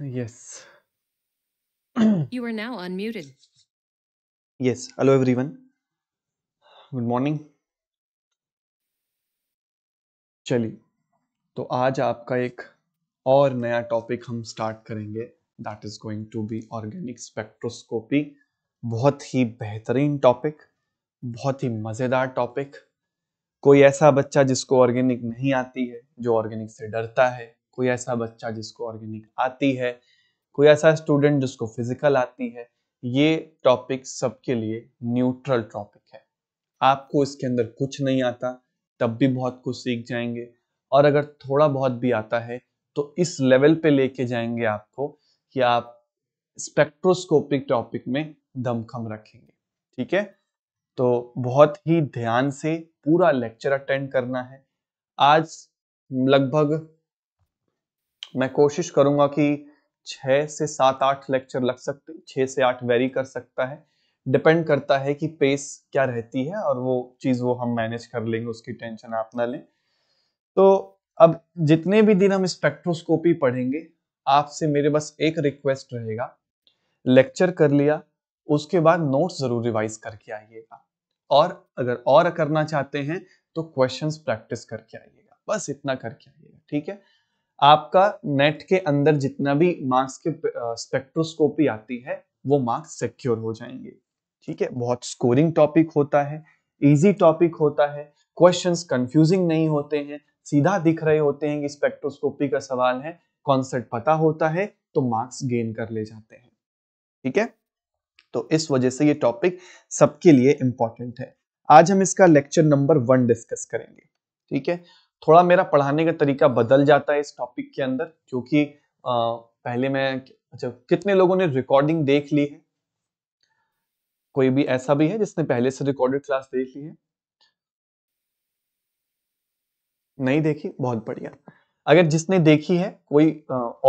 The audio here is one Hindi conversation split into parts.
Yes. you are now unmuted. Yes. Hello, everyone. Good morning चलिए तो आज आपका एक और नया टॉपिक हम स्टार्ट करेंगे that is going to be organic spectroscopy बहुत ही बेहतरीन टॉपिक बहुत ही मज़ेदार टॉपिक कोई ऐसा बच्चा जिसको ऑर्गेनिक नहीं आती है जो ऑर्गेनिक से डरता है कोई ऐसा बच्चा जिसको ऑर्गेनिक आती है कोई ऐसा स्टूडेंट जिसको फिजिकल आती है ये टॉपिक सबके लिए न्यूट्रल टॉपिक है आपको इसके अंदर कुछ नहीं आता तब भी बहुत कुछ सीख जाएंगे और अगर थोड़ा बहुत भी आता है तो इस लेवल पे लेके जाएंगे आपको कि आप स्पेक्ट्रोस्कोपिक टॉपिक में दमखम रखेंगे ठीक है तो बहुत ही ध्यान से पूरा लेक्चर अटेंड करना है आज लगभग मैं कोशिश करूंगा कि छः से सात आठ लेक्चर लग सकते छः से आठ वेरी कर सकता है डिपेंड करता है कि पेस क्या रहती है और वो चीज़ वो हम मैनेज कर लेंगे उसकी टेंशन आप ना लें तो अब जितने भी दिन हम स्पेक्ट्रोस्कोपी पढ़ेंगे आपसे मेरे बस एक रिक्वेस्ट रहेगा लेक्चर कर लिया उसके बाद नोट्स जरूर रिवाइज करके आइएगा और अगर और करना चाहते हैं तो क्वेश्चंस प्रैक्टिस करके आइएगा बस इतना करके आइएगा ठीक है आपका नेट के अंदर जितना भी मार्क्स के स्पेक्ट्रोस्कोपी आती है वो मार्क्स सिक्योर हो जाएंगे ठीक है बहुत स्कोरिंग टॉपिक होता है इजी टॉपिक होता है क्वेश्चंस कंफ्यूजिंग नहीं होते हैं सीधा दिख रहे होते हैं कि स्पेक्ट्रोस्कोपी का सवाल है कॉन्सेप्ट पता होता है तो मार्क्स गेन कर ले जाते हैं ठीक है तो इस वजह से ये टॉपिक सबके लिए इंपॉर्टेंट है आज हम इसका लेक्चर नंबर वन डिस्कस करेंगे ठीक है थोड़ा मेरा पढ़ाने का तरीका बदल जाता है इस टॉपिक के अंदर क्योंकि पहले मैं अच्छा कितने लोगों ने रिकॉर्डिंग देख ली है कोई भी ऐसा भी है जिसने पहले से रिकॉर्डेड क्लास देख ली है नहीं देखी बहुत बढ़िया अगर जिसने देखी है कोई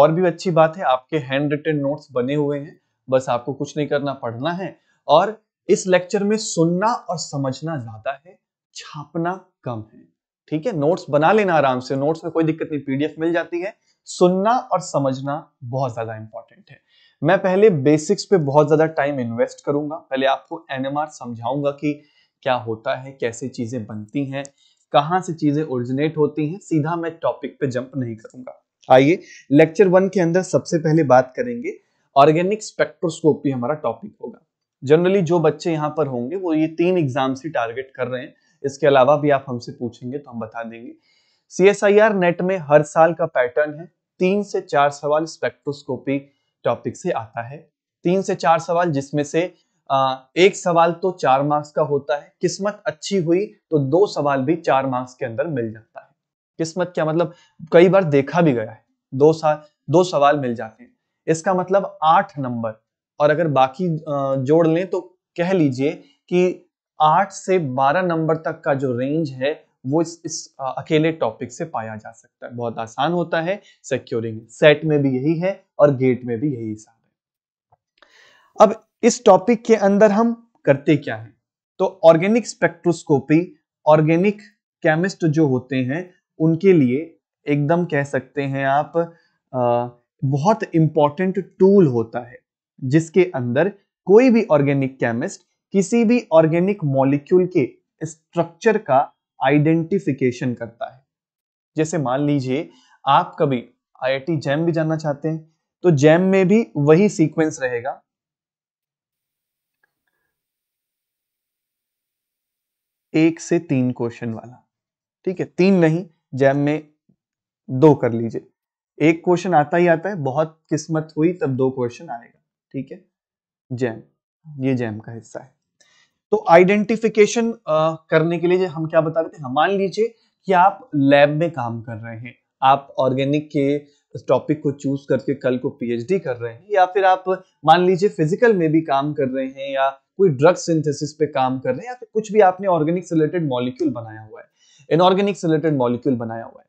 और भी अच्छी बात है आपके हैंड रिटेन नोट्स बने हुए हैं बस आपको कुछ नहीं करना पढ़ना है और इस लेक्चर में सुनना और समझना ज्यादा है छापना कम है ठीक है नोट्स बना लेना आराम से नोट्स में कोई दिक्कत नहीं पीडीएफ मिल जाती है सुनना और समझना बहुत ज्यादा इंपॉर्टेंट है मैं पहले बेसिक्स पे बहुत ज्यादा टाइम इन्वेस्ट करूंगा पहले आपको एनएमआर समझाऊंगा कि क्या होता है कैसे चीजें बनती हैं कहां से चीजें ओरिजिनेट होती हैं सीधा मैं टॉपिक पे जंप नहीं करूंगा आइए लेक्चर वन के अंदर सबसे पहले बात करेंगे ऑर्गेनिक स्पेक्ट्रोस्कोपी हमारा टॉपिक होगा जनरली जो बच्चे यहाँ पर होंगे वो ये तीन एग्जाम से टारगेट कर रहे हैं इसके अलावा भी आप हमसे पूछेंगे तो हम बता देंगे सीएसआईआर नेट में हर साल का पैटर्न है तीन से चार सवाल स्पेक्ट्रोस्कोपी टॉपिक से आता है तीन से चार सवाल जिसमें से आ, एक सवाल तो चार मार्क्स का होता है किस्मत अच्छी हुई तो दो सवाल भी चार मार्क्स के अंदर मिल जाता है किस्मत क्या मतलब कई बार देखा भी गया है दो साल दो सवाल मिल जाते हैं इसका मतलब आठ नंबर और अगर बाकी जोड़ लें तो कह लीजिए कि आठ से बारह नंबर तक का जो रेंज है वो इस, इस आ, अकेले टॉपिक से पाया जा सकता है बहुत आसान होता है सिक्योरिंग सेट में भी यही है और गेट में भी यही हिसाब है अब इस टॉपिक के अंदर हम करते क्या है तो ऑर्गेनिक स्पेक्ट्रोस्कोपी ऑर्गेनिक केमिस्ट जो होते हैं उनके लिए एकदम कह सकते हैं आप आ, बहुत इंपॉर्टेंट टूल होता है जिसके अंदर कोई भी ऑर्गेनिक केमिस्ट किसी भी ऑर्गेनिक मॉलिक्यूल के स्ट्रक्चर का आइडेंटिफिकेशन करता है जैसे मान लीजिए आप कभी आईआईटी जैम भी जानना चाहते हैं तो जैम में भी वही सीक्वेंस रहेगा एक से तीन क्वेश्चन वाला ठीक है तीन नहीं जैम में दो कर लीजिए एक क्वेश्चन आता ही आता है बहुत किस्मत हुई तब दो क्वेश्चन आएगा ठीक है जैम ये जैम का हिस्सा है तो आइडेंटिफिकेशन करने के लिए हम क्या बता रहे थे हम मान लीजिए कि आप लैब में काम कर रहे हैं आप ऑर्गेनिक के टॉपिक को चूज करके कल को पीएचडी कर रहे हैं या फिर आप मान लीजिए फिजिकल में भी काम कर रहे हैं या कोई ड्रग सिंथेसिस पे काम कर रहे हैं या फिर कुछ भी आपने ऑर्गेनिक से रिलेटेड मॉलिक्यूल बनाया हुआ है इनऑर्गेनिक से रिलेटेड मॉलिक्यूल बनाया हुआ है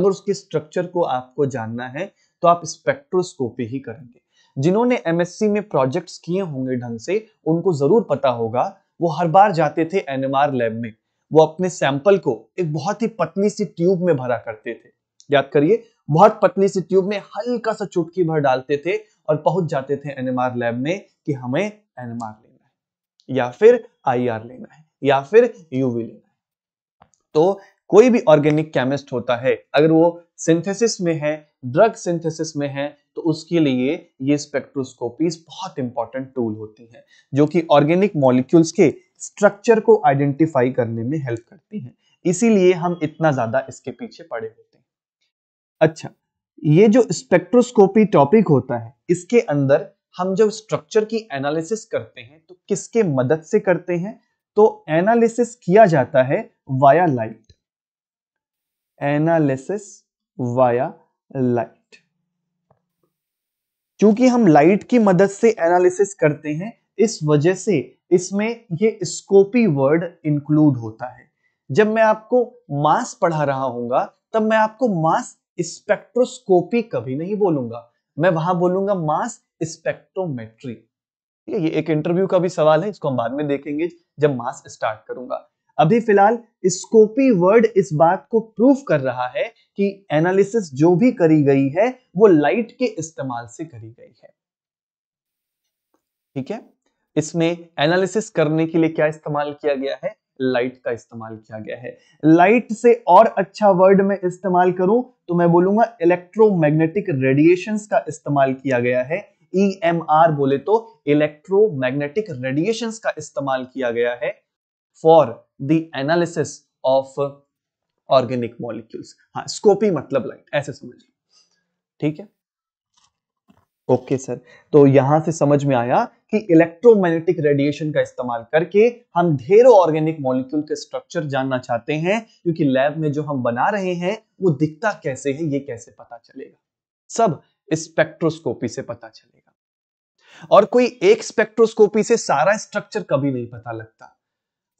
अगर उसके स्ट्रक्चर को आपको जानना है तो आप स्पेक्ट्रोस्कोपी ही करेंगे जिन्होंने एमएससी में प्रोजेक्ट्स किए होंगे ढंग से उनको जरूर पता होगा वो हर बार जाते थे एनएमआर लैब में वो अपने सैंपल को एक बहुत ही पतली सी ट्यूब में भरा करते थे याद करिए बहुत पतली सी ट्यूब में हल्का सा चुटकी भर डालते थे और पहुंच जाते थे एनएमआर लैब में कि हमें एनएमआर लेना है या फिर आईआर लेना है या फिर यूवी लेना है तो कोई भी ऑर्गेनिक केमिस्ट होता है अगर वो सिंथेसिस में है ड्रग सिंथेसिस में है तो उसके लिए ये स्पेक्ट्रोस्कोपीज बहुत इंपॉर्टेंट टूल होती हैं जो कि ऑर्गेनिक मॉलिक्यूल्स के स्ट्रक्चर को आइडेंटिफाई करने में हेल्प करती हैं इसीलिए हम इतना ज्यादा इसके पीछे पड़े होते हैं अच्छा ये जो स्पेक्ट्रोस्कोपी टॉपिक होता है इसके अंदर हम जब स्ट्रक्चर की एनालिसिस करते हैं तो किसके मदद से करते हैं तो एनालिसिस किया जाता है via light analysis via light क्योंकि हम लाइट की मदद से एनालिसिस करते हैं इस वजह से इसमें ये स्कोपी वर्ड इंक्लूड होता है जब मैं आपको मास पढ़ा रहा हूंगा तब मैं आपको मास स्पेक्ट्रोस्कोपी कभी नहीं बोलूंगा मैं वहां बोलूंगा मास स्पेक्ट्रोमेट्री ये एक इंटरव्यू का भी सवाल है इसको हम बाद में देखेंगे जब मास स्टार्ट करूंगा अभी फिलहाल स्कोपी वर्ड इस बात को प्रूव कर रहा है कि एनालिसिस जो भी करी गई है वो लाइट के इस्तेमाल से करी गई है ठीक है इसमें एनालिसिस करने के लिए क्या इस्तेमाल किया गया है लाइट का इस्तेमाल किया गया है लाइट से और अच्छा वर्ड में इस्तेमाल करूं तो मैं बोलूंगा इलेक्ट्रोमैग्नेटिक रेडिएशन का इस्तेमाल किया गया है आर e बोले तो इलेक्ट्रोमैग्नेटिक रेडिएशंस का इस्तेमाल किया गया है for the analysis of organic molecules हाँ स्कोपी मतलब लाइट ऐसे समझिए ठीक है ओके okay, सर तो यहां से समझ में आया कि इलेक्ट्रोमैग्नेटिक रेडिएशन का इस्तेमाल करके हम ढेरों ऑर्गेनिक मॉलिक्यूल के स्ट्रक्चर जानना चाहते हैं क्योंकि लैब में जो हम बना रहे हैं वो दिखता कैसे है ये कैसे पता चलेगा सब स्पेक्ट्रोस्कोपी से पता चलेगा और कोई एक स्पेक्ट्रोस्कोपी से सारा स्ट्रक्चर कभी नहीं पता लगता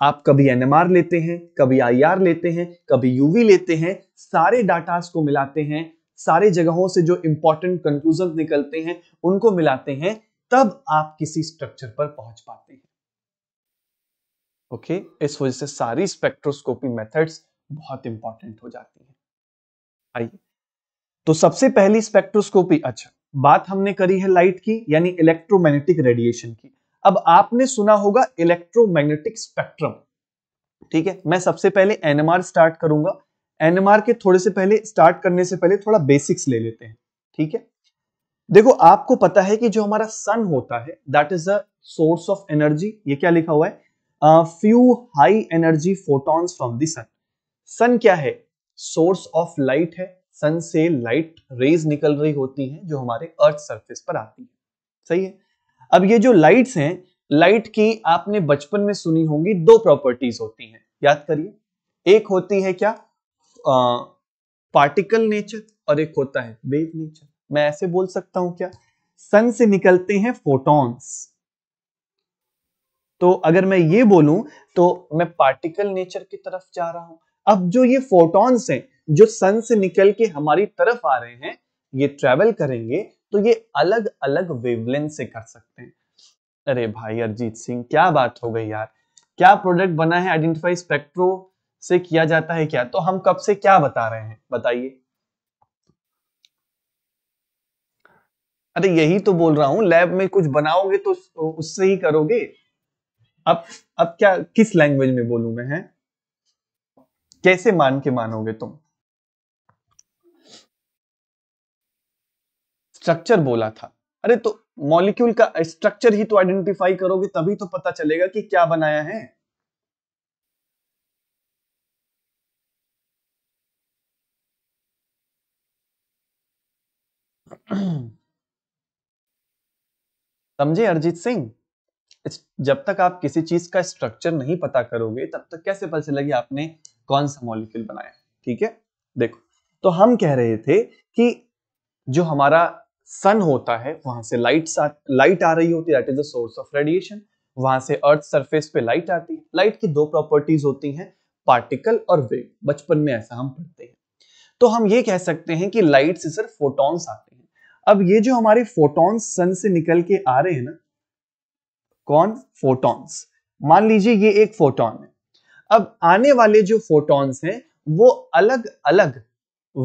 आप कभी एनएमआर लेते हैं कभी आईआर लेते हैं कभी यूवी लेते हैं सारे डाटास को मिलाते हैं सारे जगहों से जो इंपॉर्टेंट कंक्लूजन निकलते हैं उनको मिलाते हैं तब आप किसी स्ट्रक्चर पर पहुंच पाते हैं ओके okay? इस वजह से सारी स्पेक्ट्रोस्कोपी मेथड्स बहुत इंपॉर्टेंट हो जाती है आइए तो सबसे पहली स्पेक्ट्रोस्कोपी अच्छा बात हमने करी है लाइट की यानी इलेक्ट्रोमैग्नेटिक रेडिएशन की अब आपने सुना होगा इलेक्ट्रोमैग्नेटिक स्पेक्ट्रम ठीक है मैं सबसे पहले एनएमआर स्टार्ट करूंगा एनएमआर के थोड़े से पहले स्टार्ट करने से पहले थोड़ा बेसिक्स ले लेते हैं ठीक है देखो आपको पता है कि जो हमारा सन होता है that is a source of energy ये क्या लिखा हुआ है few high energy photons from the sun sun क्या है सोर्स ऑफ लाइट है सन से लाइट रेज निकल रही होती है जो हमारे अर्थ सर्फेस पर आती है सही है अब ये जो लाइट्स हैं लाइट की आपने बचपन में सुनी होंगी दो प्रॉपर्टीज होती हैं याद करिए एक होती है क्या आ, पार्टिकल नेचर और एक होता है वेव नेचर मैं ऐसे बोल सकता हूं क्या सन से निकलते हैं फोटॉन्स तो अगर मैं ये बोलूं तो मैं पार्टिकल नेचर की तरफ जा रहा हूं अब जो ये फोटॉन्स हैं जो सन से निकल के हमारी तरफ आ रहे हैं ये ट्रेवल करेंगे तो ये अलग अलग वेवलेंथ से कर सकते हैं अरे भाई अरजीत सिंह क्या बात हो गई यार क्या प्रोडक्ट बना है आइडेंटिफाई स्पेक्ट्रो से किया जाता है क्या तो हम कब से क्या बता रहे हैं बताइए अरे यही तो बोल रहा हूं लैब में कुछ बनाओगे तो उससे ही करोगे अब अब क्या किस लैंग्वेज में बोलूं मैं है कैसे मान के मानोगे तुम स्ट्रक्चर बोला था अरे तो मॉलिक्यूल का स्ट्रक्चर ही तो आइडेंटिफाई करोगे तभी तो पता चलेगा कि क्या बनाया है समझे अरिजीत सिंह जब तक आप किसी चीज का स्ट्रक्चर नहीं पता करोगे तब तक कैसे पता चलेगी आपने कौन सा मॉलिक्यूल बनाया ठीक है देखो तो हम कह रहे थे कि जो हमारा सन होता है वहां से लाइट लाइट आ रही होती है that is the source of radiation वहां से अर्थ सरफेस पे लाइट आती है लाइट की दो प्रॉपर्टीज होती हैं पार्टिकल और वेव बचपन में ऐसा हम पढ़ते हैं तो हम ये कह सकते हैं कि लाइट से सिर्फ फोटॉन्स आते हैं अब ये जो हमारे फोटॉन्स सन से निकल के आ रहे हैं ना कौन फोटॉन्स मान लीजिए ये एक फोटॉन है अब आने वाले जो फोटॉन्स हैं वो अलग अलग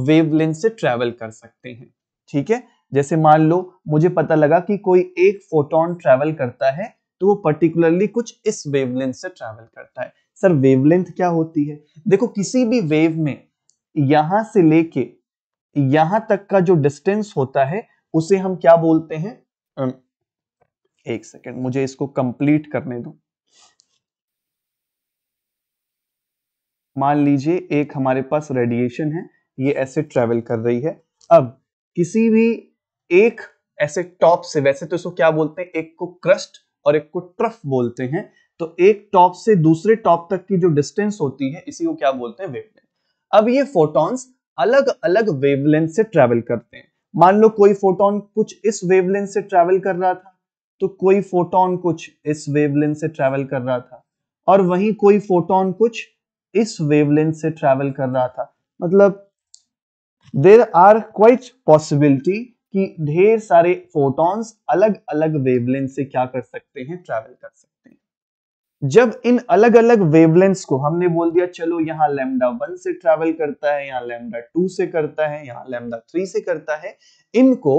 वेवलेंथ से ट्रेवल कर सकते हैं ठीक है जैसे मान लो मुझे पता लगा कि कोई एक फोटोन ट्रेवल करता है तो वो पर्टिकुलरली कुछ इस वेवलेंथ से ट्रेवल करता है सर वेवलेंथ क्या होती है देखो किसी भी वेव में यहां से लेके यहां तक का जो डिस्टेंस होता है उसे हम क्या बोलते हैं एक सेकेंड मुझे इसको कंप्लीट करने दो मान लीजिए एक हमारे पास रेडिएशन है ये ऐसे ट्रेवल कर रही है अब किसी भी एक ऐसे टॉप से वैसे तो इसको क्या बोलते हैं एक को क्रस्ट और एक को ट्रफ बोलते हैं तो एक टॉप से दूसरे टॉप तक की जो डिस्टेंस होती है इसी को क्या बोलते हैं वेवलेंथ अब ये फोटॉन्स अलग अलग वेवलेंथ से ट्रेवल करते हैं मान लो कोई फोटोन कुछ इस वेवलेंथ से ट्रेवल कर रहा था तो कोई फोटोन कुछ इस वेवलेंथ से ट्रेवल कर रहा था और वहीं कोई फोटोन कुछ इस वेवलेंथ से ट्रेवल कर रहा था मतलब देर आर क्वाइट पॉसिबिलिटी कि ढेर सारे फोटॉन्स अलग अलग वेवलेंथ से क्या कर सकते हैं ट्रैवल कर सकते हैं जब इन अलग अलग वेवलेंथ्स को हमने बोल दिया चलो यहाँ लेमडा वन से ट्रैवल करता है यहाँ लेमडा टू से करता है यहाँ लेमडा थ्री से करता है इनको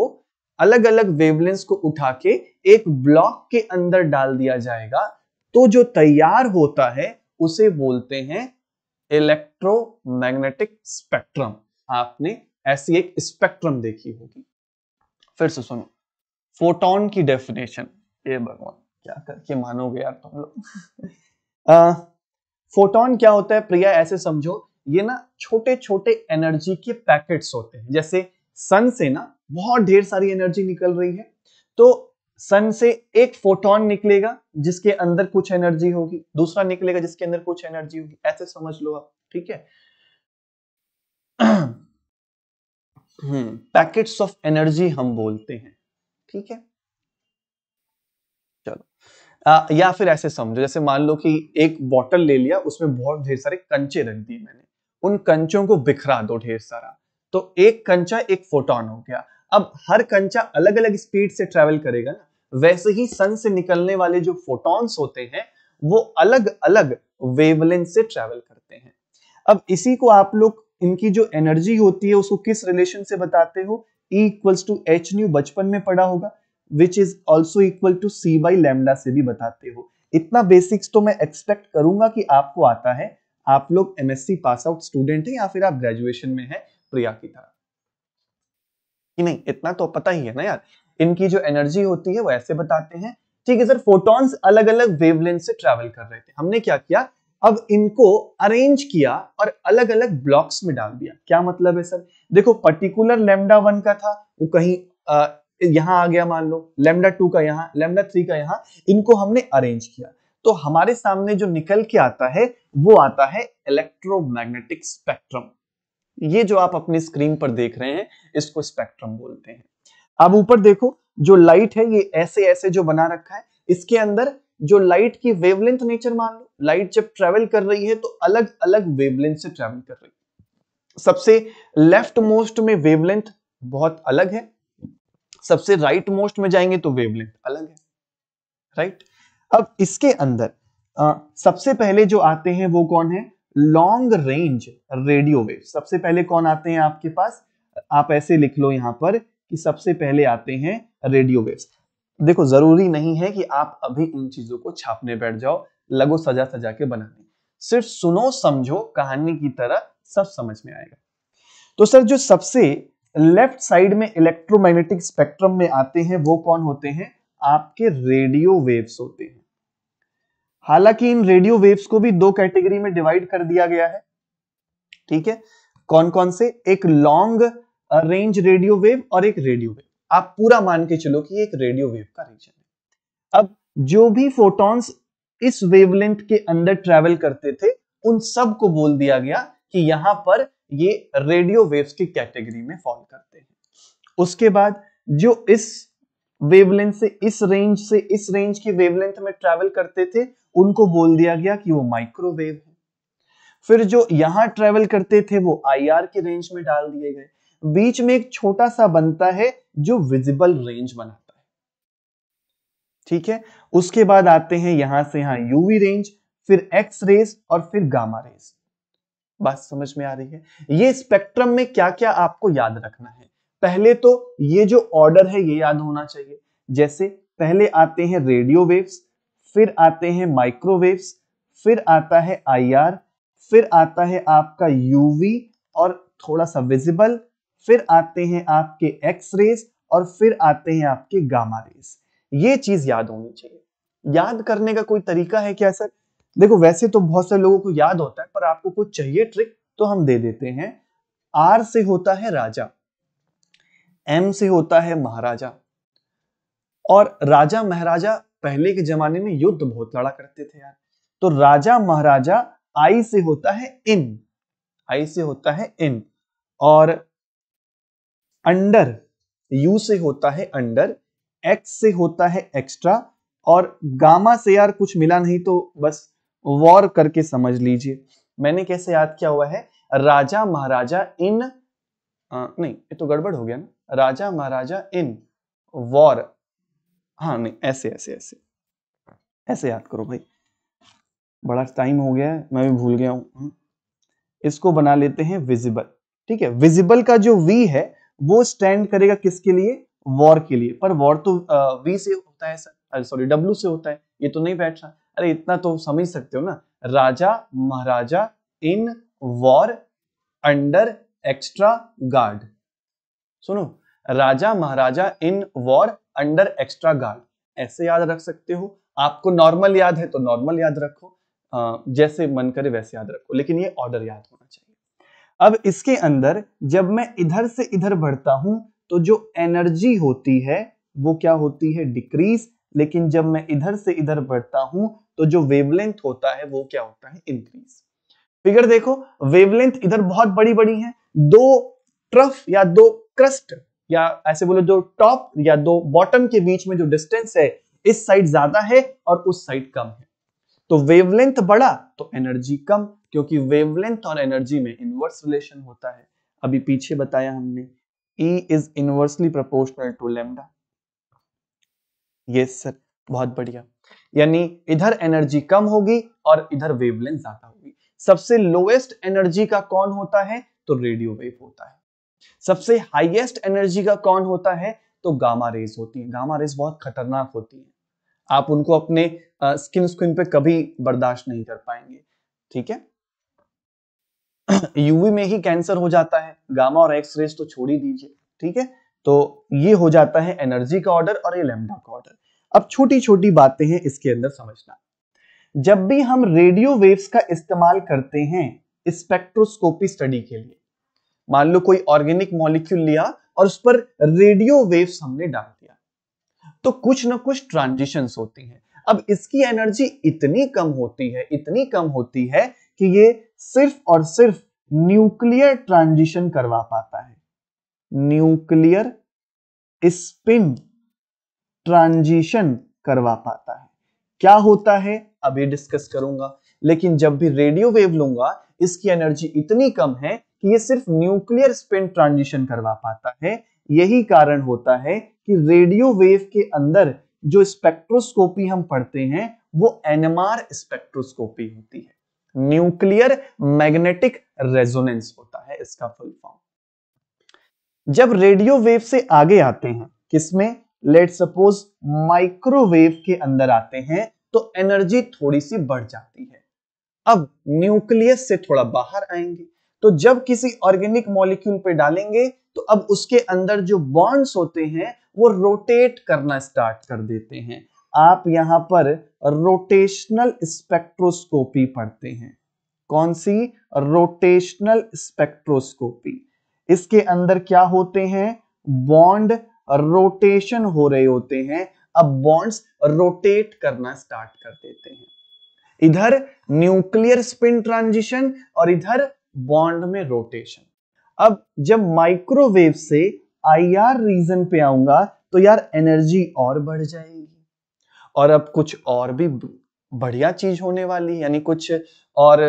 अलग अलग वेवलेंस को उठा के एक ब्लॉक के अंदर डाल दिया जाएगा तो जो तैयार होता है उसे बोलते हैं इलेक्ट्रोमैग्नेटिक स्पेक्ट्रम आपने ऐसी एक स्पेक्ट्रम देखी होगी फिर से सुनो फोटोन की डेफिनेशन ये भगवान क्या करके मानोगे यार तुम लोग फोटोन क्या होता है प्रिया ऐसे समझो ये ना छोटे छोटे एनर्जी के पैकेट्स होते हैं जैसे सन से ना बहुत ढेर सारी एनर्जी निकल रही है तो सन से एक फोटोन निकलेगा जिसके अंदर कुछ एनर्जी होगी दूसरा निकलेगा जिसके अंदर कुछ एनर्जी होगी ऐसे समझ लो आप ठीक है पैकेट्स ऑफ एनर्जी हम बोलते हैं ठीक है चलो आ, या फिर ऐसे समझो जैसे मान लो कि एक बॉटल ले लिया उसमें बहुत ढेर सारे कंचे रख दिए मैंने उन कंचों को बिखरा दो ढेर सारा तो एक कंचा एक फोटोन हो गया अब हर कंचा अलग अलग स्पीड से ट्रेवल करेगा ना वैसे ही सन से निकलने वाले जो फोटॉन्स होते हैं वो अलग अलग वेवलेंथ से ट्रेवल करते हैं अब इसी को आप लोग इनकी जो एनर्जी होती है उसको किस रिलेशन से बताते हो E equals to H nu बचपन में पढ़ा होगा which is also equal to C by lambda से भी बताते हो इतना बेसिक्स तो मैं एक्सपेक्ट करूंगा कि आपको आता है आप लोग एमएससी पास आउट स्टूडेंट हैं या फिर आप ग्रेजुएशन में हैं प्रिया की तरह कि नहीं इतना तो पता ही है ना यार इनकी जो एनर्जी होती है वो ऐसे बताते हैं ठीक है सर फोटॉन्स अलग अलग वेवलेंथ से ट्रेवल कर रहे थे हमने क्या किया अब इनको अरेंज किया और अलग अलग ब्लॉक्स में डाल दिया क्या मतलब है सर देखो पर्टिकुलर लेमडा वन का था वो कहीं आ, यहां आ गया मान लो लेमडा टू का यहाँ लेमडा थ्री का यहाँ इनको हमने अरेंज किया तो हमारे सामने जो निकल के आता है वो आता है इलेक्ट्रोमैग्नेटिक स्पेक्ट्रम ये जो आप अपने स्क्रीन पर देख रहे हैं इसको स्पेक्ट्रम बोलते हैं अब ऊपर देखो जो लाइट है ये ऐसे ऐसे जो बना रखा है इसके अंदर जो लाइट की वेवलेंथ नेचर मान लो लाइट जब ट्रेवल कर रही है तो अलग अलग वेवलेंथ से ट्रेवल कर रही है सबसे लेफ्ट मोस्ट में वेवलेंथ बहुत अलग है सबसे राइट right मोस्ट में जाएंगे तो वेवलेंथ अलग है राइट right? अब इसके अंदर आ, सबसे पहले जो आते हैं वो कौन है लॉन्ग रेंज रेडियो वेव सबसे पहले कौन आते हैं आपके पास आप ऐसे लिख लो यहां पर कि सबसे पहले आते हैं रेडियो वेव्स देखो जरूरी नहीं है कि आप अभी इन चीजों को छापने बैठ जाओ लगो सजा सजा के बनाने सिर्फ सुनो समझो कहानी की तरह सब समझ में आएगा तो सर जो सबसे लेफ्ट साइड में इलेक्ट्रोमैग्नेटिक स्पेक्ट्रम में आते हैं वो कौन होते हैं आपके रेडियो वेव्स होते हैं हालांकि इन रेडियो वेव्स को भी दो कैटेगरी में डिवाइड कर दिया गया है ठीक है कौन कौन से एक लॉन्ग रेंज रेडियो वेव और एक रेडियो वेव आप पूरा मान के चलो कि एक रेडियो वेव का रीजन है अब जो भी फोटॉन्स इस वेवलेंथ के अंदर ट्रेवल करते थे उन सब को बोल दिया गया कि यहां पर ये रेडियो वेव्स की कैटेगरी में फॉल करते हैं उसके बाद जो इस वेवलेंथ से इस रेंज से इस रेंज की वेवलेंथ में ट्रेवल करते थे उनको बोल दिया गया कि वो माइक्रोवेव है फिर जो यहां ट्रेवल करते थे वो आईआर की रेंज में डाल दिए गए बीच में एक छोटा सा बनता है जो विजिबल रेंज बनाता है ठीक है उसके बाद आते हैं यहां से यहां यूवी रेंज फिर एक्स रेज और फिर गामा रेज बात समझ में आ रही है ये स्पेक्ट्रम में क्या क्या आपको याद रखना है पहले तो ये जो ऑर्डर है ये याद होना चाहिए जैसे पहले आते हैं रेडियो वेव्स फिर आते हैं माइक्रोवेव्स फिर आता है आईआर फिर आता है आपका यूवी और थोड़ा सा विजिबल फिर आते हैं आपके एक्स रेस और फिर आते हैं आपके गामा रेस ये चीज याद होनी चाहिए याद करने का कोई तरीका है क्या सर देखो वैसे तो बहुत से लोगों को याद होता है पर आपको कुछ चाहिए ट्रिक तो हम दे देते हैं आर से होता है राजा एम से होता है महाराजा और राजा महाराजा पहले के जमाने में युद्ध बहुत लड़ा करते थे यार तो राजा महाराजा आई से होता है इन आई से होता है इन और अंडर यू से होता है अंडर एक्स से होता है एक्स्ट्रा और गामा से यार कुछ मिला नहीं तो बस वॉर करके समझ लीजिए मैंने कैसे याद किया हुआ है राजा महाराजा इन आ, नहीं ये तो गड़बड़ हो गया ना राजा महाराजा इन वॉर हाँ नहीं ऐसे ऐसे ऐसे ऐसे याद करो भाई बड़ा टाइम हो गया है मैं भी भूल गया हूं इसको बना लेते हैं विजिबल ठीक है विजिबल का जो वी है वो स्टैंड करेगा किसके लिए वॉर के लिए पर वॉर तो वी से होता है सर सॉरी डब्ल्यू से होता है ये तो नहीं बैठ रहा अरे इतना तो समझ सकते हो ना राजा महाराजा in war under extra guard सुनो राजा महाराजा in war under extra guard ऐसे याद रख सकते हो आपको नॉर्मल याद है तो नॉर्मल याद रखो जैसे मन करे वैसे याद रखो लेकिन ये ऑर्डर याद होना चाहिए अब इसके अंदर जब मैं इधर से इधर बढ़ता हूं तो जो एनर्जी होती है वो क्या होती है डिक्रीज लेकिन जब मैं इधर से इधर बढ़ता हूं तो जो वेवलेंथ होता है वो क्या होता है इंक्रीज फिगर देखो वेवलेंथ इधर बहुत बड़ी बड़ी है दो ट्रफ या दो क्रस्ट या ऐसे बोलो जो टॉप या दो बॉटम के बीच में जो डिस्टेंस है इस साइड ज्यादा है और उस साइड कम है तो वेवलेंथ बढ़ा तो एनर्जी कम क्योंकि वेवलेंथ और एनर्जी में इनवर्स रिलेशन होता है अभी पीछे बताया हमने E is inversely proportional to lambda yes sir बहुत बढ़िया यानी इधर एनर्जी कम होगी और इधर वेवलेंथ ज्यादा होगी सबसे लोएस्ट एनर्जी का कौन होता है तो रेडियो वेव होता है सबसे हाईएस्ट एनर्जी का कौन होता है तो गामा रेज होती है गामा रेज बहुत खतरनाक होती है आप उनको अपने स्किन स्किन पे कभी बर्दाश्त नहीं कर पाएंगे ठीक है यूवी में ही कैंसर हो जाता है गामा और एक्स रेस तो छोड़ ही दीजिए ठीक है तो ये हो जाता है एनर्जी का ऑर्डर और ये लेमडा का ऑर्डर अब छोटी छोटी बातें हैं इसके अंदर समझना जब भी हम रेडियो वेव्स का इस्तेमाल करते हैं स्पेक्ट्रोस्कोपी स्टडी के लिए मान लो कोई ऑर्गेनिक मॉलिक्यूल लिया और उस पर रेडियो वेव्स हमने डाल तो कुछ ना कुछ ट्रांजिशन होती हैं अब इसकी एनर्जी इतनी कम होती है इतनी कम होती है कि ये सिर्फ और सिर्फ न्यूक्लियर ट्रांजिशन करवा पाता है न्यूक्लियर स्पिन ट्रांजिशन करवा पाता है क्या होता है अभी डिस्कस करूंगा लेकिन जब भी रेडियो वेव लूंगा इसकी एनर्जी इतनी कम है कि ये सिर्फ न्यूक्लियर स्पिन ट्रांजिशन करवा पाता है यही कारण होता है कि रेडियो वेव के अंदर जो स्पेक्ट्रोस्कोपी हम पढ़ते हैं वो एनएमआर स्पेक्ट्रोस्कोपी होती है न्यूक्लियर मैग्नेटिक रेजोनेंस होता है इसका फुल फॉर्म जब रेडियो वेव से आगे आते हैं किसमें लेट सपोज माइक्रोवेव के अंदर आते हैं तो एनर्जी थोड़ी सी बढ़ जाती है अब न्यूक्लियस से थोड़ा बाहर आएंगे तो जब किसी ऑर्गेनिक मॉलिक्यूल पे डालेंगे तो अब उसके अंदर जो बॉन्ड्स होते हैं वो रोटेट करना स्टार्ट कर देते हैं आप यहां पर रोटेशनल स्पेक्ट्रोस्कोपी पढ़ते हैं कौन सी रोटेशनल स्पेक्ट्रोस्कोपी इसके अंदर क्या होते हैं बॉन्ड रोटेशन हो रहे होते हैं अब बॉन्ड्स रोटेट करना स्टार्ट कर देते हैं इधर न्यूक्लियर स्पिन ट्रांजिशन और इधर बॉन्ड में रोटेशन अब जब माइक्रोवेव से आईआर रीजन पे आऊंगा तो यार एनर्जी और बढ़ जाएगी और अब कुछ और भी बढ़िया चीज होने वाली यानी कुछ और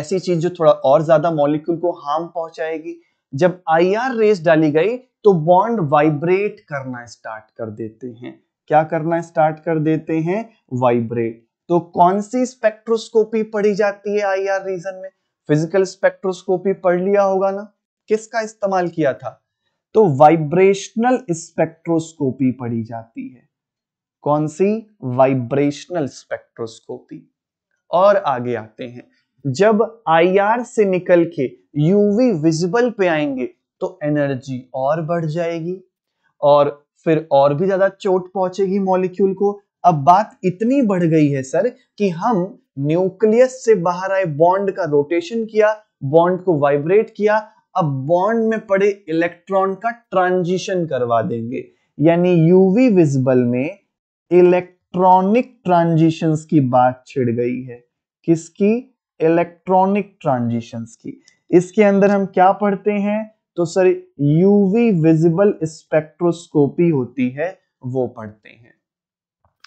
ऐसी चीज जो थोड़ा और ज्यादा मॉलिक्यूल को हार्म पहुंचाएगी जब आईआर रेस डाली गई तो बॉन्ड वाइब्रेट करना स्टार्ट कर देते हैं क्या करना स्टार्ट कर देते हैं वाइब्रेट तो कौन सी स्पेक्ट्रोस्कोपी पढ़ी जाती है आईआर रीजन में फिजिकल स्पेक्ट्रोस्कोपी पढ़ लिया होगा ना किसका इस्तेमाल किया था तो वाइब्रेशनल स्पेक्ट्रोस्कोपी पढ़ी जाती है कौन सी वाइब्रेशनल स्पेक्ट्रोस्कोपी और आगे आते हैं जब आईआर से निकल के यूवी विजिबल पे आएंगे तो एनर्जी और बढ़ जाएगी और फिर और भी ज्यादा चोट पहुंचेगी मॉलिक्यूल को अब बात इतनी बढ़ गई है सर कि हम न्यूक्लियस से बाहर आए बॉन्ड का रोटेशन किया बॉन्ड को वाइब्रेट किया अब बॉन्ड में पड़े इलेक्ट्रॉन का ट्रांजिशन करवा देंगे यानी यूवी विजिबल में इलेक्ट्रॉनिक ट्रांजिशंस की बात छिड़ गई है किसकी इलेक्ट्रॉनिक ट्रांजिशंस की इसके अंदर हम क्या पढ़ते हैं तो सर यूवी विजिबल स्पेक्ट्रोस्कोपी होती है वो पढ़ते हैं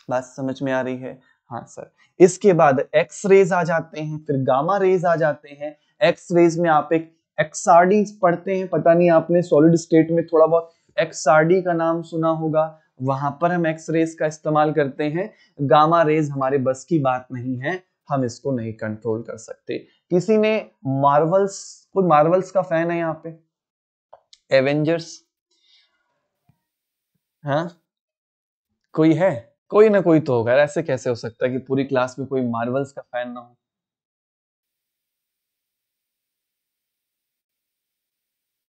बात समझ में आ रही है हाँ सर इसके बाद एक्स रेज आ जाते हैं फिर गामा रेज आ जाते हैं एक्स रेज में आप एक एक्सआरडी पढ़ते हैं पता नहीं आपने सॉलिड स्टेट में थोड़ा बहुत एक्सआरडी का नाम सुना होगा वहां पर हम एक्स रेज का इस्तेमाल करते हैं गामा रेज हमारे बस की बात नहीं है हम इसको नहीं कंट्रोल कर सकते किसी ने मार्वल्स कोई मार्वल्स का फैन है यहाँ पे एवेंजर्स हाँ कोई है कोई ना कोई तो होगा ऐसे कैसे हो सकता है कि पूरी क्लास में कोई मार्वल्स का फैन ना हो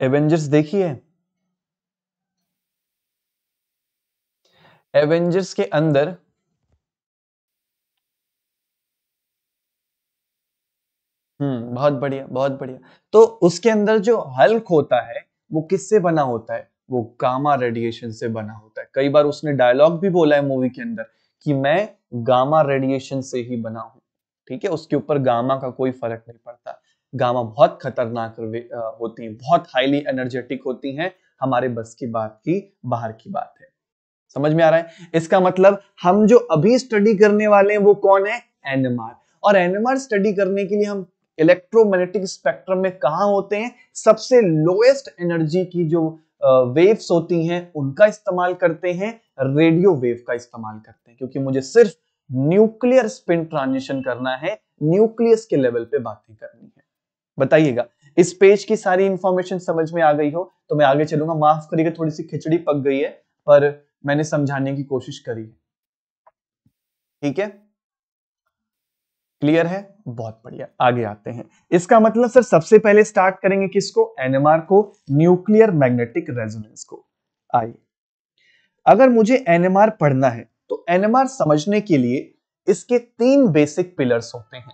एवेंजर्स देखी है एवेंजर्स के अंदर हम्म बहुत बढ़िया बहुत बढ़िया तो उसके अंदर जो हल्क होता है वो किससे बना होता है वो गामा रेडिएशन से बना होता है कई बार उसने डायलॉग भी बोला है मूवी के अंदर कि मैं गामा रेडिएशन से ही बना हूं ठीक है उसके ऊपर गामा का कोई फर्क नहीं पड़ता गामा बहुत खतरनाक होती है बहुत हाईली एनर्जेटिक होती है हमारे बस की बात की बाहर की बात है समझ में आ रहा है इसका मतलब हम जो अभी स्टडी करने वाले हैं वो कौन है एनएमआर और एनएमआर स्टडी करने के लिए हम इलेक्ट्रोमैग्नेटिक स्पेक्ट्रम में कहा होते हैं सबसे लोएस्ट एनर्जी की जो वेव्स होती हैं उनका इस्तेमाल करते हैं रेडियो वेव का इस्तेमाल करते हैं क्योंकि मुझे सिर्फ न्यूक्लियर स्पिन ट्रांजिशन करना है न्यूक्लियस के लेवल पे बातें करनी है बताइएगा इस पेज की सारी इंफॉर्मेशन समझ में आ गई हो तो मैं आगे चलूंगा माफ करिएगा थोड़ी सी खिचड़ी पक गई है पर मैंने समझाने की कोशिश करी है ठीक है क्लियर है बहुत बढ़िया आगे आते हैं इसका मतलब सर सबसे पहले स्टार्ट करेंगे किसको एनएमआर को न्यूक्लियर मैग्नेटिक रेजोनेंस को आइए अगर मुझे एनएमआर पढ़ना है तो एनएमआर समझने के लिए इसके तीन बेसिक पिलर्स होते हैं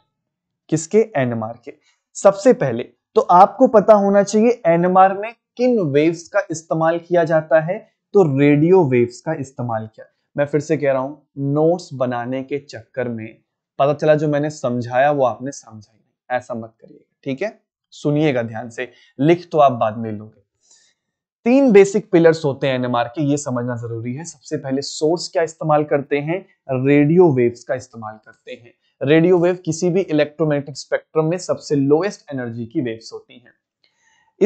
किसके एनएमआर के सबसे पहले तो आपको पता होना चाहिए एनएमआर में किन वेव्स का इस्तेमाल किया जाता है तो रेडियो वेव्स का इस्तेमाल किया मैं फिर से कह रहा हूं नोट्स बनाने के चक्कर में पता चला जो मैंने समझाया वो आपने समझा ही नहीं ऐसा मत करिएगा ठीक है सुनिएगा ध्यान से लिख तो आप बाद में लोगे तीन बेसिक पिलर्स होते हैं एनएमआर के ये समझना जरूरी है सबसे पहले सोर्स क्या इस्तेमाल करते हैं रेडियो वेव्स का इस्तेमाल करते हैं रेडियो वेव किसी भी इलेक्ट्रोमैग्नेटिक स्पेक्ट्रम में सबसे लोएस्ट एनर्जी की वेव्स होती हैं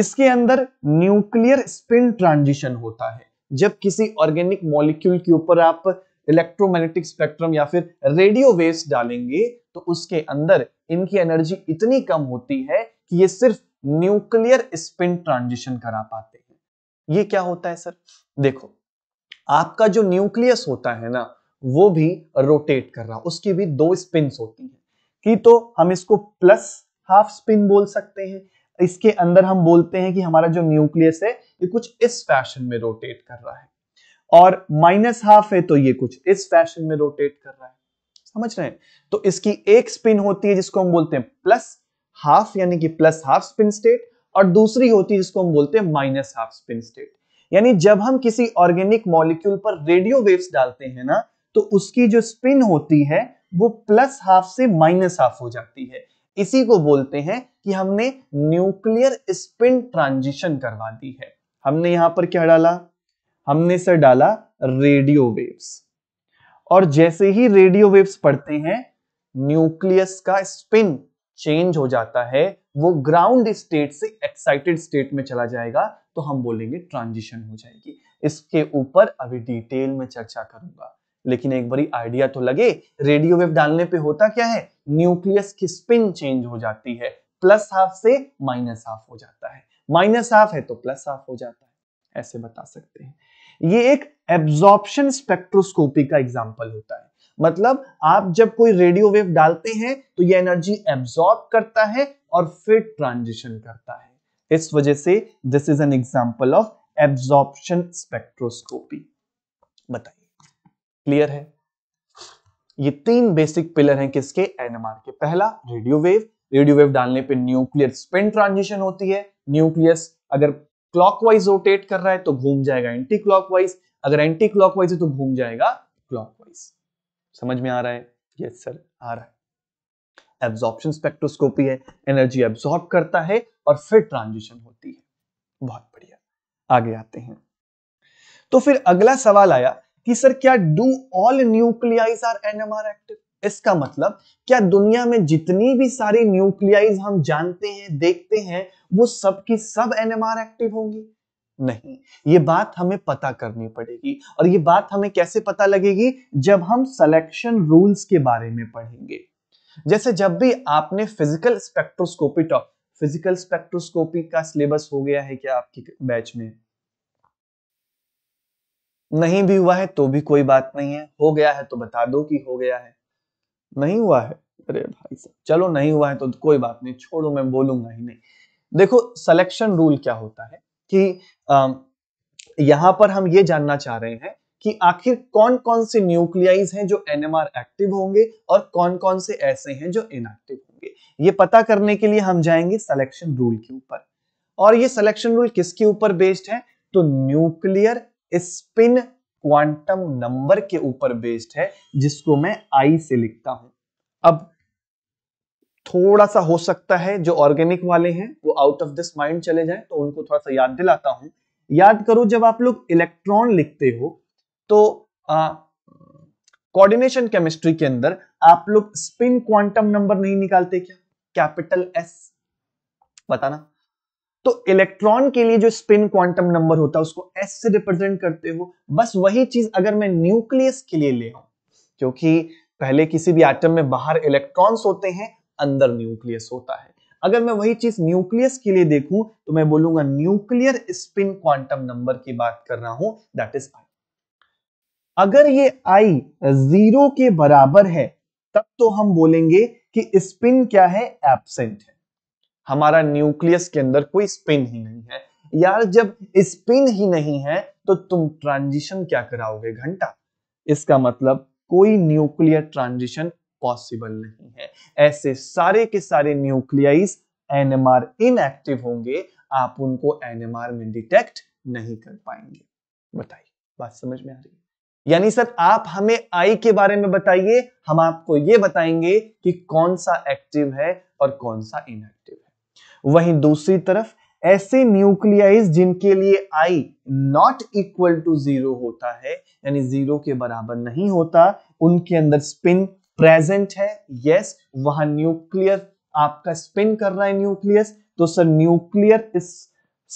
इसके अंदर न्यूक्लियर स्पिन ट्रांजिशन होता है जब किसी ऑर्गेनिक मॉलिक्यूल के ऊपर आप इलेक्ट्रोमैग्नेटिक स्पेक्ट्रम या फिर रेडियो वेव्स डालेंगे तो उसके अंदर इनकी एनर्जी इतनी कम होती है कि ये सिर्फ न्यूक्लियर स्पिन ट्रांजिशन करा पाते हैं ये क्या होता है सर देखो आपका जो न्यूक्लियस होता है ना वो भी रोटेट कर रहा उसकी भी दो स्पिन होती है कि तो हम इसको प्लस हाफ स्पिन बोल सकते हैं इसके अंदर हम बोलते हैं कि हमारा जो न्यूक्लियस है ये कुछ इस फैशन में रोटेट कर रहा है और माइनस हाफ है तो ये कुछ इस फैशन में रोटेट कर रहा है समझ रहे हैं तो इसकी एक स्पिन होती है जिसको हम बोलते हैं प्लस हाफ यानी कि प्लस हाफ स्पिन स्टेट और दूसरी होती है जिसको हम बोलते हैं माइनस हाफ स्पिन स्टेट यानी जब हम किसी ऑर्गेनिक मॉलिक्यूल पर रेडियो वेव्स डालते हैं ना तो उसकी जो स्पिन होती है वो प्लस हाफ से माइनस हाफ हो जाती है इसी को बोलते हैं कि हमने न्यूक्लियर स्पिन ट्रांजिशन करवा दी है हमने यहां पर क्या डाला हमने सर डाला रेडियो वेव्स और जैसे ही रेडियो वेव्स पढ़ते हैं न्यूक्लियस का स्पिन चेंज हो जाता है वो ग्राउंड स्टेट से एक्साइटेड स्टेट में चला जाएगा तो हम बोलेंगे ट्रांजिशन हो जाएगी इसके ऊपर अभी डिटेल में चर्चा करूंगा लेकिन एक बड़ी आइडिया तो लगे रेडियो वेव डालने पे होता क्या है न्यूक्लियस की स्पिन चेंज हो जाती है प्लस हाफ से माइनस हाफ हो जाता है माइनस हाफ है तो प्लस हाफ हो जाता है ऐसे बता सकते हैं ये एक एब्जॉर्प्शन स्पेक्ट्रोस्कोपी का एग्जाम्पल होता है मतलब आप जब कोई रेडियो वेव डालते हैं तो ये एनर्जी एब्जॉर्ब करता है और फिर ट्रांजिशन करता है इस वजह से this is an example of absorption spectroscopy बताइए क्लियर है ये तीन बेसिक पिलर हैं किसके एनएमआर के पहला रेडियो वेव रेडियो वेव डालने पे न्यूक्लियर स्पिन ट्रांजिशन होती है न्यूक्लियस अगर क्लॉकवाइज रोटेट कर रहा है तो घूम जाएगा एंटी क्लॉकवाइज अगर एंटी क्लॉकवाइज है तो घूम जाएगा क्लॉकवाइज समझ में आ रहा है यस सर आ रहा है एब्जॉर्प्शन स्पेक्ट्रोस्कोपी है एनर्जी एब्जॉर्ब करता है और फिर ट्रांजिशन होती है बहुत बढ़िया आगे आते हैं तो फिर अगला सवाल आया कि सर क्या do all nuclei are NMR active इसका मतलब क्या दुनिया में जितनी भी सारी न्यूक्लियाइज हम जानते हैं देखते हैं वो सब की सब एनएमआर एक्टिव होंगी नहीं ये बात हमें पता करनी पड़ेगी और ये बात हमें कैसे पता लगेगी जब हम सिलेक्शन रूल्स के बारे में पढ़ेंगे जैसे जब भी आपने physical spectroscopy top physical spectroscopy का सिलेबस हो गया है क्या आपकी बैच में नहीं भी हुआ है तो भी कोई बात नहीं है हो गया है तो बता दो कि हो गया है नहीं हुआ है अरे भाई साहब चलो नहीं हुआ है तो कोई बात नहीं छोड़ो मैं बोलूंगा ही नहीं देखो सिलेक्शन रूल क्या होता है कि आ, यहां पर हम ये जानना चाह रहे हैं कि आखिर कौन कौन से न्यूक्लियाइज हैं जो एनएमआर एक्टिव होंगे और कौन कौन से ऐसे हैं जो इनएक्टिव होंगे ये पता करने के लिए हम जाएंगे सिलेक्शन रूल के ऊपर और ये सिलेक्शन रूल किसके ऊपर बेस्ड है तो न्यूक्लियर स्पिन क्वांटम नंबर के ऊपर बेस्ड है जिसको मैं आई से लिखता हूं अब थोड़ा सा हो सकता है जो ऑर्गेनिक वाले हैं वो आउट ऑफ दिस माइंड चले जाए तो उनको थोड़ा सा याद दिलाता हूं याद करो जब आप लोग इलेक्ट्रॉन लिखते हो तो कोऑर्डिनेशन केमिस्ट्री के अंदर आप लोग स्पिन क्वांटम नंबर नहीं निकालते क्या कैपिटल एस बताना तो इलेक्ट्रॉन के लिए जो स्पिन क्वांटम नंबर होता है उसको एस से रिप्रेजेंट करते हो बस वही चीज अगर मैं न्यूक्लियस के लिए ले आऊं क्योंकि पहले किसी भी एटम में बाहर इलेक्ट्रॉन्स होते हैं अंदर न्यूक्लियस होता है अगर मैं वही चीज न्यूक्लियस के लिए देखूं तो मैं बोलूंगा न्यूक्लियर स्पिन क्वांटम नंबर की बात कर रहा हूं दैट इज आई अगर ये आई जीरो के बराबर है तब तो हम बोलेंगे कि स्पिन क्या है एबसेंट है हमारा न्यूक्लियस के अंदर कोई स्पिन ही नहीं है यार जब स्पिन ही नहीं है तो तुम ट्रांजिशन क्या कराओगे घंटा इसका मतलब कोई न्यूक्लियर ट्रांजिशन पॉसिबल नहीं है ऐसे सारे के सारे न्यूक्लियाइज एनएमआर इनएक्टिव होंगे आप उनको एनएमआर में डिटेक्ट नहीं कर पाएंगे बताइए बात समझ में आ रही है यानी सर आप हमें आई के बारे में बताइए हम आपको ये बताएंगे कि कौन सा एक्टिव है और कौन सा इनएक्टिव है वहीं दूसरी तरफ ऐसे न्यूक्लियाइज जिनके लिए I not equal to zero होता है यानी जीरो के बराबर नहीं होता उनके अंदर स्पिन प्रेजेंट है यस वहां न्यूक्लियर आपका स्पिन कर रहा है न्यूक्लियस तो सर न्यूक्लियर इस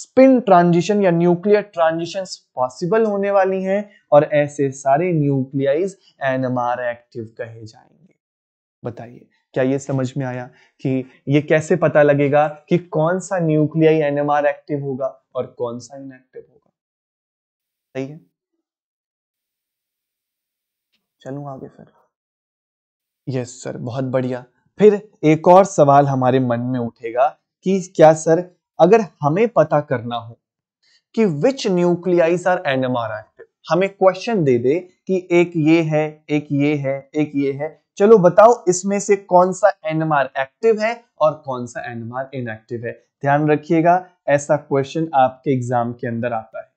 स्पिन ट्रांजिशन या न्यूक्लियर ट्रांजिशन पॉसिबल होने वाली हैं और ऐसे सारे न्यूक्लियाइज एनएमआर एक्टिव कहे जाएंगे बताइए क्या ये समझ में आया कि ये कैसे पता लगेगा कि कौन सा न्यूक्लियाई एनएमआर एक्टिव होगा और कौन सा इनएक्टिव होगा सही है चलू आगे फिर यस सर बहुत बढ़िया फिर एक और सवाल हमारे मन में उठेगा कि क्या सर अगर हमें पता करना हो कि which nuclei are NMR active हमें क्वेश्चन दे दे कि एक ये है एक ये है एक ये है चलो बताओ इसमें से कौन सा एनएमआर एक्टिव है और कौन सा एनएमआर इनएक्टिव है ध्यान रखिएगा ऐसा क्वेश्चन आपके एग्जाम के अंदर आता है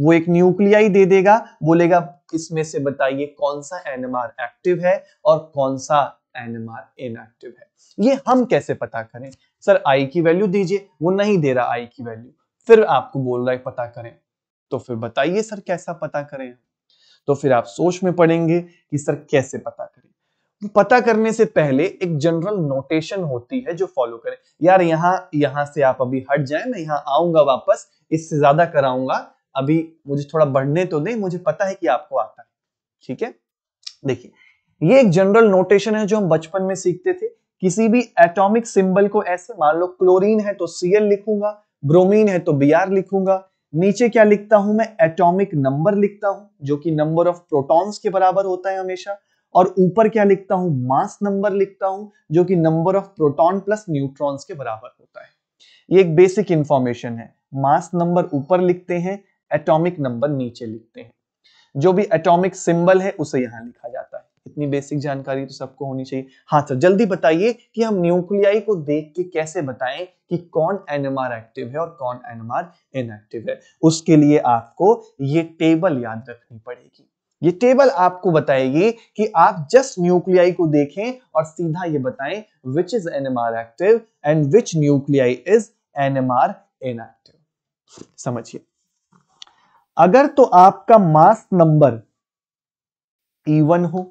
वो एक न्यूक्लियाई दे देगा बोलेगा किस में से बताइए कौन सा एनएमआर एक्टिव है और कौन सा एनएमआर इनएक्टिव है ये हम कैसे पता करें सर आई की वैल्यू दीजिए वो नहीं दे रहा आई की वैल्यू फिर आपको बोल रहा है पता करें तो फिर बताइए सर कैसा पता करें तो फिर आप सोच में पड़ेंगे कि सर कैसे पता करें वो पता करने से पहले एक जनरल नोटेशन होती है जो फॉलो करें यार यहां यहां से आप अभी हट जाए मैं यहां आऊंगा वापस इससे ज्यादा कराऊंगा अभी मुझे थोड़ा बढ़ने तो नहीं मुझे पता है कि आपको आता है ठीक है देखिए ये एक जनरल नोटेशन है जो हम बचपन में सीखते थे किसी भी एटॉमिक सिंबल को ऐसे मान लो क्लोरीन है तो सीएल लिखूंगा ब्रोमीन है तो बी लिखूंगा नीचे क्या लिखता हूं मैं एटॉमिक नंबर लिखता हूं जो कि नंबर ऑफ प्रोटॉन्स के बराबर होता है हमेशा और ऊपर क्या लिखता हूं मास नंबर लिखता हूं जो कि number of proton plus neutrons के बराबर होता है ये एक बेसिक इंफॉर्मेशन है मास नंबर ऊपर लिखते हैं एटॉमिक नंबर नीचे लिखते हैं जो भी एटॉमिक सिंबल है उसे यहाँ लिखा जाता है इतनी बेसिक जानकारी तो सबको होनी चाहिए हाँ सर जल्दी बताइए कि हम न्यूक्लियाई को देख के कैसे बताएं कि कौन एनएमआर एक्टिव है और कौन एनएमआर इनएक्टिव है उसके लिए आपको ये टेबल याद रखनी पड़ेगी ये टेबल आपको बताएगी कि आप जस्ट न्यूक्लियाई को देखें और सीधा ये बताएं which is NMR active and which nuclei is NMR inactive समझिए अगर तो आपका मास नंबर E1 हो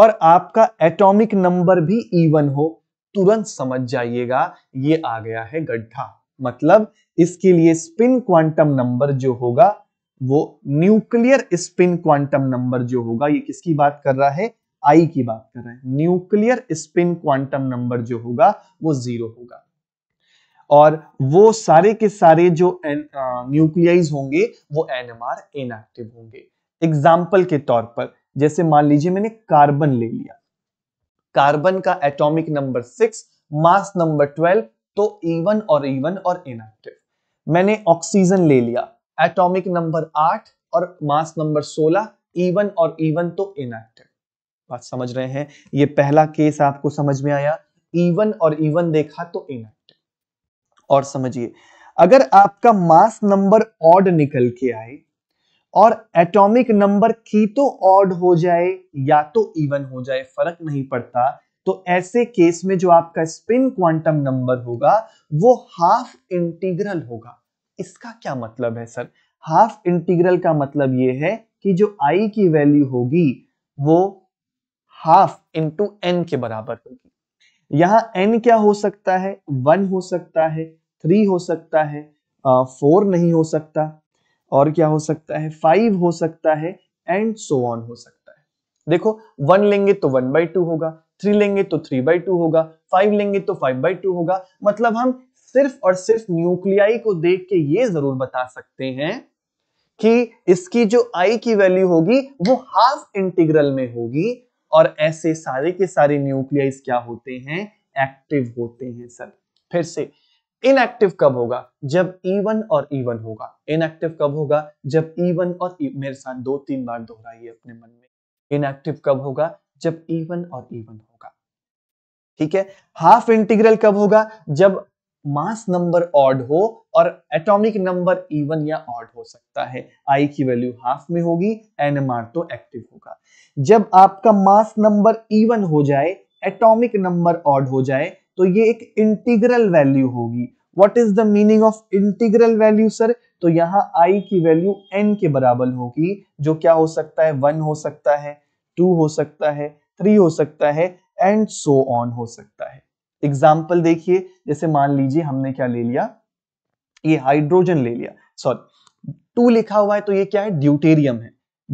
और आपका एटॉमिक नंबर भी E1 हो तुरंत समझ जाइएगा ये आ गया है गड्ढा मतलब इसके लिए स्पिन क्वांटम नंबर जो होगा वो न्यूक्लियर स्पिन क्वांटम नंबर जो होगा ये किसकी बात कर रहा है आई की बात कर रहा है न्यूक्लियर स्पिन क्वांटम नंबर जो होगा वो जीरो होगा और वो सारे के सारे जो न्यूक्लियाइज होंगे वो एनएमआर इनएक्टिव होंगे एग्जाम्पल के तौर पर जैसे मान लीजिए मैंने कार्बन ले लिया कार्बन का atomic number six mass number twelve तो इवन e और इवन e और इनएक्टिव मैंने ऑक्सीजन ले लिया एटॉमिक नंबर आठ और मास नंबर सोलह इवन e और इवन तो इनएक्टिव बात समझ रहे हैं ये पहला केस आपको समझ में आया इवन और इवन देखा तो इनएक्टिव और समझिए अगर आपका मास नंबर ऑड निकल के आए और एटॉमिक नंबर की तो ऑड हो जाए या तो इवन हो जाए फर्क नहीं पड़ता तो ऐसे केस में जो आपका स्पिन क्वांटम नंबर होगा वो हाफ इंटीग्रल होगा इसका क्या मतलब है सर हाफ इंटीग्रल का मतलब ये है कि जो आई की वैल्यू होगी वो हाफ इंटू एन के बराबर होगी यहाँ एन क्या हो सकता है वन हो सकता है थ्री हो सकता है फोर नहीं हो सकता और क्या हो सकता है फाइव हो सकता है एंड सो ऑन हो सकता है देखो वन लेंगे तो वन बाई टू होगा थ्री लेंगे तो थ्री बाई टू होगा फाइव लेंगे तो फाइव बाई टू होगा मतलब हम सिर्फ और सिर्फ न्यूक्लियाई को देख के ये जरूर बता सकते हैं कि इसकी जो आई की वैल्यू होगी वो हाफ इंटीग्रल में होगी और ऐसे सारे के सारे न्यूक्लियस क्या होते हैं एक्टिव होते हैं सर फिर से इनएक्टिव कब होगा जब E1 और E1 होगा इनएक्टिव कब होगा जब E1 और E मेरे साथ दो तीन बार दोहराइए अपने मन में इनएक्टिव कब होगा जब E1 और E1 होगा ठीक है हाफ इंटीग्रल कब होगा जब मास नंबर ऑड हो और एटॉमिक नंबर इवन या ऑड हो सकता है आई की वैल्यू हाफ में होगी एन एम आर तो एक्टिव होगा जब आपका मास नंबर इवन हो जाए एटॉमिक नंबर ऑड हो जाए तो ये एक इंटीग्रल वैल्यू होगी what is the meaning of integral value sir तो यहाँ आई की वैल्यू एन के बराबर होगी जो क्या हो सकता है वन हो सकता है टू हो सकता है थ्री हो सकता है एंड सो ऑन हो सकता है एग्जाम्पल देखिए जैसे मान लीजिए हमने क्या ले लिया ये हाइड्रोजन ले लिया सॉरी टू लिखा हुआ है तो ये क्या है ड्यूटेरियम है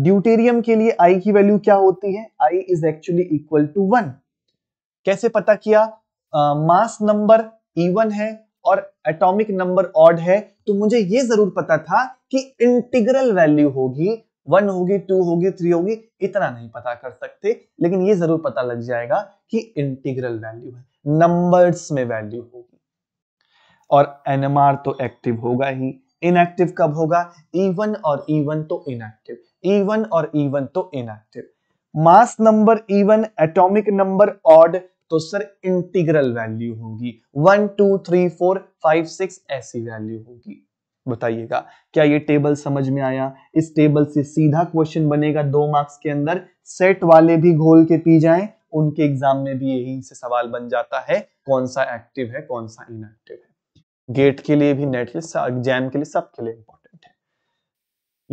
ड्यूटेरियम के लिए आई की वैल्यू क्या होती है I is actually equal to one कैसे पता किया मास नंबर इवन है और एटॉमिक नंबर ऑड है तो मुझे ये जरूर पता था कि इंटीग्रल वैल्यू होगी वन होगी टू होगी थ्री होगी इतना नहीं पता कर सकते लेकिन ये जरूर पता लग जाएगा कि इंटीग्रल वैल्यू है नंबर्स में वैल्यू होगी और एनएमआर तो एक्टिव होगा ही इनएक्टिव कब होगा इवन e और इवन e तो इनएक्टिव इवन e और इवन तो inactive mass number even atomic number odd तो सर इंटीग्रल वैल्यू होगी one two three four five six ऐसी वैल्यू होगी बताइएगा क्या ये टेबल समझ में आया इस टेबल से सीधा क्वेश्चन बनेगा दो मार्क्स के अंदर सेट वाले भी घोल के पी जाएं उनके एग्जाम में भी यही से सवाल बन जाता है कौन सा एक्टिव है कौन सा इनएक्टिव है गेट के लिए भी नेट के एग्जाम के लिए सबके लिए इंपॉर्टेंट है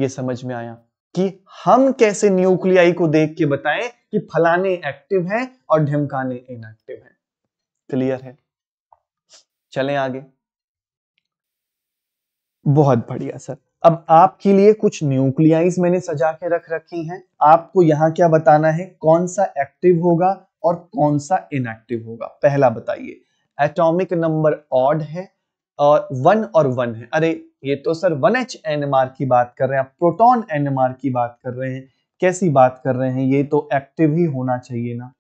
ये समझ में आया कि हम कैसे न्यूक्लियाई को देख के बताएं कि फलाने एक्टिव है और ढमकाने इनएक्टिव है क्लियर है चले आगे बहुत बढ़िया सर अब आपके लिए कुछ न्यूक्लियाइज मैंने सजा के रख रखी हैं आपको यहाँ क्या बताना है कौन सा एक्टिव होगा और कौन सा इनएक्टिव होगा पहला बताइए एटॉमिक नंबर ऑड है और वन और वन है अरे ये तो सर वन एच एन की बात कर रहे हैं आप प्रोटोन एन की बात कर रहे हैं कैसी बात कर रहे हैं ये तो एक्टिव ही होना चाहिए ना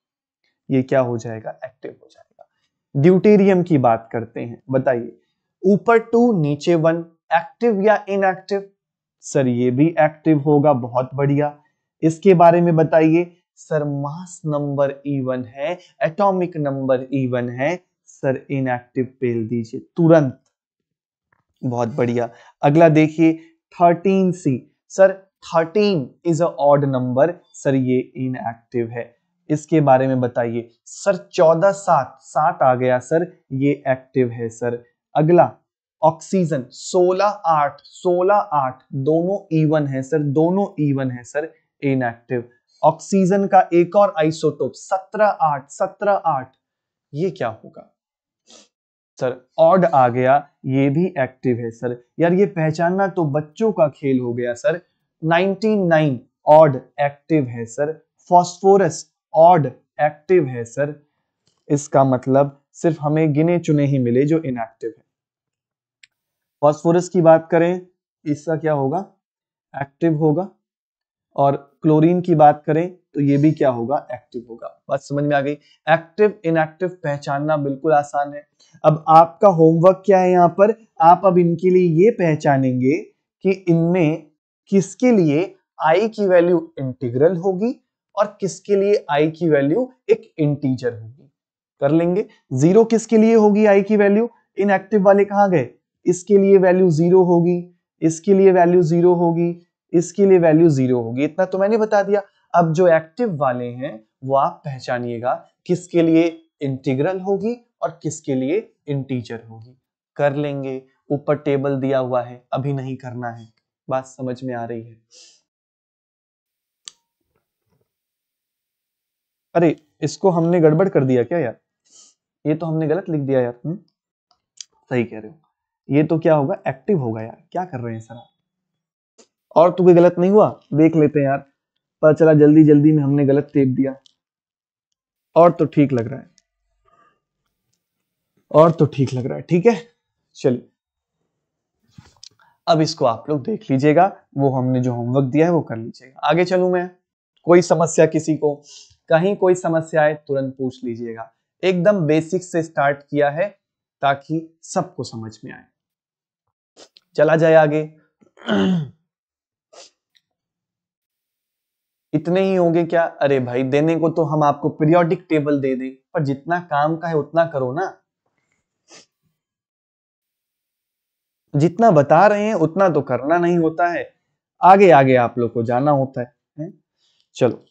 ये क्या हो जाएगा एक्टिव हो जाएगा ड्यूटेरियम की बात करते हैं बताइए ऊपर टू नीचे वन एक्टिव या इनएक्टिव सर ये भी एक्टिव होगा बहुत बढ़िया इसके बारे में बताइए सर मास नंबर इवन है एटॉमिक नंबर इवन है सर इनएक्टिव पेल दीजिए तुरंत बहुत बढ़िया अगला देखिए thirteen C sir thirteen is odd number sir ये इनएक्टिव है इसके बारे में बताइए सर चौदह सात सात आ गया सर ये एक्टिव है सर अगला ऑक्सीजन 16 आठ 16 आठ दोनों इवन e है सर दोनों इवन e है सर इनएक्टिव ऑक्सीजन का एक और आइसोटोप 17 आठ 17 आठ ये क्या होगा सर ऑड आ गया ये भी एक्टिव है सर यार ये पहचानना तो बच्चों का खेल हो गया सर 99 ऑड एक्टिव है सर फॉस्फोरस ऑड एक्टिव है सर इसका मतलब सिर्फ हमें गिने चुने ही मिले जो इनएक्टिव है फॉस्फोरस की बात करें इसका क्या होगा एक्टिव होगा और क्लोरीन की बात करें तो ये भी क्या होगा एक्टिव होगा बात समझ में आ गई एक्टिव इनएक्टिव पहचानना बिल्कुल आसान है अब आपका होमवर्क क्या है यहाँ पर आप अब इनके लिए ये पहचानेंगे कि इनमें किसके लिए आई की वैल्यू इंटीग्रल होगी और किसके लिए आई की वैल्यू एक इंटीजर होगी कर लेंगे जीरो किसके लिए होगी आई की वैल्यू इनएक्टिव वाले कहा गए इसके लिए वैल्यू जीरो होगी इसके लिए वैल्यू जीरो होगी इसके लिए वैल्यू जीरो होगी इतना तो मैंने बता दिया अब जो एक्टिव वाले हैं वो आप पहचानिएगा किसके लिए इंटीग्रल होगी और किसके लिए इंटीजर होगी कर लेंगे ऊपर टेबल दिया हुआ है अभी नहीं करना है बात समझ में आ रही है अरे इसको हमने गड़बड़ कर दिया क्या यार ये तो हमने गलत लिख दिया यार हुँ? हम्म? सही कह रहे हो ये तो क्या होगा एक्टिव होगा यार क्या कर रहे हैं सर और तो कोई गलत नहीं हुआ देख लेते हैं यार पता चला जल्दी जल्दी में हमने गलत टेप दिया और तो ठीक लग रहा है और तो ठीक लग रहा है ठीक है चलिए अब इसको आप लोग देख लीजिएगा वो हमने जो होमवर्क दिया है वो कर लीजिएगा आगे चलू मैं कोई समस्या किसी को कहीं कोई समस्या आए तुरंत पूछ लीजिएगा एकदम बेसिक से स्टार्ट किया है ताकि सबको समझ में आए चला जाए आगे इतने ही होंगे क्या अरे भाई देने को तो हम आपको पीरियोडिक टेबल दे दें पर जितना काम का है उतना करो ना जितना बता रहे हैं उतना तो करना नहीं होता है आगे आगे आप लोग को जाना होता है, है? चलो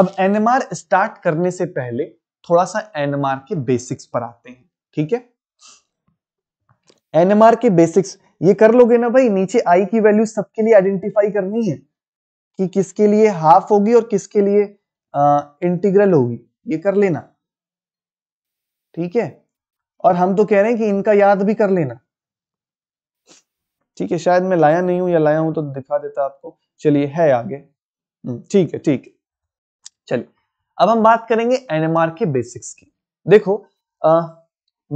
अब एनएमआर स्टार्ट करने से पहले थोड़ा सा एनएमआर के बेसिक्स पर आते हैं ठीक है एनएमआर के बेसिक्स ये कर लोगे ना भाई नीचे आई की वैल्यू सबके लिए आइडेंटिफाई करनी है कि किसके लिए हाफ होगी और किसके लिए इंटीग्रल होगी ये कर लेना ठीक है और हम तो कह रहे हैं कि इनका याद भी कर लेना ठीक है शायद मैं लाया नहीं हूं या लाया हूं तो दिखा देता आपको चलिए है आगे हम्म, ठीक है ठीक है चलिए अब हम बात करेंगे एनएमआर के बेसिक्स की देखो आ,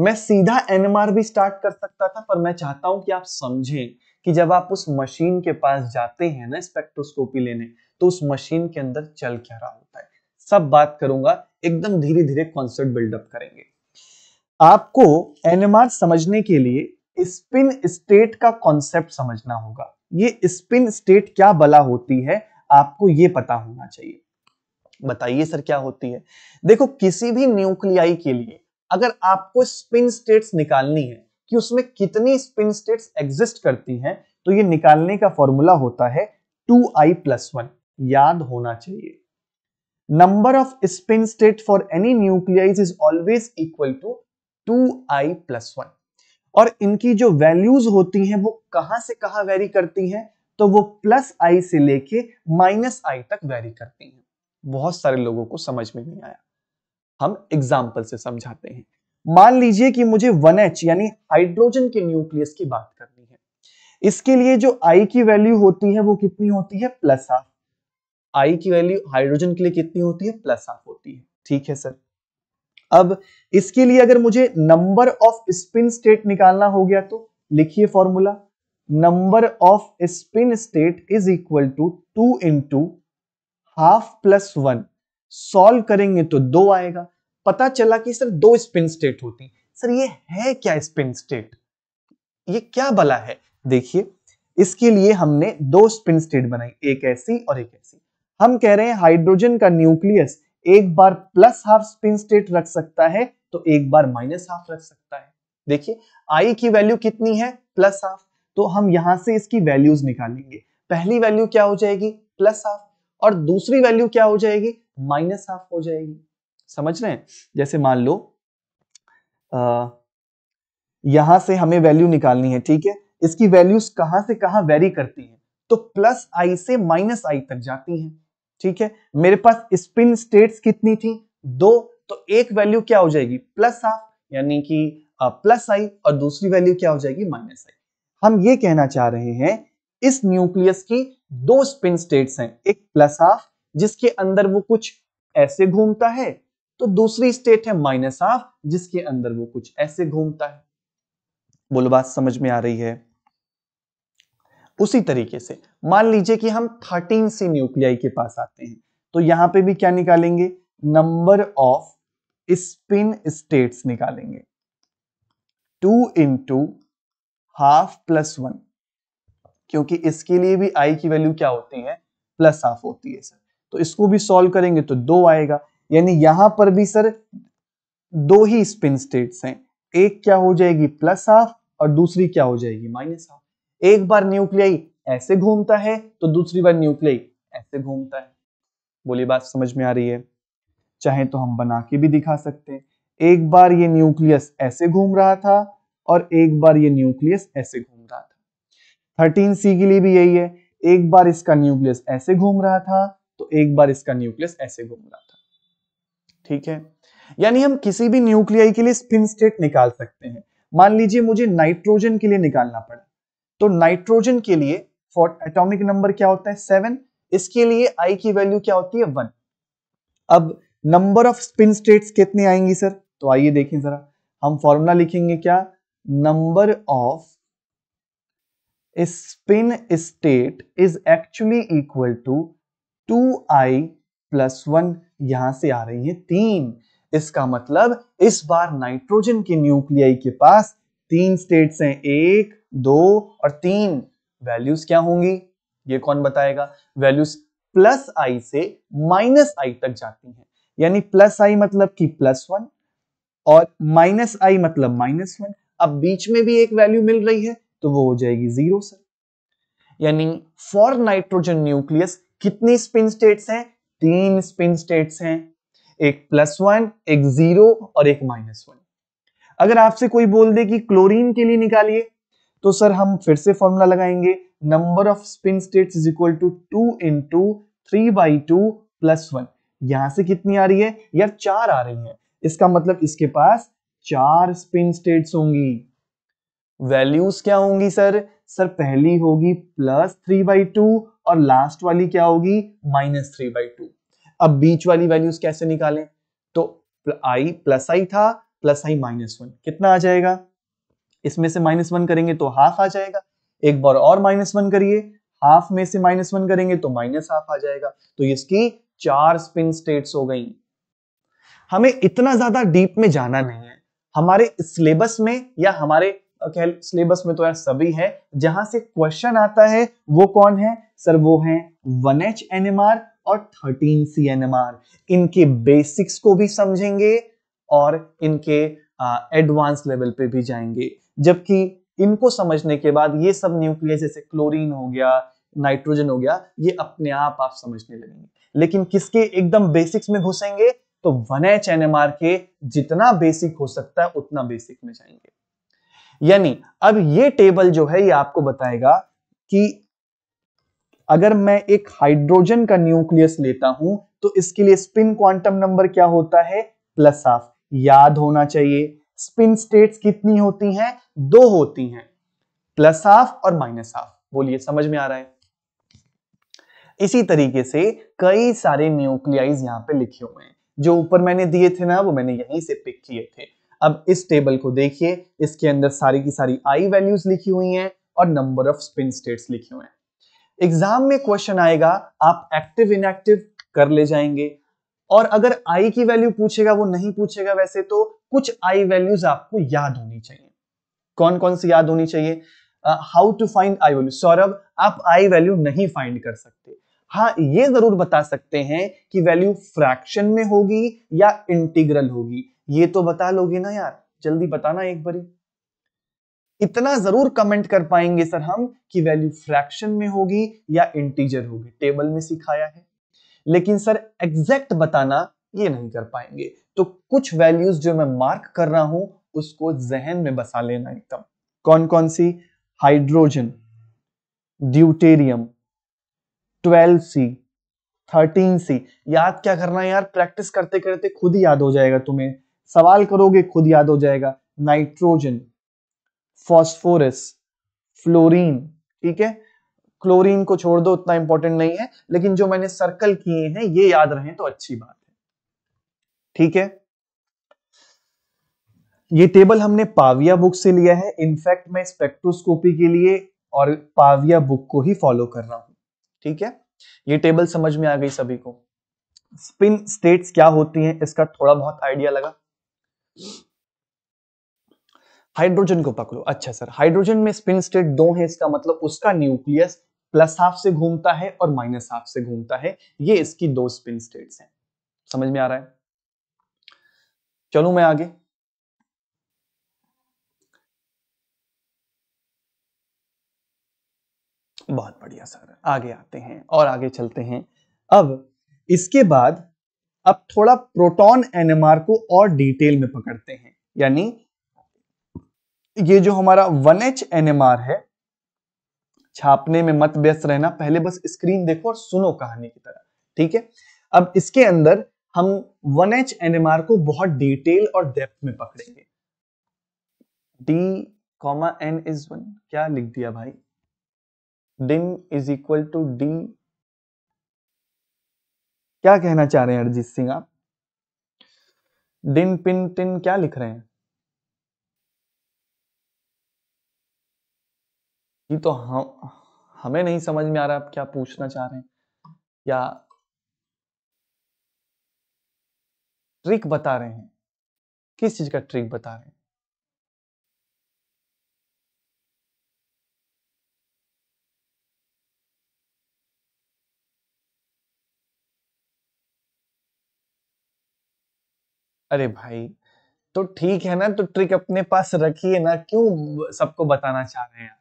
मैं सीधा एनएमआर भी स्टार्ट कर सकता था पर मैं चाहता हूं कि आप समझें कि जब आप उस मशीन के पास जाते हैं ना स्पेक्ट्रोस्कोपी लेने तो उस मशीन के अंदर चल क्या रहा होता है सब बात करूंगा एकदम धीरे धीरे कॉन्सेप्ट बिल्डअप करेंगे आपको एनएमआर समझने के लिए स्पिन स्टेट का कॉन्सेप्ट समझना होगा ये स्पिन स्टेट क्या बला होती है आपको ये पता होना चाहिए बताइए सर क्या होती है देखो किसी भी न्यूक्लियाई के लिए अगर आपको स्पिन स्टेट्स निकालनी है कि उसमें कितनी स्पिन स्टेट्स एग्जिस्ट करती हैं तो ये निकालने का फॉर्मूला होता है टू आई प्लस वन याद होना चाहिए number of spin state for any nuclei is always equal to two I plus one और इनकी जो वैल्यूज होती हैं वो कहां से कहां वेरी करती हैं तो वो प्लस आई से लेके माइनस आई तक वेरी करती हैं बहुत सारे लोगों को समझ में नहीं आया हम एग्जाम्पल से समझाते हैं मान लीजिए कि मुझे 1H यानी हाइड्रोजन के न्यूक्लियस की बात करनी है इसके लिए जो आई की वैल्यू होती है वो कितनी होती है प्लस हाफ आई की वैल्यू हाइड्रोजन के लिए कितनी होती है प्लस हाफ होती है ठीक है सर अब इसके लिए अगर मुझे नंबर ऑफ स्पिन स्टेट निकालना हो गया तो लिखिए formula number of spin state is equal to two into half plus one solve करेंगे तो दो आएगा पता चला कि सर दो स्पिन स्टेट होती है सर ये है क्या स्पिन स्टेट ये क्या बला है देखिए इसके लिए हमने दो स्पिन स्टेट बनाई एक ऐसी और एक ऐसी हम कह रहे हैं हाइड्रोजन का न्यूक्लियस एक बार प्लस हाफ स्पिन स्टेट रख सकता है तो एक बार माइनस हाफ रख सकता है देखिए आई की वैल्यू कितनी है प्लस हाफ तो हम यहां से इसकी वैल्यूज निकालेंगे पहली वैल्यू क्या हो जाएगी प्लस हाफ और दूसरी वैल्यू क्या हो जाएगी माइनस हाफ हो जाएगी समझ रहे हैं जैसे मान लो यहां से हमें वैल्यू निकालनी है ठीक है इसकी वैल्यूज कहां से कहां वेरी करती हैं तो प्लस आई से माइनस आई तक जाती हैं ठीक है मेरे पास स्पिन स्टेट्स कितनी थी दो तो एक वैल्यू क्या हो जाएगी प्लस हाफ यानी कि प्लस आई और दूसरी वैल्यू क्या हो जाएगी माइनस आई हम ये कहना चाह रहे हैं इस न्यूक्लियस की दो स्पिन स्टेट्स हैं एक प्लस हाफ जिसके अंदर वो कुछ ऐसे घूमता है तो दूसरी स्टेट है माइनस हाफ जिसके अंदर वो कुछ ऐसे घूमता है बोलो बात समझ में आ रही है उसी तरीके से मान लीजिए कि हम थर्टीन सी न्यूक्लियाई के पास आते हैं तो यहां पे भी क्या निकालेंगे नंबर ऑफ स्पिन स्टेट्स निकालेंगे two into half plus one क्योंकि इसके लिए भी आई की वैल्यू क्या होती है प्लस हाफ होती है सर तो इसको भी सॉल्व करेंगे तो दो आएगा यानी यहां पर भी सर दो ही स्पिन स्टेट्स हैं एक क्या हो जाएगी प्लस हाफ और दूसरी क्या हो जाएगी माइनस हाफ एक बार न्यूक्लियाई ऐसे घूमता है तो दूसरी बार न्यूक्लियाई ऐसे घूमता है बोली बात समझ में आ रही है चाहे तो हम बना के भी दिखा सकते हैं एक बार ये न्यूक्लियस ऐसे घूम रहा था और एक बार ये न्यूक्लियस ऐसे घूम रहा था थर्टीन सी के लिए भी यही है एक बार इसका न्यूक्लियस ऐसे घूम रहा था एक बार इसका न्यूक्लियस ऐसे घूम रहा था ठीक है यानी हम किसी भी न्यूक्लियाई के लिए स्पिन स्टेट निकाल सकते हैं मान लीजिए मुझे नाइट्रोजन के लिए निकालना पड़ा तो नाइट्रोजन के लिए फॉर एटॉमिक नंबर क्या होता है सेवन इसके लिए आई की वैल्यू क्या होती है वन अब नंबर ऑफ स्पिन स्टेट्स कितने आएंगी सर तो आइए देखें जरा हम फॉर्मूला लिखेंगे क्या number of spin state is actually equal to two I plus one यहां से आ रही है तीन इसका मतलब इस बार नाइट्रोजन के न्यूक्लियाई के पास तीन स्टेट्स हैं एक दो और तीन वैल्यूज क्या होंगी ये कौन बताएगा वैल्यूज प्लस आई से माइनस आई तक जाती हैं यानी प्लस आई मतलब कि प्लस वन और माइनस आई मतलब माइनस वन अब बीच में भी एक वैल्यू मिल रही है तो वो हो जाएगी जीरो सर यानी फॉर नाइट्रोजन न्यूक्लियस कितनी स्पिन स्टेट्स हैं तीन स्पिन स्टेट्स हैं एक प्लस वन एक जीरो और एक माइनस वन अगर आपसे कोई बोल दे कि क्लोरीन के लिए निकालिए तो सर हम फिर से फॉर्मूला लगाएंगे number of spin states is equal to two two three by two plus one यहां से कितनी आ रही है यार चार आ रही है इसका मतलब इसके पास चार स्पिन स्टेट्स होंगी वैल्यूज क्या होंगी सर सर पहली होगी प्लस थ्री बाई टू और लास्ट वाली क्या होगी माइनस थ्री बाई टू अब बीच वाली वैल्यूज कैसे निकालें तो आई प्लस आई था प्लस आई माइनस वन कितना आ जाएगा इसमें से माइनस वन करेंगे तो हाफ आ जाएगा एक बार और माइनस वन करिए हाफ में से माइनस वन करेंगे तो माइनस हाफ आ जाएगा तो इसकी चार स्पिन स्टेट्स हो गई हमें इतना ज्यादा डीप में जाना नहीं है हमारे सिलेबस में या हमारे सिलेबस में तो यार सभी है जहां से क्वेश्चन आता है वो कौन है सर वो हैं 1H NMR और 13C NMR इनके बेसिक्स को भी समझेंगे और इनके एडवांस लेवल पे भी जाएंगे जबकि इनको समझने के बाद ये सब न्यूक्लियस जैसे क्लोरीन हो गया नाइट्रोजन हो गया ये अपने आप आप समझने लगेंगे लेकिन किसके एकदम बेसिक्स में घुसेंगे तो वन एच आर के जितना बेसिक हो सकता है उतना बेसिक में जाएंगे यानी अब ये टेबल जो है ये आपको बताएगा कि अगर मैं एक हाइड्रोजन का न्यूक्लियस लेता हूं तो इसके लिए स्पिन क्वांटम नंबर क्या होता है प्लस हाफ याद होना चाहिए स्पिन स्टेट्स कितनी होती हैं दो होती हैं प्लस हाफ और माइनस हाफ बोलिए समझ में आ रहा है इसी तरीके से कई सारे न्यूक्लियाइज यहां पे लिखे हुए हैं जो ऊपर मैंने दिए थे ना वो मैंने यहीं से पिक किए थे अब इस टेबल को देखिए इसके अंदर सारी की सारी आई वैल्यूज लिखी हुई हैं और नंबर ऑफ स्पिन स्टेट्स लिखे हुए हैं एग्जाम में क्वेश्चन आएगा आप एक्टिव इनएक्टिव कर ले जाएंगे और अगर आई की वैल्यू पूछेगा वो नहीं पूछेगा वैसे तो कुछ आई वैल्यूज आपको याद होनी चाहिए कौन कौन सी याद होनी चाहिए how to find I value Saurabh आप आई वैल्यू नहीं फाइंड कर सकते हाँ ये जरूर बता सकते हैं कि वैल्यू फ्रैक्शन में होगी या इंटीग्रल होगी ये तो बता लोगे ना यार जल्दी बताना एक बारी इतना जरूर कमेंट कर पाएंगे सर हम कि वैल्यू फ्रैक्शन में होगी या इंटीजर होगी टेबल में सिखाया है लेकिन सर एग्जैक्ट बताना ये नहीं कर पाएंगे तो कुछ वैल्यूज जो मैं मार्क कर रहा हूं उसको जहन में बसा लेना एकदम कौन कौन C hydrogen deuterium 12C, 13C याद क्या करना है यार प्रैक्टिस करते करते खुद ही याद हो जाएगा तुम्हें सवाल करोगे खुद याद हो जाएगा नाइट्रोजन फॉस्फोरस फ्लोरीन ठीक है क्लोरीन को छोड़ दो उतना इंपॉर्टेंट नहीं है लेकिन जो मैंने सर्कल किए हैं ये याद रहे तो अच्छी बात है ठीक है ये टेबल हमने पाविया बुक से लिया है इनफैक्ट मैं स्पेक्ट्रोस्कोपी के लिए और पाविया बुक को ही फॉलो कर रहा हूं ठीक है ये टेबल समझ में आ गई सभी को स्पिन स्टेट्स क्या होती हैं इसका थोड़ा बहुत आइडिया लगा हाइड्रोजन को पकड़ो अच्छा सर हाइड्रोजन में स्पिन स्टेट दो है इसका मतलब उसका न्यूक्लियस प्लस हाफ से घूमता है और माइनस हाफ से घूमता है ये इसकी दो स्पिन स्टेट्स हैं समझ में आ रहा है चलू मैं आगे बहुत बढ़िया सर आगे आते हैं और आगे चलते हैं अब इसके बाद अब थोड़ा प्रोटॉन एनएमआर को और डिटेल में पकड़ते हैं यानी ये जो हमारा वन एच आर है छापने में मत व्यस्त रहना पहले बस स्क्रीन देखो और सुनो कहानी की तरह ठीक है अब इसके अंदर हम वन एच आर को बहुत डिटेल और डेप्थ में पकड़ेंगे D comma N is one क्या लिख दिया भाई dim is equal to D क्या कहना चाह रहे हैं अरिजीत सिंह आप डिन पिन टिन क्या लिख रहे हैं ये तो हम हमें नहीं समझ में आ रहा आप क्या पूछना चाह रहे हैं या ट्रिक बता रहे हैं किस चीज का ट्रिक बता रहे हैं अरे भाई तो ठीक है ना तो ट्रिक अपने पास रखिए ना क्यों सबको बताना चाह रहे हैं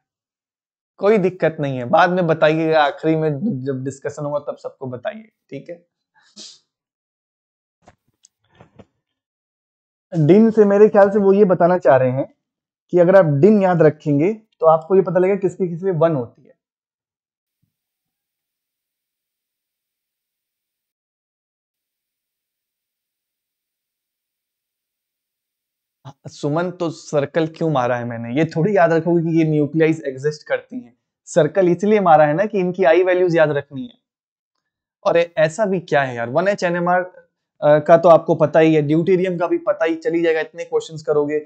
कोई दिक्कत नहीं है बाद में बताइएगा आखिरी में जब डिस्कशन होगा तब सबको बताइए ठीक है डिन से मेरे ख्याल से वो ये बताना चाह रहे हैं कि अगर आप डिन याद रखेंगे तो आपको ये पता लगेगा किसकी किसी वन होती है सुमन तो सर्कल क्यों मारा है मैंने ये थोड़ी याद रखोगे कि ये न्यूक्लियाइज एग्जिस्ट करती हैं सर्कल इसलिए मारा है ना कि इनकी आई वैल्यूज याद रखनी है और ऐसा भी क्या है यार वन एच एन का तो आपको पता ही है ड्यूटेरियम का भी पता ही चली जाएगा इतने क्वेश्चन करोगे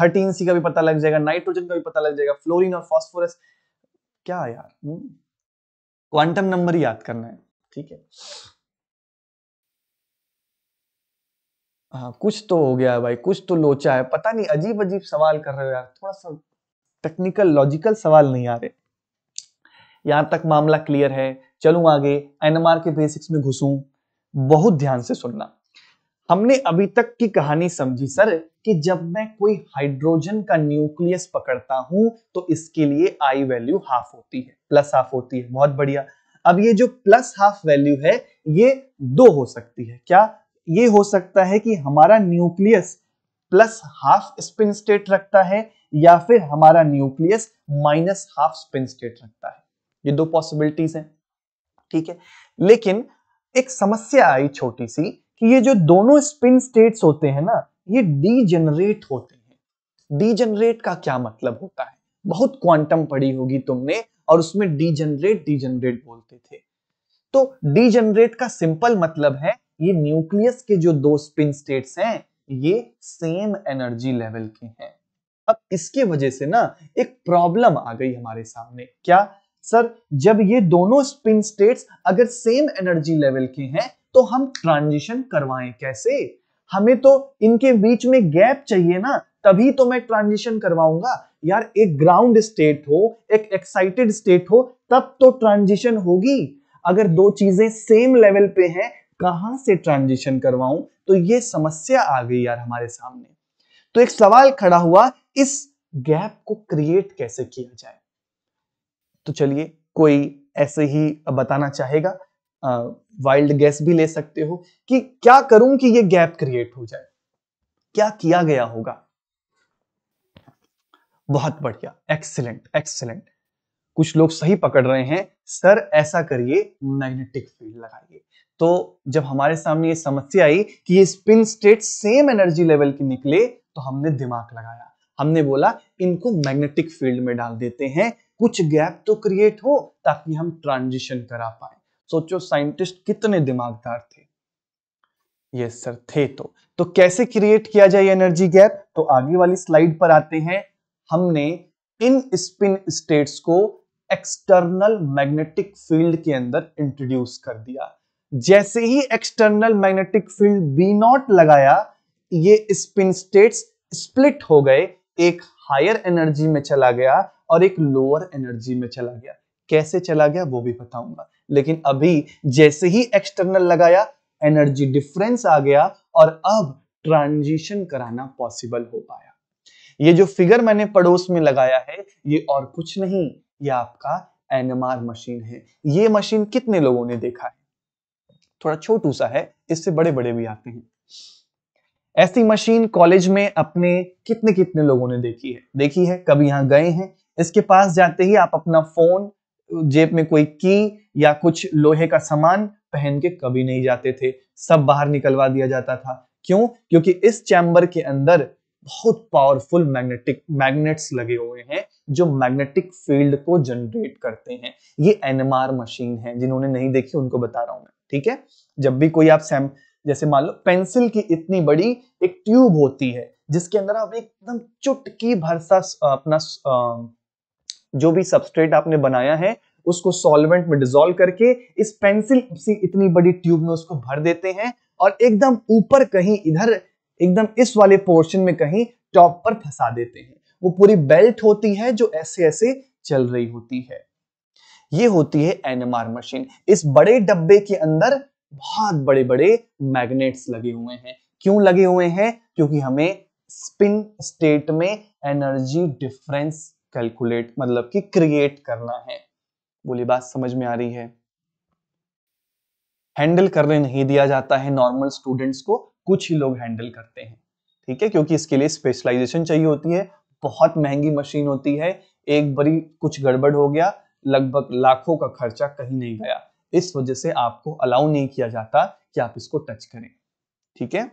थर्टीन सी का भी पता लग जाएगा नाइट्रोजन का भी पता लग जाएगा फ्लोरिन और फॉस्फोरस क्या यार क्वांटम हम्म। नंबर याद करना है ठीक है हाँ कुछ तो हो गया है भाई कुछ तो लोचा है पता नहीं अजीब अजीब सवाल कर रहे हो यार थोड़ा सा टेक्निकल लॉजिकल सवाल नहीं आ रहे यहां तक मामला क्लियर है चलू आगे एनएमआर के बेसिक्स में घुसू बहुत ध्यान से सुनना हमने अभी तक की कहानी समझी सर कि जब मैं कोई हाइड्रोजन का न्यूक्लियस पकड़ता हूं तो इसके लिए आई वैल्यू हाफ होती है प्लस हाफ होती है बहुत बढ़िया अब ये जो प्लस हाफ वैल्यू है ये दो हो सकती है क्या ये हो सकता है कि हमारा nucleus plus half spin state रखता है या फिर हमारा nucleus minus half spin state रखता है ये दो पॉसिबिलिटीज हैं ठीक है लेकिन एक समस्या आई छोटी सी कि ये जो दोनों स्पिन स्टेट्स होते हैं ना ये डीजनरेट होते हैं डीजनरेट का क्या मतलब होता है बहुत क्वांटम पड़ी होगी तुमने और उसमें डीजनरेट डीजनरेट बोलते थे तो डीजनरेट का सिंपल मतलब है ये न्यूक्लियस के जो दो स्पिन स्टेट्स हैं ये सेम एनर्जी लेवल के हैं अब इसके वजह से ना एक प्रॉब्लम आ गई हमारे सामने क्या सर जब ये दोनों स्पिन स्टेट्स अगर सेम एनर्जी लेवल के हैं तो हम ट्रांजिशन करवाएं कैसे हमें तो इनके बीच में गैप चाहिए ना तभी तो मैं ट्रांजिशन करवाऊंगा यार एक ग्राउंड स्टेट हो एक एक्साइटेड स्टेट हो तब तो ट्रांजिशन होगी अगर दो चीजें सेम लेवल पे हैं कहां से ट्रांजिशन करवाऊं तो ये समस्या आ गई यार हमारे सामने तो एक सवाल खड़ा हुआ इस गैप को क्रिएट कैसे किया जाए तो चलिए कोई ऐसे ही बताना चाहेगा वाइल्ड गैस भी ले सकते हो कि क्या करूं कि ये गैप क्रिएट हो जाए क्या किया गया होगा बहुत बढ़िया एक्सीलेंट एक्सीलेंट कुछ लोग सही पकड़ रहे हैं सर ऐसा करिए मैग्नेटिक फील्ड लगाइए तो जब हमारे सामने ये समस्या आई कि ये spin state same energy level की निकले तो हमने दिमाग लगाया हमने बोला इनको मैग्नेटिक फील्ड में डाल देते हैं कुछ गैप तो क्रिएट हो ताकि हम ट्रांजिशन करा पाए सोचो साइंटिस्ट कितने दिमागदार थे ये सर थे तो तो कैसे क्रिएट किया जाए एनर्जी गैप तो आगे वाली स्लाइड पर आते हैं हमने इन स्पिन स्टेट्स को एक्सटर्नल मैग्नेटिक फील्ड के अंदर इंट्रोड्यूस कर दिया जैसे ही external magnetic field B naught लगाया ये स्पिन स्टेट्स स्प्लिट हो गए एक हायर एनर्जी में चला गया और एक लोअर एनर्जी में चला गया कैसे चला गया वो भी बताऊंगा लेकिन अभी जैसे ही एक्सटर्नल लगाया एनर्जी डिफरेंस आ गया और अब ट्रांजिशन कराना पॉसिबल हो पाया ये जो फिगर मैंने पड़ोस में लगाया है ये और कुछ नहीं ये आपका एनएमआर मशीन है ये मशीन कितने लोगों ने देखा है थोड़ा छोटू सा है इससे बड़े बड़े भी आते हैं ऐसी मशीन कॉलेज में अपने कितने कितने लोगों ने देखी है देखी है कभी यहाँ गए हैं इसके पास जाते ही आप अपना फोन जेब में कोई की या कुछ लोहे का सामान पहन के कभी नहीं जाते थे सब बाहर निकलवा दिया जाता था क्यों क्योंकि इस चैम्बर के अंदर बहुत पावरफुल मैग्नेटिक मैग्नेट्स लगे हुए हैं जो मैग्नेटिक फील्ड को जनरेट करते हैं ये एनएमआर मशीन है जिन्होंने नहीं देखी उनको बता रहा हूं मैं ठीक है जब भी कोई आप सैम जैसे मान लो पेंसिल की इतनी बड़ी एक ट्यूब होती है जिसके अंदर आप एकदम चुटकी भर सा अपना जो भी सबस्ट्रेट आपने बनाया है उसको सॉल्वेंट में डिजोल्व करके इस पेंसिल सी इतनी बड़ी ट्यूब में उसको भर देते हैं और एकदम ऊपर कहीं इधर एकदम इस वाले पोर्शन में कहीं टॉप पर फंसा देते हैं वो पूरी बेल्ट होती है जो ऐसे ऐसे चल रही होती है ये होती है एनएमआर मशीन इस बड़े डब्बे के अंदर बहुत बड़े बड़े मैग्नेट्स लगे हुए हैं क्यों लगे हुए हैं क्योंकि हमें स्पिन स्टेट में एनर्जी डिफरेंस कैलकुलेट मतलब कि क्रिएट करना है बोली बात समझ में आ रही है हैंडल करने नहीं दिया जाता है नॉर्मल स्टूडेंट्स को कुछ ही लोग हैंडल करते हैं ठीक है क्योंकि इसके लिए स्पेशलाइजेशन चाहिए होती है बहुत महंगी मशीन होती है एक बड़ी कुछ गड़बड़ हो गया लगभग लाखों का खर्चा कहीं नहीं गया इस वजह से आपको अलाउ नहीं किया जाता कि आप इसको टच करें ठीक है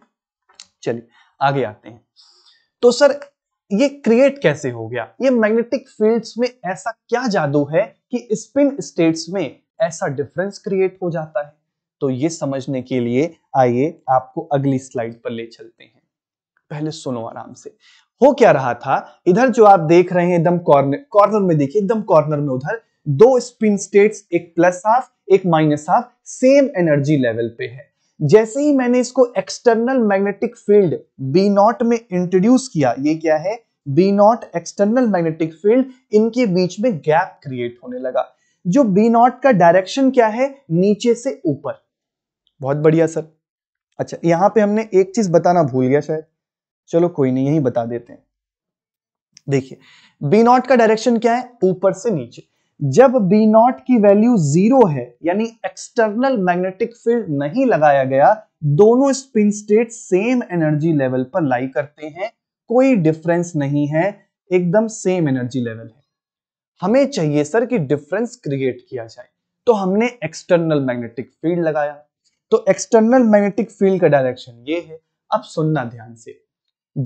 चलिए आगे आते हैं तो सर ये क्रिएट कैसे हो गया ये मैग्नेटिक फील्ड्स में ऐसा क्या जादू है कि स्पिन स्टेट्स में ऐसा डिफरेंस क्रिएट हो जाता है तो ये समझने के लिए आइए आपको अगली स्लाइड पर ले चलते हैं पहले सुनो आराम से हो क्या रहा था इधर जो आप देख रहे हैं एकदम कॉर्नर कॉर्नर में देखिए एकदम कॉर्नर में उधर दो स्पिन स्टेट्स एक प्लस हाफ एक minus half same energy level पे है जैसे ही मैंने इसको external magnetic field B naught में इंट्रोड्यूस किया ये क्या है B naught external magnetic field इनके बीच में गैप क्रिएट होने लगा जो बी नॉट का डायरेक्शन क्या है नीचे से ऊपर बहुत बढ़िया सर अच्छा यहां पे हमने एक चीज बताना भूल गया शायद चलो कोई नहीं यही बता देते हैं देखिए बी नॉट का डायरेक्शन क्या है ऊपर से नीचे जब बी नॉट की वैल्यू जीरो है यानी एक्सटर्नल मैग्नेटिक फील्ड नहीं लगाया गया दोनों spin state same energy level पर लाई करते हैं कोई डिफरेंस नहीं है एकदम सेम एनर्जी लेवल है हमें चाहिए सर कि डिफरेंस क्रिएट किया जाए तो हमने एक्सटर्नल मैग्नेटिक फील्ड लगाया तो एक्सटर्नल मैग्नेटिक फील्ड का डायरेक्शन ये है अब सुनना ध्यान से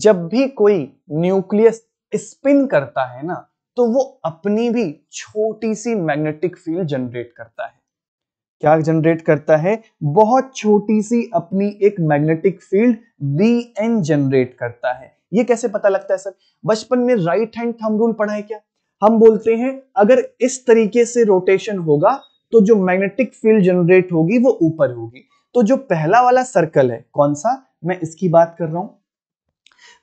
जब भी कोई न्यूक्लियस स्पिन करता है ना तो वो अपनी भी छोटी सी मैग्नेटिक फील्ड जनरेट करता है क्या जनरेट करता है बहुत छोटी सी अपनी एक magnetic field B N generate करता है ये कैसे पता लगता है सर बचपन में राइट हैंड थंब रूल पढ़ा है क्या हम बोलते हैं अगर इस तरीके से रोटेशन होगा तो जो मैग्नेटिक फील्ड जनरेट होगी वो ऊपर होगी तो जो पहला वाला सर्कल है कौन सा मैं इसकी बात कर रहा हूं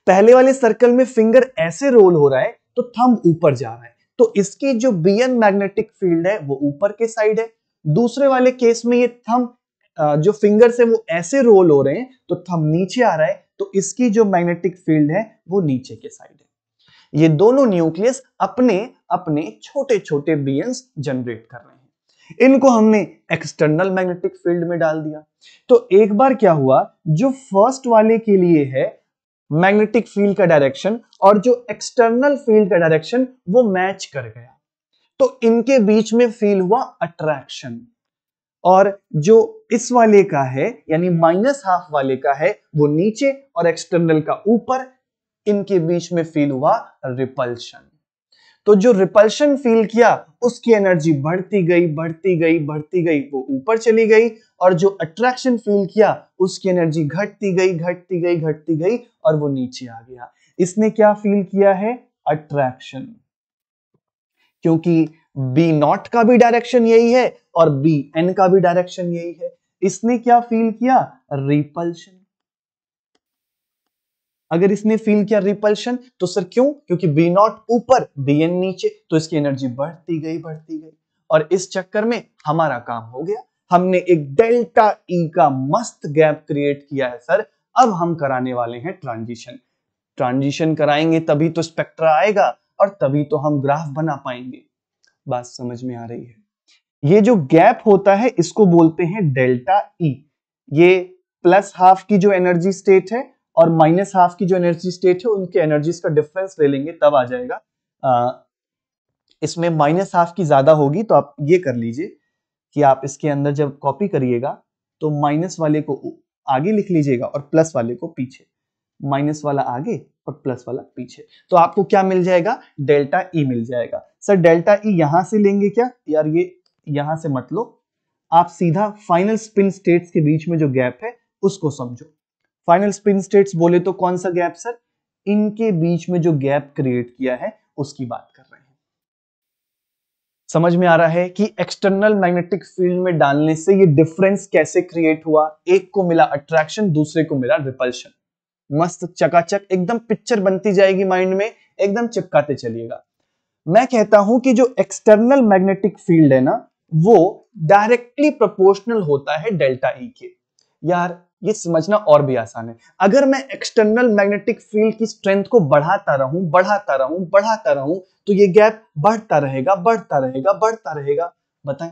पहले वाले सर्कल में फिंगर ऐसे रोल हो रहा है तो थंब ऊपर जा रहा है तो इसकी जो बियन मैग्नेटिक फील्ड है वो ऊपर के साइड है दूसरे वाले केस में ये थंब जो फिंगर से वो ऐसे रोल हो रहे हैं तो थंब नीचे आ रहा है तो इसकी जो मैग्नेटिक फील्ड है वो नीचे के साइड है ये दोनों न्यूक्लियस अपने अपने छोटे छोटे बियंस जनरेट कर रहे हैं इनको हमने एक्सटर्नल मैग्नेटिक फील्ड में डाल दिया तो एक बार क्या हुआ जो फर्स्ट वाले के लिए है मैग्नेटिक फील्ड का डायरेक्शन और जो एक्सटर्नल फील्ड का डायरेक्शन वो मैच कर गया तो इनके बीच में फील हुआ अट्रैक्शन और जो इस वाले का है यानी माइनस हाफ वाले का है वो नीचे और एक्सटर्नल का ऊपर इनके बीच में फील हुआ रिपल्शन तो जो रिपल्शन फील किया उसकी एनर्जी बढ़ती गई बढ़ती गई बढ़ती गई वो ऊपर चली गई और जो अट्रैक्शन फील किया उसकी एनर्जी घटती गई घटती गई घटती गई और वो नीचे आ गया इसने क्या फील किया है अट्रैक्शन क्योंकि बी नॉट का भी डायरेक्शन यही है और बी एन का भी डायरेक्शन यही है इसने क्या फील किया रिपल्शन अगर इसने फील किया रिपल्शन तो सर क्यों क्योंकि बी नॉट ऊपर बी एन नीचे तो इसकी एनर्जी बढ़ती गई बढ़ती गई और इस चक्कर में हमारा काम हो गया हमने एक डेल्टा ई e का मस्त गैप क्रिएट किया है सर अब हम कराने वाले हैं ट्रांजिशन ट्रांजिशन कराएंगे तभी तो स्पेक्ट्रा आएगा और तभी तो हम ग्राफ बना पाएंगे बात समझ में आ रही है ये जो गैप होता है इसको बोलते हैं डेल्टा ई e। ये प्लस हाफ की जो एनर्जी स्टेट है और माइनस हाफ की जो एनर्जी स्टेट है उनके एनर्जीज का डिफरेंस ले लेंगे तब आ जाएगा आ, इसमें माइनस हाफ की ज्यादा होगी तो आप ये कर लीजिए कि आप इसके अंदर जब कॉपी करिएगा तो माइनस वाले को आगे लिख लीजिएगा और प्लस वाले को पीछे माइनस वाला आगे और प्लस वाला पीछे तो आपको क्या मिल जाएगा डेल्टा ई e मिल जाएगा सर डेल्टा ई यहां से लेंगे क्या यार ये यहां से मत लो आप सीधा फाइनल स्पिन स्टेट्स के बीच में जो गैप है उसको समझो फाइनल स्पिन स्टेट्स बोले तो कौन सा गैप सर इनके बीच में जो गैप क्रिएट किया है उसकी बात समझ में आ रहा है कि एक्सटर्नल मैग्नेटिक फील्ड में डालने से ये डिफरेंस कैसे क्रिएट हुआ एक को मिला अट्रैक्शन दूसरे को मिला रिपल्शन मस्त चकाचक एकदम पिक्चर बनती जाएगी माइंड में एकदम चिपकाते चलिएगा मैं कहता हूं कि जो एक्सटर्नल मैग्नेटिक फील्ड है ना वो डायरेक्टली प्रोपोर्शनल होता है डेल्टा ई e के यार ये समझना और भी आसान है अगर मैं एक्सटर्नल मैग्नेटिक फील्ड की स्ट्रेंथ को बढ़ाता रहूं बढ़ाता रहूं बढ़ाता रहूं तो ये गैप बढ़ता रहेगा बढ़ता रहेगा बढ़ता रहेगा बताएं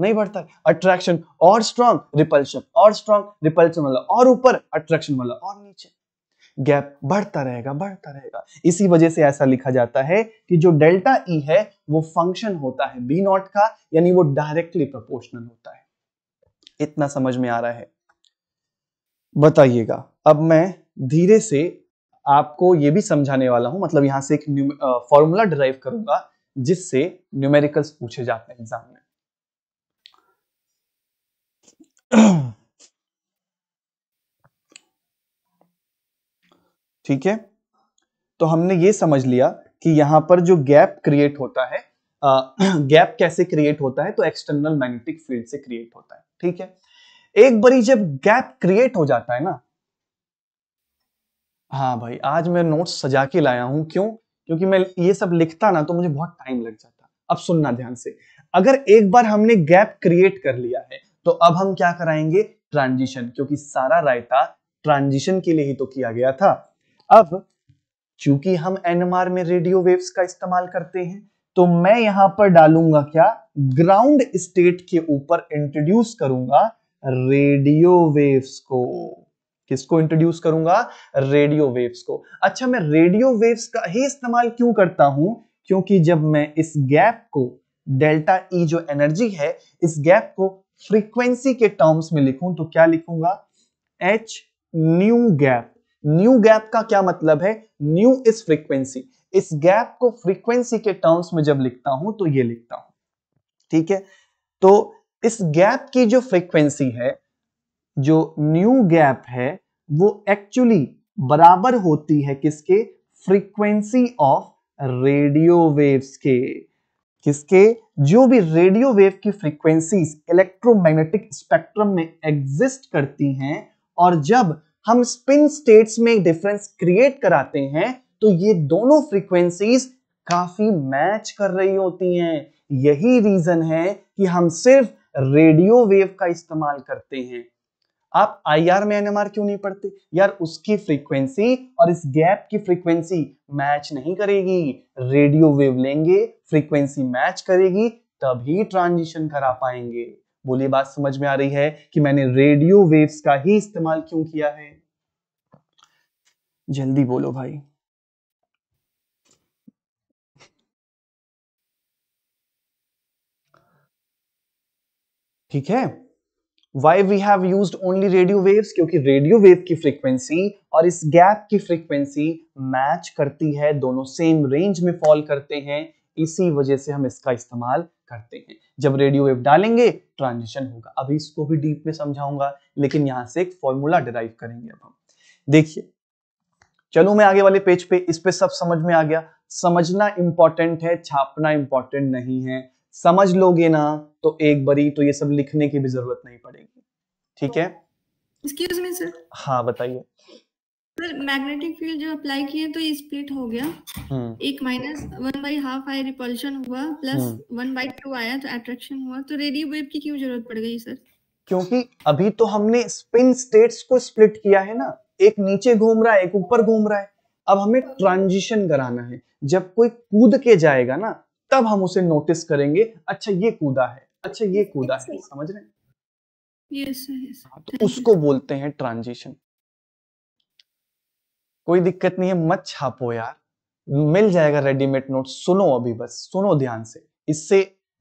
नहीं बढ़ता अट्रैक्शन और स्ट्रॉन्ग रिपल्शन और स्ट्रॉन्ग रिपल्शन वाला और ऊपर अट्रैक्शन वाला और नीचे गैप बढ़ता रहेगा बढ़ता रहेगा इसी वजह से ऐसा लिखा जाता है कि जो डेल्टा ई e है वो फंक्शन होता है बी नॉट का यानी वो डायरेक्टली प्रोपोर्शनल होता है इतना समझ में आ रहा है बताइएगा अब मैं धीरे से आपको ये भी समझाने वाला हूँ मतलब यहाँ से एक फॉर्मूला डिराइव करूंगा जिससे न्यूमेरिकल्स पूछे जाते हैं एग्जाम में ठीक है तो हमने ये समझ लिया कि यहां पर जो गैप क्रिएट होता है गैप कैसे क्रिएट होता है तो एक्सटर्नल मैग्नेटिक फील्ड से क्रिएट होता है ठीक है एक बारी जब गैप क्रिएट हो जाता है ना हाँ भाई आज मैं नोट्स सजा के लाया हूँ क्यों क्योंकि मैं ये सब लिखता ना तो मुझे बहुत टाइम लग जाता अब सुनना ध्यान से अगर एक बार हमने गैप क्रिएट कर लिया है तो अब हम क्या कराएंगे ट्रांजिशन क्योंकि सारा रायता ट्रांजिशन के लिए ही तो किया गया था अब चूंकि हम एनएमआर में रेडियो वेव्स का इस्तेमाल करते हैं तो मैं यहां पर डालूंगा क्या ग्राउंड स्टेट के ऊपर इंट्रोड्यूस करूंगा रेडियो वेव्स को किसको इंट्रोड्यूस करूंगा रेडियो वेव्स को अच्छा मैं रेडियो वेव्स का ही इस्तेमाल क्यों करता हूं क्योंकि जब मैं इस गैप को डेल्टा ई e जो एनर्जी है इस गैप को फ्रीक्वेंसी के टर्म्स में लिखूं तो क्या लिखूंगा H nu gap nu gap का क्या मतलब है न्यू इस फ्रीक्वेंसी इस गैप को फ्रीक्वेंसी के टर्म्स में जब लिखता हूं तो ये लिखता हूं ठीक है तो इस गैप की जो फ्रीक्वेंसी है जो न्यू गैप है वो एक्चुअली बराबर होती है किसके फ्रीक्वेंसी ऑफ रेडियो वेव्स के किसके जो भी रेडियो वेव की फ्रीक्वेंसीज इलेक्ट्रोमैग्नेटिक स्पेक्ट्रम में एग्जिस्ट करती हैं और जब हम स्पिन स्टेट्स में डिफरेंस क्रिएट कराते हैं तो ये दोनों फ्रीक्वेंसीज काफी मैच कर रही होती हैं यही रीजन है कि हम सिर्फ रेडियो वेव का इस्तेमाल करते हैं आप आई आर में एनएमआर क्यों नहीं पढ़ते यार उसकी फ्रीक्वेंसी और इस गैप की फ्रीक्वेंसी मैच नहीं करेगी रेडियो वेव लेंगे फ्रीक्वेंसी मैच करेगी तभी ट्रांजिशन करा पाएंगे बोलिए बात समझ में आ रही है कि मैंने रेडियो वेव्स का ही इस्तेमाल क्यों किया है जल्दी बोलो भाई ठीक है why we have use only radio waves क्योंकि रेडियो वेव की फ्रीक्वेंसी और इस गैप की फ्रीक्वेंसी मैच करती है दोनों सेम रेंज में फॉल करते हैं इसी वजह से हम इसका इस्तेमाल करते हैं जब रेडियो वेव डालेंगे ट्रांजिशन होगा अभी इसको भी डीप में समझाऊंगा लेकिन यहां से एक फॉर्मूला डिराइव करेंगे अब हम देखिए चलो मैं आगे वाले पेज पे इस पे सब समझ में आ गया समझना इंपॉर्टेंट है छापना इंपॉर्टेंट नहीं है समझ लोगे ना तो एक बारी तो ये सब लिखने की भी जरूरत नहीं पड़ेगी ठीक है एक्सक्यूज मी सर हाँ बताइए सर मैग्नेटिक फील्ड जो अप्लाई किए तो ये स्प्लिट हो गया हम्म। एक माइनस वन बाई हाफ आई रिपल्शन हुआ प्लस वन बाई टू आया तो अट्रैक्शन हुआ तो रेडियो वेव की क्यों जरूरत पड़ गई सर क्योंकि अभी तो हमने स्पिन स्टेट्स को स्प्लिट किया है ना एक नीचे घूम रहा है एक ऊपर घूम रहा है अब हमें ट्रांजिशन कराना है जब कोई कूद के जाएगा ना तब हम उसे नोटिस करेंगे अच्छा ये कूदा है अच्छा ये कूदा है समझ रहे हैं हाँ, तो उसको बोलते हैं ट्रांजिशन कोई दिक्कत नहीं है मत छापो यार मिल जाएगा रेडीमेड नोट सुनो अभी बस सुनो ध्यान से इससे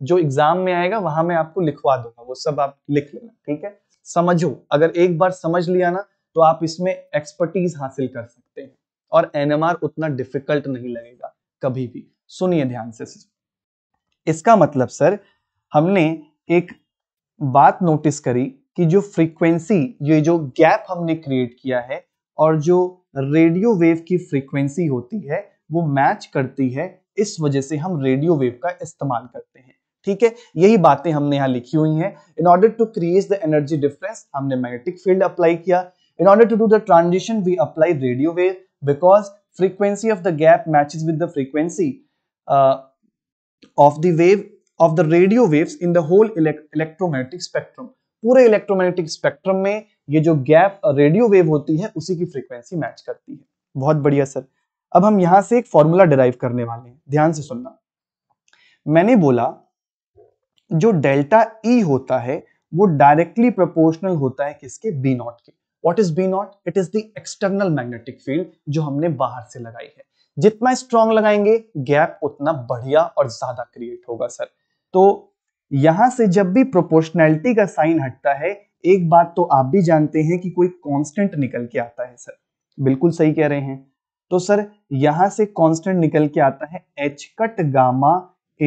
जो एग्जाम में आएगा वहां मैं आपको लिखवा दूंगा वो सब आप लिख लेना ठीक है समझो अगर एक बार समझ लिया ना तो आप इसमें एक्सपर्टीज हासिल कर सकते हैं और एनएमआर उतना डिफिकल्ट नहीं लगेगा कभी भी सुनिए ध्यान से इसका मतलब सर हमने एक बात नोटिस करी कि जो फ्रीक्वेंसी ये जो गैप हमने क्रिएट किया है और जो रेडियो वेव की फ्रीक्वेंसी होती है वो मैच करती है इस वजह से हम रेडियो वेव का इस्तेमाल करते हैं ठीक है यही बातें हमने यहाँ लिखी हुई हैं in order to create the energy difference हमने मैग्नेटिक फील्ड अप्लाई किया in order to do the transition we apply radio wave because frequency of the gap matches with the frequency of the wave of the radio waves in the whole electromagnetic पूरे इलेक्ट्रोमैग्नेटिक स्पेक्ट्रम में ये जो गैप रेडियो वेव होती है उसी की फ्रीक्वेंसी मैच करती है बहुत बढ़िया सर अब हम यहां से एक फॉर्मूला डिराइव करने वाले हैं ध्यान से सुनना मैंने बोला जो डेल्टा ई e होता है वो डायरेक्टली प्रोपोर्शनल होता है किसके बी नॉट के what is B naught it is the external magnetic field जो हमने बाहर से लगाई है जितना स्ट्रॉन्ग लगाएंगे गैप उतना बढ़िया और ज्यादा क्रिएट होगा सर तो यहां से जब भी प्रोपोर्शनैलिटी का साइन हटता है एक बात तो आप भी जानते हैं कि कोई कांस्टेंट निकल के आता है सर बिल्कुल सही कह रहे हैं तो सर यहां से कांस्टेंट निकल के आता है H cut gamma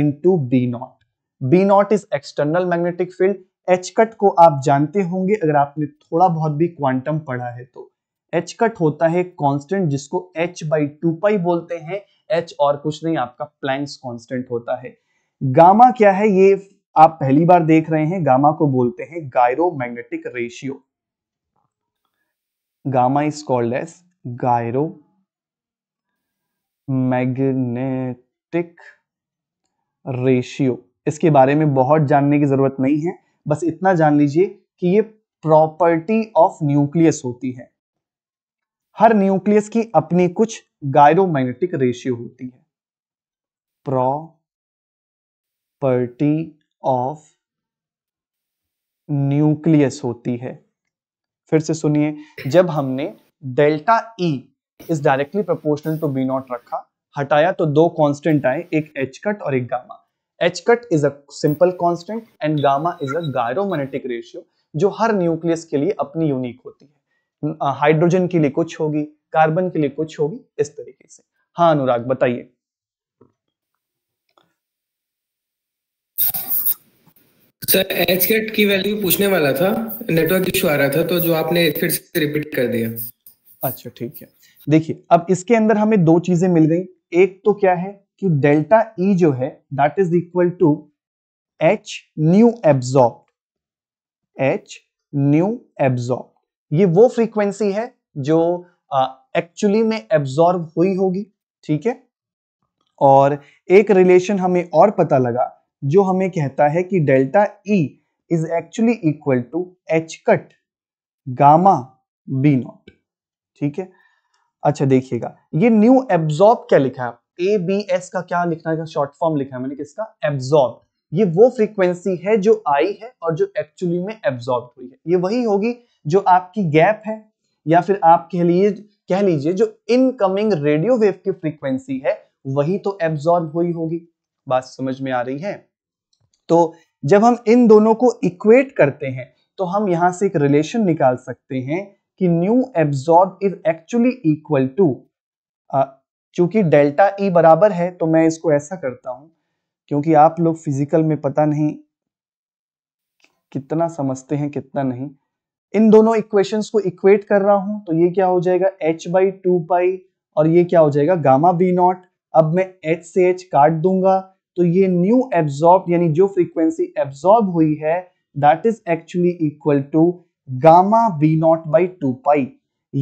into B naught B naught is external magnetic field H cut को आप जानते होंगे अगर आपने थोड़ा बहुत भी क्वांटम पढ़ा है तो एच कट होता है कांस्टेंट जिसको एच बाई टू पाई बोलते हैं एच और कुछ नहीं आपका प्लैंक्स कांस्टेंट होता है गामा क्या है ये आप पहली बार देख रहे हैं गामा को बोलते हैं gyromagnetic ratio gamma is called as gyromagnetic ratio इसके बारे में बहुत जानने की जरूरत नहीं है बस इतना जान लीजिए कि ये प्रॉपर्टी ऑफ न्यूक्लियस होती है हर न्यूक्लियस की अपनी कुछ गायरोमैग्नेटिक रेशियो होती है प्रॉपर्टी ऑफ न्यूक्लियस होती है फिर से सुनिए जब हमने delta E e is directly proportional to B naught रखा हटाया तो दो कांस्टेंट आए एक एच कट और एक gamma H cut is a simple constant and gamma is a gyromagnetic ratio जो हर न्यूक्लियस के लिए अपनी यूनिक होती है हाइड्रोजन के लिए कुछ होगी कार्बन के लिए कुछ होगी इस तरीके से हाँ अनुराग बताइए सर एच कैट की वैल्यू पूछने वाला था नेटवर्क इशू आ रहा था तो जो आपने फिर से रिपीट कर दिया अच्छा ठीक है देखिए अब इसके अंदर हमें दो चीजें मिल गई एक तो क्या है कि डेल्टा ई e जो है that is equal to H nu absorb H nu absorb ये वो फ्रीक्वेंसी है जो एक्चुअली में एब्जॉर्ब हुई होगी ठीक है और एक रिलेशन हमें और पता लगा जो हमें कहता है कि delta E is actually equal to H cut gamma B naught ठीक है अच्छा देखिएगा ये न्यू एब्जॉर्ब क्या लिखा है ए बी एस का क्या लिखना है शॉर्ट फॉर्म लिखा है मैंने किसका एब्जॉर्ब ये वो फ्रीक्वेंसी है जो आई है और जो एक्चुअली में एब्जॉर्ब हुई है ये वही होगी जो आपकी गैप है या फिर आप कह लीजिए कह लीजिए जो इनकमिंग रेडियो वेव की फ्रीक्वेंसी है वही तो एब्जॉर्ब हुई होगी बात समझ में आ रही है तो जब हम इन दोनों को इक्वेट करते हैं तो हम यहां से एक रिलेशन निकाल सकते हैं कि nu absorb is actually equal to चूंकि डेल्टा ई e बराबर है तो मैं इसको ऐसा करता हूं क्योंकि आप लोग फिजिकल में पता नहीं कितना समझते हैं कितना नहीं इन दोनों इक्वेशंस को इक्वेट कर रहा हूं तो ये क्या हो जाएगा h बाई टू पाई और ये क्या हो जाएगा गामा बी नॉट अब मैं h से h काट दूंगा तो ये न्यू एब्सॉर्ब यानी जो फ्रीक्वेंसी एब्सॉर्ब हुई है that is actually equal to gamma B naught by two pi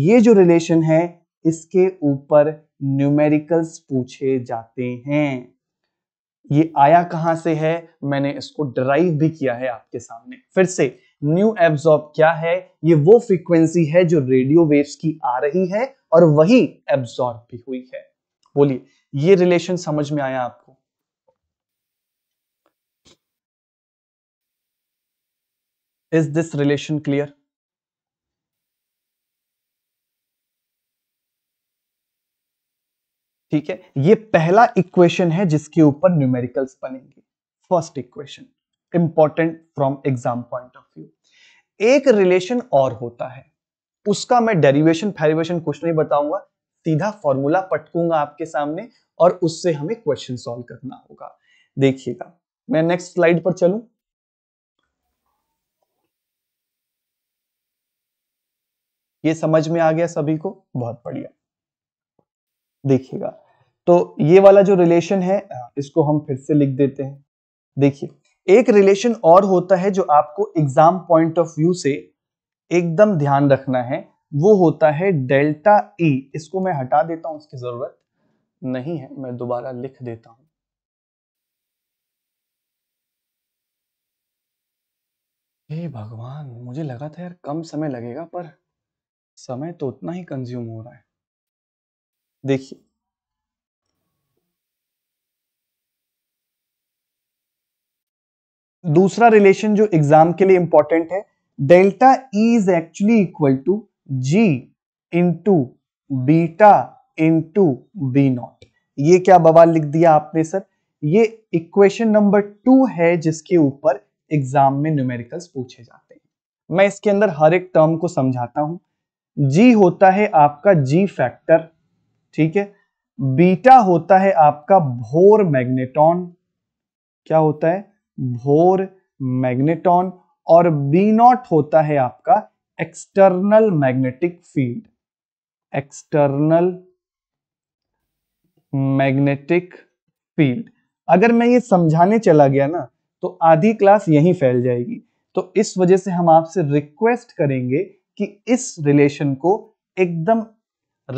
ये जो रिलेशन है इसके ऊपर न्यूमेरिकल्स पूछे जाते हैं ये आया कहां से है मैंने इसको ड्राइव भी किया है आपके सामने फिर से न्यू एब्जॉर्ब क्या है ये वो फ्रीक्वेंसी है जो रेडियो वेव्स की आ रही है और वही एब्जॉर्ब भी हुई है बोलिए ये रिलेशन समझ में आया आपको इज दिस रिलेशन क्लियर ठीक है ये पहला इक्वेशन है जिसके ऊपर न्यूमेरिकल्स बनेंगे first equation important from exam point of view एक रिलेशन और होता है उसका मैं डेरिवेशन फेरिवेशन कुछ नहीं बताऊंगा सीधा फॉर्मूला पटकूंगा आपके सामने और उससे हमें क्वेश्चन सॉल्व करना होगा देखिएगा मैं नेक्स्ट स्लाइड पर चलू ये समझ में आ गया सभी को बहुत बढ़िया देखिएगा तो ये वाला जो रिलेशन है इसको हम फिर से लिख देते हैं देखिए एक रिलेशन और होता है जो आपको एग्जाम पॉइंट ऑफ व्यू से एकदम ध्यान रखना है वो होता है डेल्टा ई e. इसको मैं हटा देता हूं उसकी जरूरत नहीं है मैं दोबारा लिख देता हूं हे भगवान मुझे लगा था यार कम समय लगेगा पर समय तो उतना ही कंज्यूम हो रहा है देखिए दूसरा रिलेशन जो एग्जाम के लिए इंपॉर्टेंट है delta E is actually equal to G into beta into B naught ये क्या बवाल लिख दिया आपने सर ये इक्वेशन नंबर टू है जिसके ऊपर एग्जाम में न्यूमेरिकल्स पूछे जाते हैं मैं इसके अंदर हर एक टर्म को समझाता हूं जी होता है आपका जी फैक्टर ठीक है बीटा होता है आपका भोर मैग्नेटॉन क्या होता है भोर मैग्नेटॉन और बी नॉट होता है आपका external magnetic field external magnetic field अगर मैं ये समझाने चला गया ना तो आधी क्लास यहीं फैल जाएगी तो इस वजह से हम आपसे रिक्वेस्ट करेंगे कि इस रिलेशन को एकदम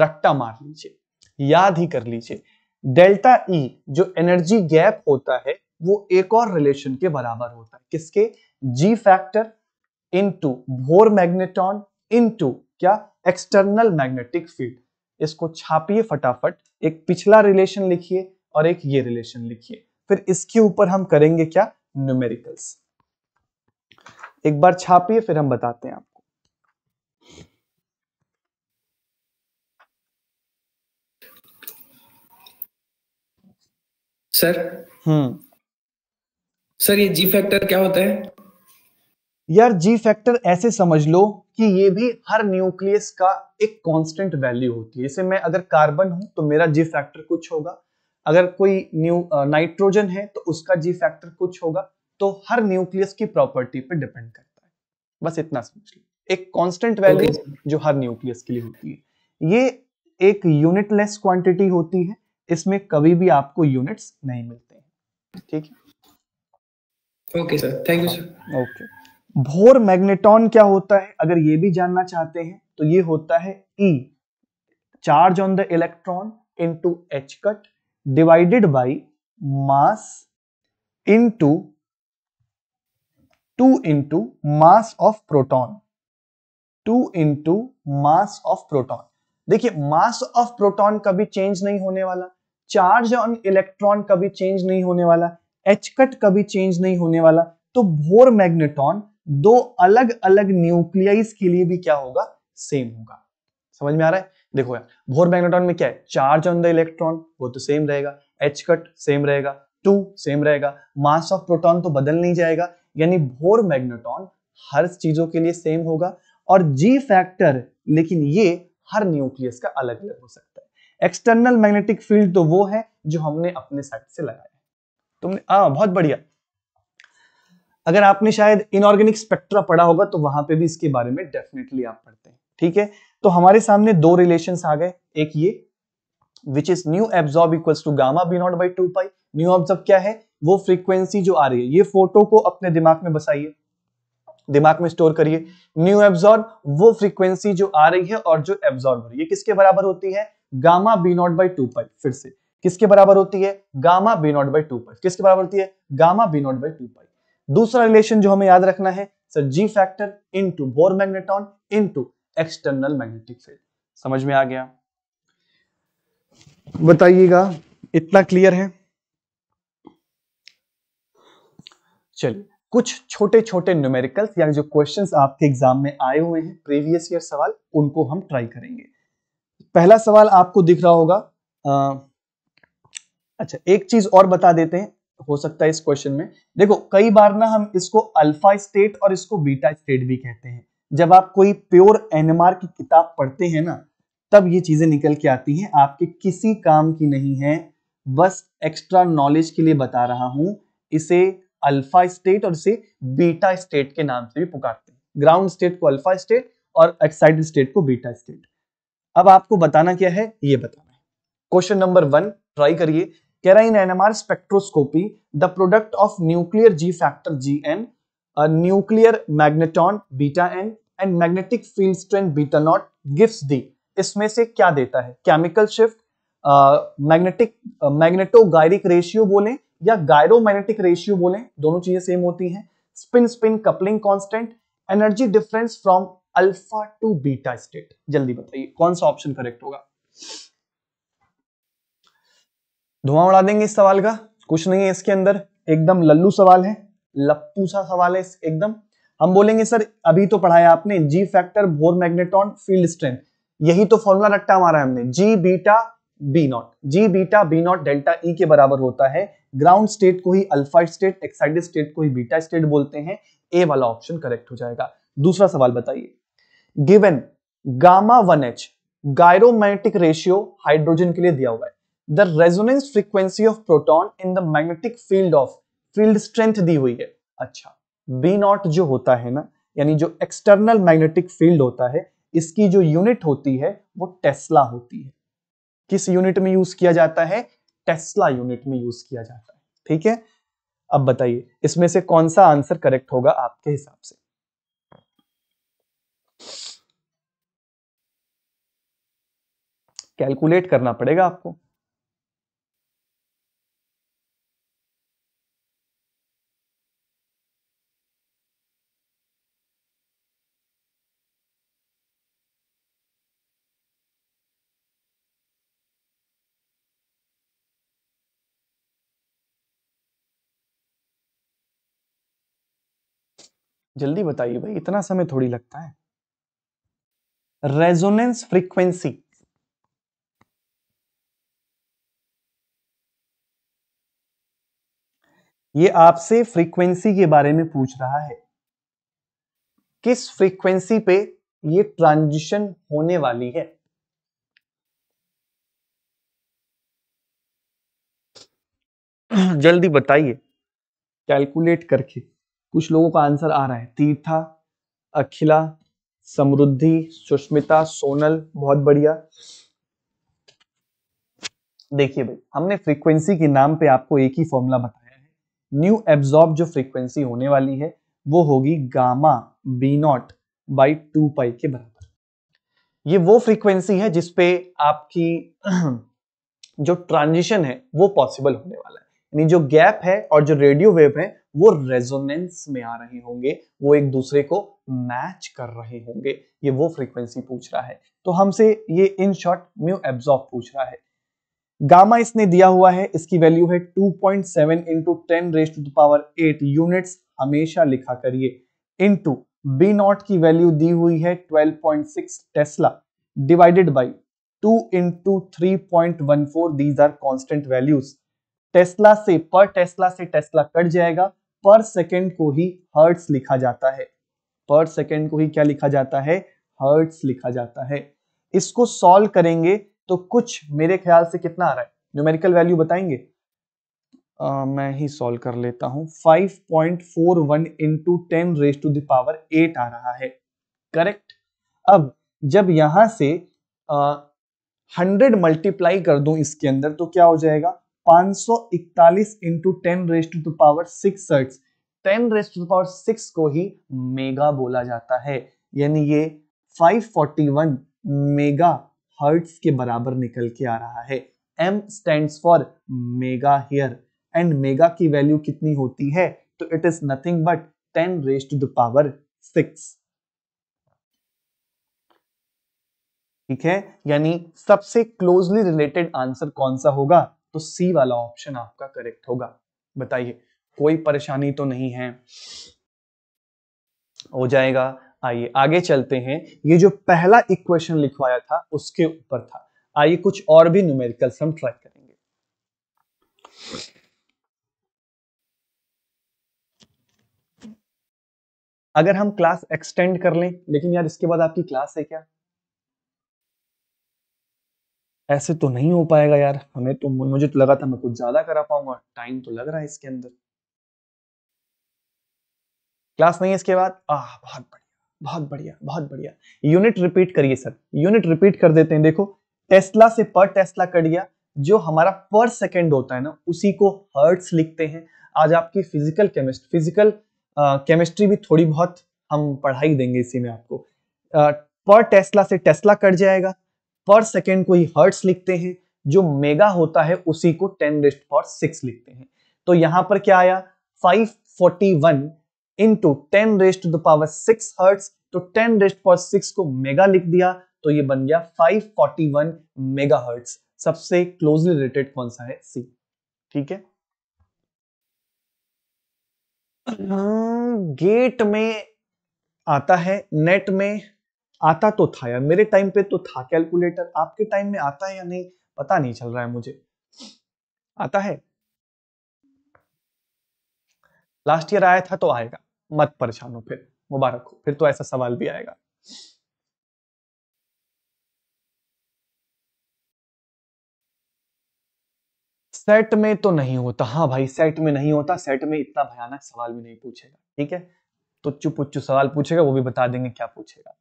रट्टा मार लीजिए याद ही कर लीजिए डेल्टा ई जो एनर्जी गैप होता है वो एक और रिलेशन के बराबर होता है किसके G factor into Bohr magneton into क्या एक्सटर्नल मैग्नेटिक फील्ड इसको छापिए फटाफट एक पिछला रिलेशन लिखिए और एक ये रिलेशन लिखिए फिर इसके ऊपर हम करेंगे क्या न्यूमेरिकल्स एक बार छापिए फिर हम बताते हैं आपको सर हम्म सर ये जी फैक्टर क्या होता है यार जी फैक्टर ऐसे समझ लो कि ये भी हर न्यूक्लियस का एक कांस्टेंट वैल्यू होती है जैसे मैं अगर कार्बन हूं तो मेरा जी फैक्टर कुछ होगा अगर कोई न्यू नाइट्रोजन है तो उसका जी फैक्टर कुछ होगा तो हर न्यूक्लियस की प्रॉपर्टी पे डिपेंड करता है बस इतना समझ लो एक कांस्टेंट वैल्यू जो हर न्यूक्लियस के लिए होती है ये एक यूनिटलेस क्वांटिटी होती है इसमें कभी भी आपको यूनिट्स नहीं मिलते हैं ठीक है okay sir thank you sir okay Bohr magneton क्या होता है अगर ये भी जानना चाहते हैं तो ये होता है E charge on the electron into H cut divided by mass into two into mass of proton two into mass of proton देखिए मास ऑफ प्रोटॉन कभी चेंज नहीं होने वाला चार्ज ऑन इलेक्ट्रॉन कभी चेंज नहीं होने वाला एच कट कभी चेंज नहीं होने वाला तो भोर मैग्नेटॉन दो अलग अलग न्यूक्लियाइज के लिए भी क्या होगा सेम होगा समझ में आ रहा है देखो यार भोर मैग्नेटॉन में क्या है चार्ज ऑन द इलेक्ट्रॉन वो तो सेम रहेगा एच कट सेम रहेगा टू सेम रहेगा मास ऑफ प्रोटॉन तो बदल नहीं जाएगा यानी भोर मैग्नेटॉन हर चीजों के लिए सेम होगा और जी फैक्टर लेकिन ये हर न्यूक्लियस का अलग अलग हो सकता है एक्सटर्नल मैग्नेटिक फील्ड तो वो है जो हमने अपने साइड से लगाया तुमने आ, हाँ, बहुत बढ़िया अगर आपने शायद इनऑर्गेनिक स्पेक्ट्रा पढ़ा होगा तो वहां पे भी इसके बारे में डेफिनेटली आप पढ़ते हैं ठीक है तो हमारे सामने दो रिलेशन आ गए एक ये which is nu absorb equal to gamma B naught by two pi nu absorb क्या है वो फ्रीक्वेंसी जो आ रही है ये फोटो को अपने दिमाग में बसाइए दिमाग में स्टोर करिए न्यू एब्जॉर्ब वो फ्रीक्वेंसी जो आ रही है और जो एब्जॉर्ब हो रही है किसके बराबर होती है gamma B naught by two pi फिर से किसके बराबर होती है gamma B naught by two pi किसके बराबर होती है gamma B naught by two pi दूसरा रिलेशन जो हमें याद रखना है sir G factor into Bohr magneton into external magnetic field समझ में आ गया बताइएगा इतना क्लियर है चलिए कुछ छोटे छोटे न्यूमेरिकल्स या जो क्वेश्चंस आपके एग्जाम में आए हुए हैं प्रीवियस ईयर सवाल उनको हम ट्राई करेंगे पहला सवाल आपको दिख रहा होगा आ, अच्छा एक चीज और बता देते हैं हो सकता है इस क्वेश्चन में देखो कई बार ना हम इसको अल्फा स्टेट और इसको बीटा स्टेट भी कहते हैं जब आप कोई प्योर एनएमआर की किताब पढ़ते हैं ना तब ये चीजें निकल के आती हैं आपके किसी काम की नहीं है बस एक्स्ट्रा नॉलेज के लिए बता रहा हूं इसे अल्फा स्टेट और इसे बीटा स्टेट के नाम से भी पुकारते हैं ग्राउंड स्टेट को अल्फा स्टेट और एक्साइटेड स्टेट को बीटा स्टेट अब आपको बताना क्या है ये बताना है क्वेश्चन नंबर वन ट्राई करिए कह रहा है in NMR spectroscopy the product of nuclear G factor G N nuclear magneton beta N and magnetic field strength beta naught gift दी इसमें से क्या देता है chemical shift magnetic magnetogyric ratio बोले या गायरोमैग्नेटिक रेशियो बोले दोनों चीजें सेम होती है spin spin coupling constant energy difference from alpha to beta state जल्दी बताइए कौन सा ऑप्शन करेक्ट होगा धुआं उड़ा देंगे इस सवाल का कुछ नहीं है इसके अंदर एकदम लल्लू सवाल है लप्पू सा सवाल है एकदम हम बोलेंगे सर अभी तो पढ़ाया आपने G factor Bohr magneton field strength यही तो फॉर्मूला रट्टा हमारा हमने G beta B naught G beta B naught delta E के बराबर होता है ग्राउंड स्टेट को ही अल्फा स्टेट एक्साइटेड स्टेट को ही बीटा स्टेट बोलते हैं ए वाला ऑप्शन करेक्ट हो जाएगा दूसरा सवाल बताइए given gamma one H gyromagnetic ratio hydrogen के लिए दिया हुआ है the resonance frequency of proton in the magnetic field of field strength दी हुई है अच्छा बी नॉट जो होता है ना यानी जो एक्सटर्नल मैग्नेटिक फील्ड होता है इसकी जो यूनिट होती है वो टेस्ला होती है किस यूनिट में यूज किया जाता है टेस्ला यूनिट में यूज किया जाता है ठीक है अब बताइए इसमें से कौन सा आंसर करेक्ट होगा आपके हिसाब से कैलकुलेट करना पड़ेगा आपको जल्दी बताइए भाई इतना समय थोड़ी लगता है रेजोनेंस फ्रीक्वेंसी ये आपसे फ्रीक्वेंसी के बारे में पूछ रहा है किस फ्रीक्वेंसी पे ये ट्रांजिशन होने वाली है जल्दी बताइए कैलकुलेट करके कुछ लोगों का आंसर आ रहा है तीर्था अखिला समृद्धि सुष्मिता सोनल बहुत बढ़िया देखिए भाई हमने फ्रीक्वेंसी के नाम पे आपको एक ही फॉर्मूला बताया है न्यू एब्जॉर्ब जो फ्रीक्वेंसी होने वाली है वो होगी gamma B naught by two pi के बराबर ये वो फ्रीक्वेंसी है जिसपे आपकी जो ट्रांजिशन है वो पॉसिबल होने वाला है यानी जो गैप है और जो रेडियो वेव है वो रेजोनेंस में आ रहे होंगे वो एक दूसरे को मैच कर रहे होंगे ये वो फ्रीक्वेंसी पूछ रहा है तो हमसे ये इन शॉर्ट म्यू एब्सॉर्ब पूछ रहा है गामा इसने दिया हुआ है इसकी वैल्यू है 2.7 point seven into ten raised to the power eight unit हमेशा लिखा करिए इंटू बी नॉट की वैल्यू दी हुई है 12.6 tesla divided by 2 into three point one four these are constant values tesla से पर टेस्ला से टेस्ला कट जाएगा पर सेकेंड को ही हर्ट्स लिखा जाता है पर सेकेंड को ही क्या लिखा जाता है हर्ट्स लिखा जाता है इसको सॉल्व करेंगे तो कुछ मेरे ख्याल से कितना आ रहा है न्यूमेरिकल वैल्यू बताएंगे Uh, मैं ही सॉल्व कर लेता हूं 5.41 point four one into ten race to the power eight आ रहा है करेक्ट अब जब यहां से हंड्रेड मल्टीप्लाई कर दूं इसके अंदर तो क्या हो जाएगा पाँच सौ इकतालीस into ten power six hertz ten race to the power six को ही मेगा बोला जाता है यानी ये 541 मेगा हर्ट्स के बराबर निकल के आ रहा है एम स्टैंड फॉर मेगा हेयर एंड मेगा की वैल्यू कितनी होती है तो it is nothing but ten race to the power six ठीक है यानी सबसे क्लोजली रिलेटेड आंसर कौन सा होगा तो सी वाला ऑप्शन आपका करेक्ट होगा बताइए कोई परेशानी तो नहीं है हो जाएगा आइए आगे चलते हैं ये जो पहला इक्वेशन लिखवाया था उसके ऊपर था आइए कुछ और भी न्यूमेरिकल्स हम ट्राई करेंगे अगर हम क्लास एक्सटेंड कर लें लेकिन यार इसके बाद आपकी क्लास है क्या ऐसे तो नहीं हो पाएगा यार हमें तो मुझे तो लगा था मैं कुछ ज्यादा करा पाऊंगा टाइम तो लग रहा है इसके अंदर क्लास नहीं है इसके बाद आ बहुत बढ़िया बहुत बढ़िया बहुत बढ़िया यूनिट रिपीट करिए सर यूनिट रिपीट कर देते हैं देखो टेस्ला से पर टेस्ला कर दिया जो हमारा पर सेकेंड होता है ना उसी को हर्ट्स लिखते हैं आज आपकी फिजिकल केमिस्ट फिजिकल केमिस्ट्री भी थोड़ी बहुत हम पढ़ाई देंगे इसी में आपको आ, पर टेस्ला से टेस्ला कट जाएगा पर सेकेंड को ही हर्ट्स लिखते हैं जो मेगा होता है उसी को टेन रेस्ट पावर सिक्स लिखते हैं तो यहां पर क्या आया 541 into ten raised to the power six hertz तो टेन रेस्ट पावर सिक्स को मेगा लिख दिया तो ये बन गया 541 मेगा हर्ट्स सबसे क्लोजली रिलेटेड कौन सा है सी ठीक है गेट में आता है नेट में आता तो था यार मेरे टाइम पे तो था कैलकुलेटर आपके टाइम में आता है या नहीं पता नहीं चल रहा है मुझे आता है लास्ट ईयर आया था तो आएगा मत परेशान हो फिर मुबारक हो फिर तो ऐसा सवाल भी आएगा सेट में तो नहीं होता हाँ भाई सेट में नहीं होता सेट में इतना भयानक सवाल भी नहीं पूछेगा ठीक है तो चुप सवाल पूछेगा वो भी बता देंगे क्या पूछेगा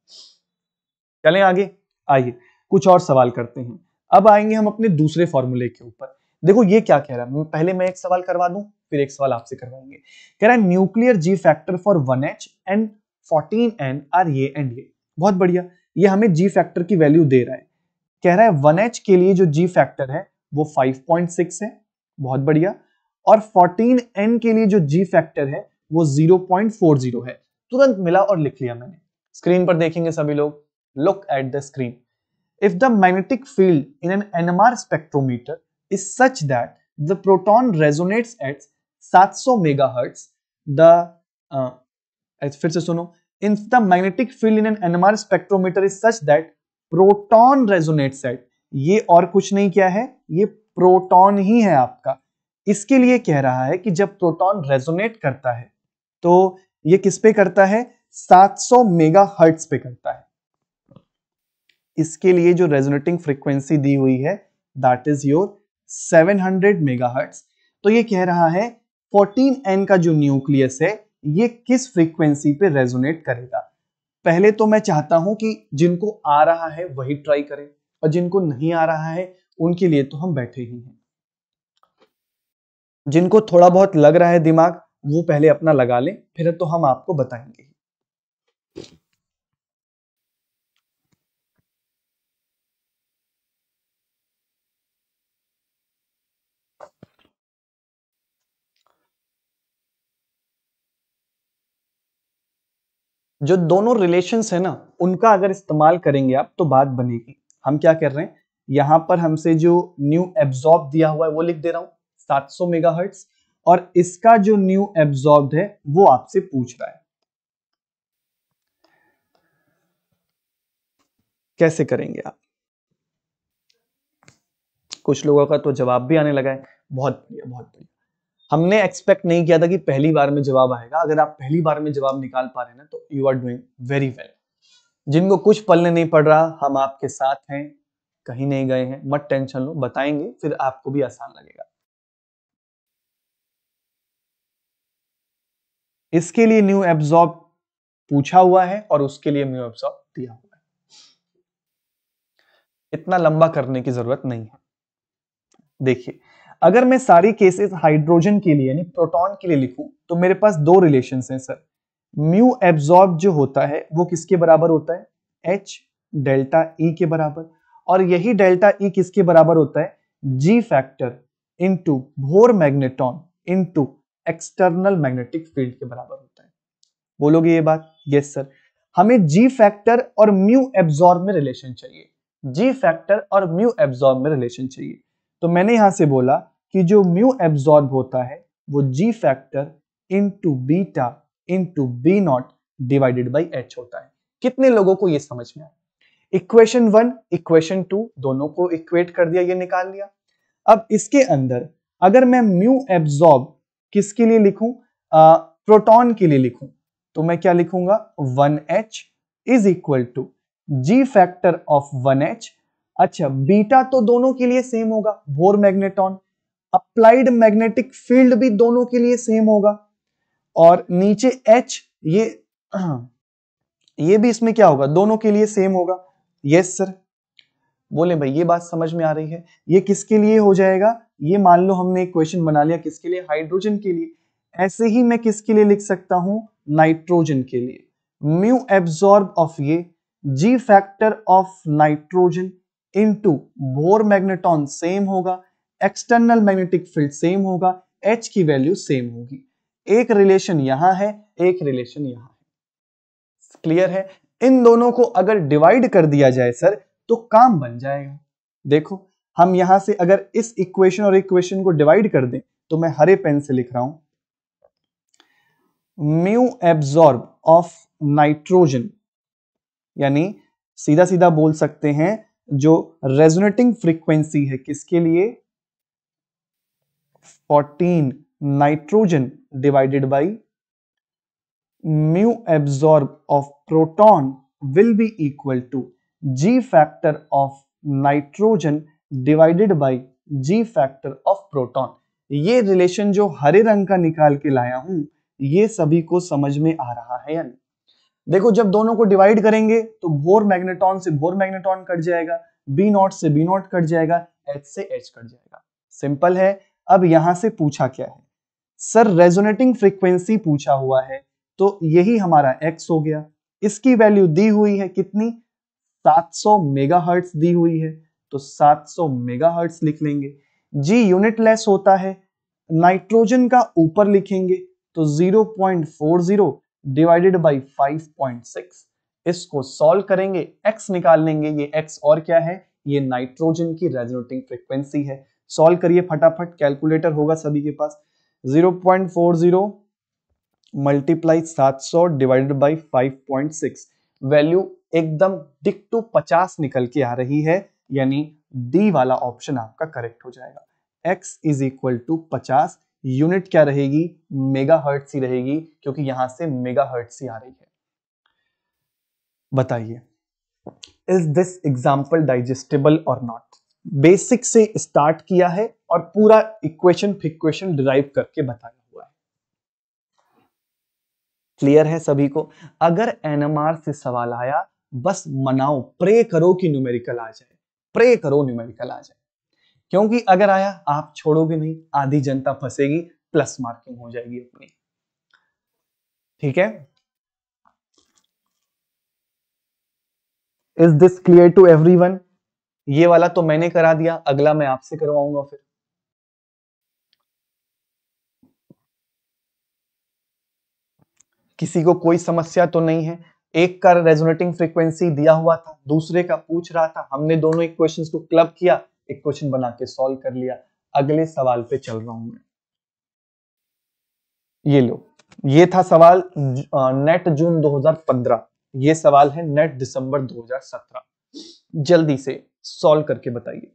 चलें आगे आइए कुछ और सवाल करते हैं अब आएंगे हम अपने दूसरे फॉर्मूले के ऊपर देखो ये क्या कह रहा है पहले मैं एक सवाल करवा दूं फिर एक सवाल आपसे करवाएंगे कह रहा है nuclear G factor for one H and fourteen N are ये एंड ये बहुत बढ़िया ये हमें जी फैक्टर की वैल्यू दे रहा है कह रहा है वन एच के लिए जो जी फैक्टर है वो फाइव पॉइंट सिक्स है बहुत बढ़िया और फोर्टीन एन के लिए जो जी फैक्टर है वो जीरो पॉइंट फोर जीरो है तुरंत मिला और लिख लिया मैंने स्क्रीन पर देखेंगे सभी लोग Look at the screen. If the magnetic field in an NMR spectrometer is such that the proton resonates at 700 megahertz, the uh, फिर से सुनो if the magnetic field in an NMR spectrometer is such that proton resonates at ये और कुछ नहीं क्या है ये प्रोटॉन ही है आपका इसके लिए कह रहा है कि जब प्रोटॉन रेजोनेट करता है तो ये किस पे करता है 700 मेगा हर्ट्स पे करता है इसके लिए जो रेजोनेटिंग फ्रिक्वेंसी दी हुई है that is your 700 hundred megahertz तो ये कह रहा है 14n का जो न्यूक्लियस है ये किस फ्रीक्वेंसी पे रेजोनेट करेगा पहले तो मैं चाहता हूं कि जिनको आ रहा है वही ट्राई करें और जिनको नहीं आ रहा है उनके लिए तो हम बैठे ही हैं जिनको थोड़ा बहुत लग रहा है दिमाग वो पहले अपना लगा लें फिर तो हम आपको बताएंगे जो दोनों रिलेशन है ना उनका अगर इस्तेमाल करेंगे आप तो बात बनेगी हम क्या कर रहे हैं यहाँ पर हमसे जो न्यू एब्जॉर्ब दिया हुआ है वो लिख दे रहा हूँ 700 सौ मेगाहर्ट्स और इसका जो न्यू एब्जॉर्ब है वो आपसे पूछ रहा है कैसे करेंगे आप कुछ लोगों का तो जवाब भी आने लगा है बहुत बढ़िया बहुत बढ़िया हमने एक्सपेक्ट नहीं किया था कि पहली बार में जवाब आएगा अगर आप पहली बार में जवाब निकाल पा रहे हैं ना तो you are doing very well जिनको कुछ पलने नहीं पड़ रहा हम आपके साथ हैं कहीं नहीं गए हैं मत टेंशन लो बताएंगे फिर आपको भी आसान लगेगा इसके लिए न्यू एब्जॉर्ब पूछा हुआ है और उसके लिए न्यू एब्सॉर्ब दिया हुआ है इतना लंबा करने की जरूरत नहीं है देखिए अगर मैं सारी केसेस हाइड्रोजन के लिए यानी प्रोटॉन के लिए लिखूं तो मेरे पास दो रिलेशन हैं सर म्यू एब्जॉर्ब जो होता है वो किसके बराबर होता है एच डेल्टा ई के बराबर और यही डेल्टा ई e किसके बराबर होता है g factor into Bohr magneton into external magnetic field के बराबर होता है बोलोगे ये बात यस सर हमें जी फैक्टर और म्यू एब्जॉर्ब में रिलेशन चाहिए जी फैक्टर और म्यू एब्जॉर्ब में रिलेशन चाहिए तो मैंने यहां से बोला कि जो म्यू एब्जॉर्ब होता है वो g factor into beta into B naught divided by H होता है कितने लोगों को ये समझ में आया इक्वेशन वन इक्वेशन टू दोनों को इक्वेट कर दिया ये निकाल लिया अब इसके अंदर अगर मैं म्यू एब्जॉर्ब किसके लिए लिखूं प्रोटॉन के लिए लिखूं तो मैं क्या लिखूंगा one H is equal to g factor of one H अच्छा बीटा तो दोनों के लिए सेम होगा भोर मैग्नेटॉन अप्लाइड मैग्नेटिक फील्ड भी दोनों के लिए सेम होगा और नीचे एच ये ये भी इसमें क्या होगा दोनों के लिए सेम होगा यस सर बोले भाई ये बात समझ में आ रही है ये किसके लिए हो जाएगा ये मान लो हमने एक क्वेश्चन बना लिया किसके लिए हाइड्रोजन के लिए ऐसे ही मैं किसके लिए लिख सकता हूं नाइट्रोजन के लिए म्यू एब्सॉर्ब ऑफ ये g factor of nitrogen into Bohr magneton same होगा एक्सटर्नल मैग्नेटिक फील्ड सेम होगा एच की वैल्यू सेम होगी एक रिलेशन यहां है एक रिलेशन यहां है क्लियर है इन दोनों को अगर डिवाइड कर दिया जाए सर तो काम बन जाएगा देखो हम यहां से अगर इस इक्वेशन और इक्वेशन को डिवाइड कर दें तो मैं हरे पेन से लिख रहा हूं म्यू एब्जॉर्ब ऑफ नाइट्रोजन यानी सीधा सीधा बोल सकते हैं जो रेजोनेटिंग फ्रीक्वेंसी है किसके लिए 14 nitrogen divided by mu absorb of proton will be equal to g factor of nitrogen divided by g factor of proton ये रिलेशन जो हरे रंग का निकाल के लाया हूं ये सभी को समझ में आ रहा है यानी देखो जब दोनों को डिवाइड करेंगे तो भोर मैग्नेटॉन से भोर मैग्नेटॉन कट जाएगा बी नॉट से बी नॉट कट जाएगा एच से एच कट जाएगा सिंपल है अब यहां से पूछा क्या है सर रेजोनेटिंग फ्रीक्वेंसी पूछा हुआ है तो यही हमारा एक्स हो गया इसकी वैल्यू दी हुई है कितनी 700 मेगाहर्ट्ज दी हुई है तो 700 मेगाहर्ट्ज लिख लेंगे जी यूनिट लेस होता है नाइट्रोजन का ऊपर लिखेंगे तो 0.40 डिवाइडेड बाई 5.6 इसको सॉल्व करेंगे x निकाल लेंगे ये x और क्या है ये नाइट्रोजन की रेजोनेटिंग फ्रिक्वेंसी है सॉल्व करिए फटाफट कैलकुलेटर होगा सभी के पास 0.40 मल्टीप्लाई 700 डिवाइडेड बाय 5.6 वैल्यू एकदम डिक टू 50 निकल के आ रही है यानी डी वाला ऑप्शन आपका करेक्ट हो जाएगा x इज इक्वल टू पचास यूनिट क्या रहेगी मेगा हर्ट सी रहेगी क्योंकि यहां से मेगा हर्ट सी आ रही है बताइए इज दिस एग्जाम्पल डाइजेस्टेबल और नॉट बेसिक से स्टार्ट किया है और पूरा इक्वेशन फिक्वेशन डिराइव करके बताया हुआ है क्लियर है सभी को अगर एनएमआर से सवाल आया बस मनाओ प्रे करो कि न्यूमेरिकल आ जाए प्रे करो न्यूमेरिकल आ जाए क्योंकि अगर आया आप छोड़ोगे नहीं आधी जनता फंसेगी प्लस मार्किंग हो जाएगी अपनी ठीक है is this clear to everyone ये वाला तो मैंने करा दिया अगला मैं आपसे करवाऊंगा फिर किसी को कोई समस्या तो नहीं है एक का रेजोनेटिंग फ्रीक्वेंसी दिया हुआ था दूसरे का पूछ रहा था हमने दोनों इक्वेशंस को क्लब किया एक क्वेश्चन बना के सॉल्व कर लिया अगले सवाल पे चल रहा हूं मैं ये लो ये था सवाल नेट जून 2015 ये सवाल है नेट दिसंबर 2017 जल्दी से सॉल्व करके बताइए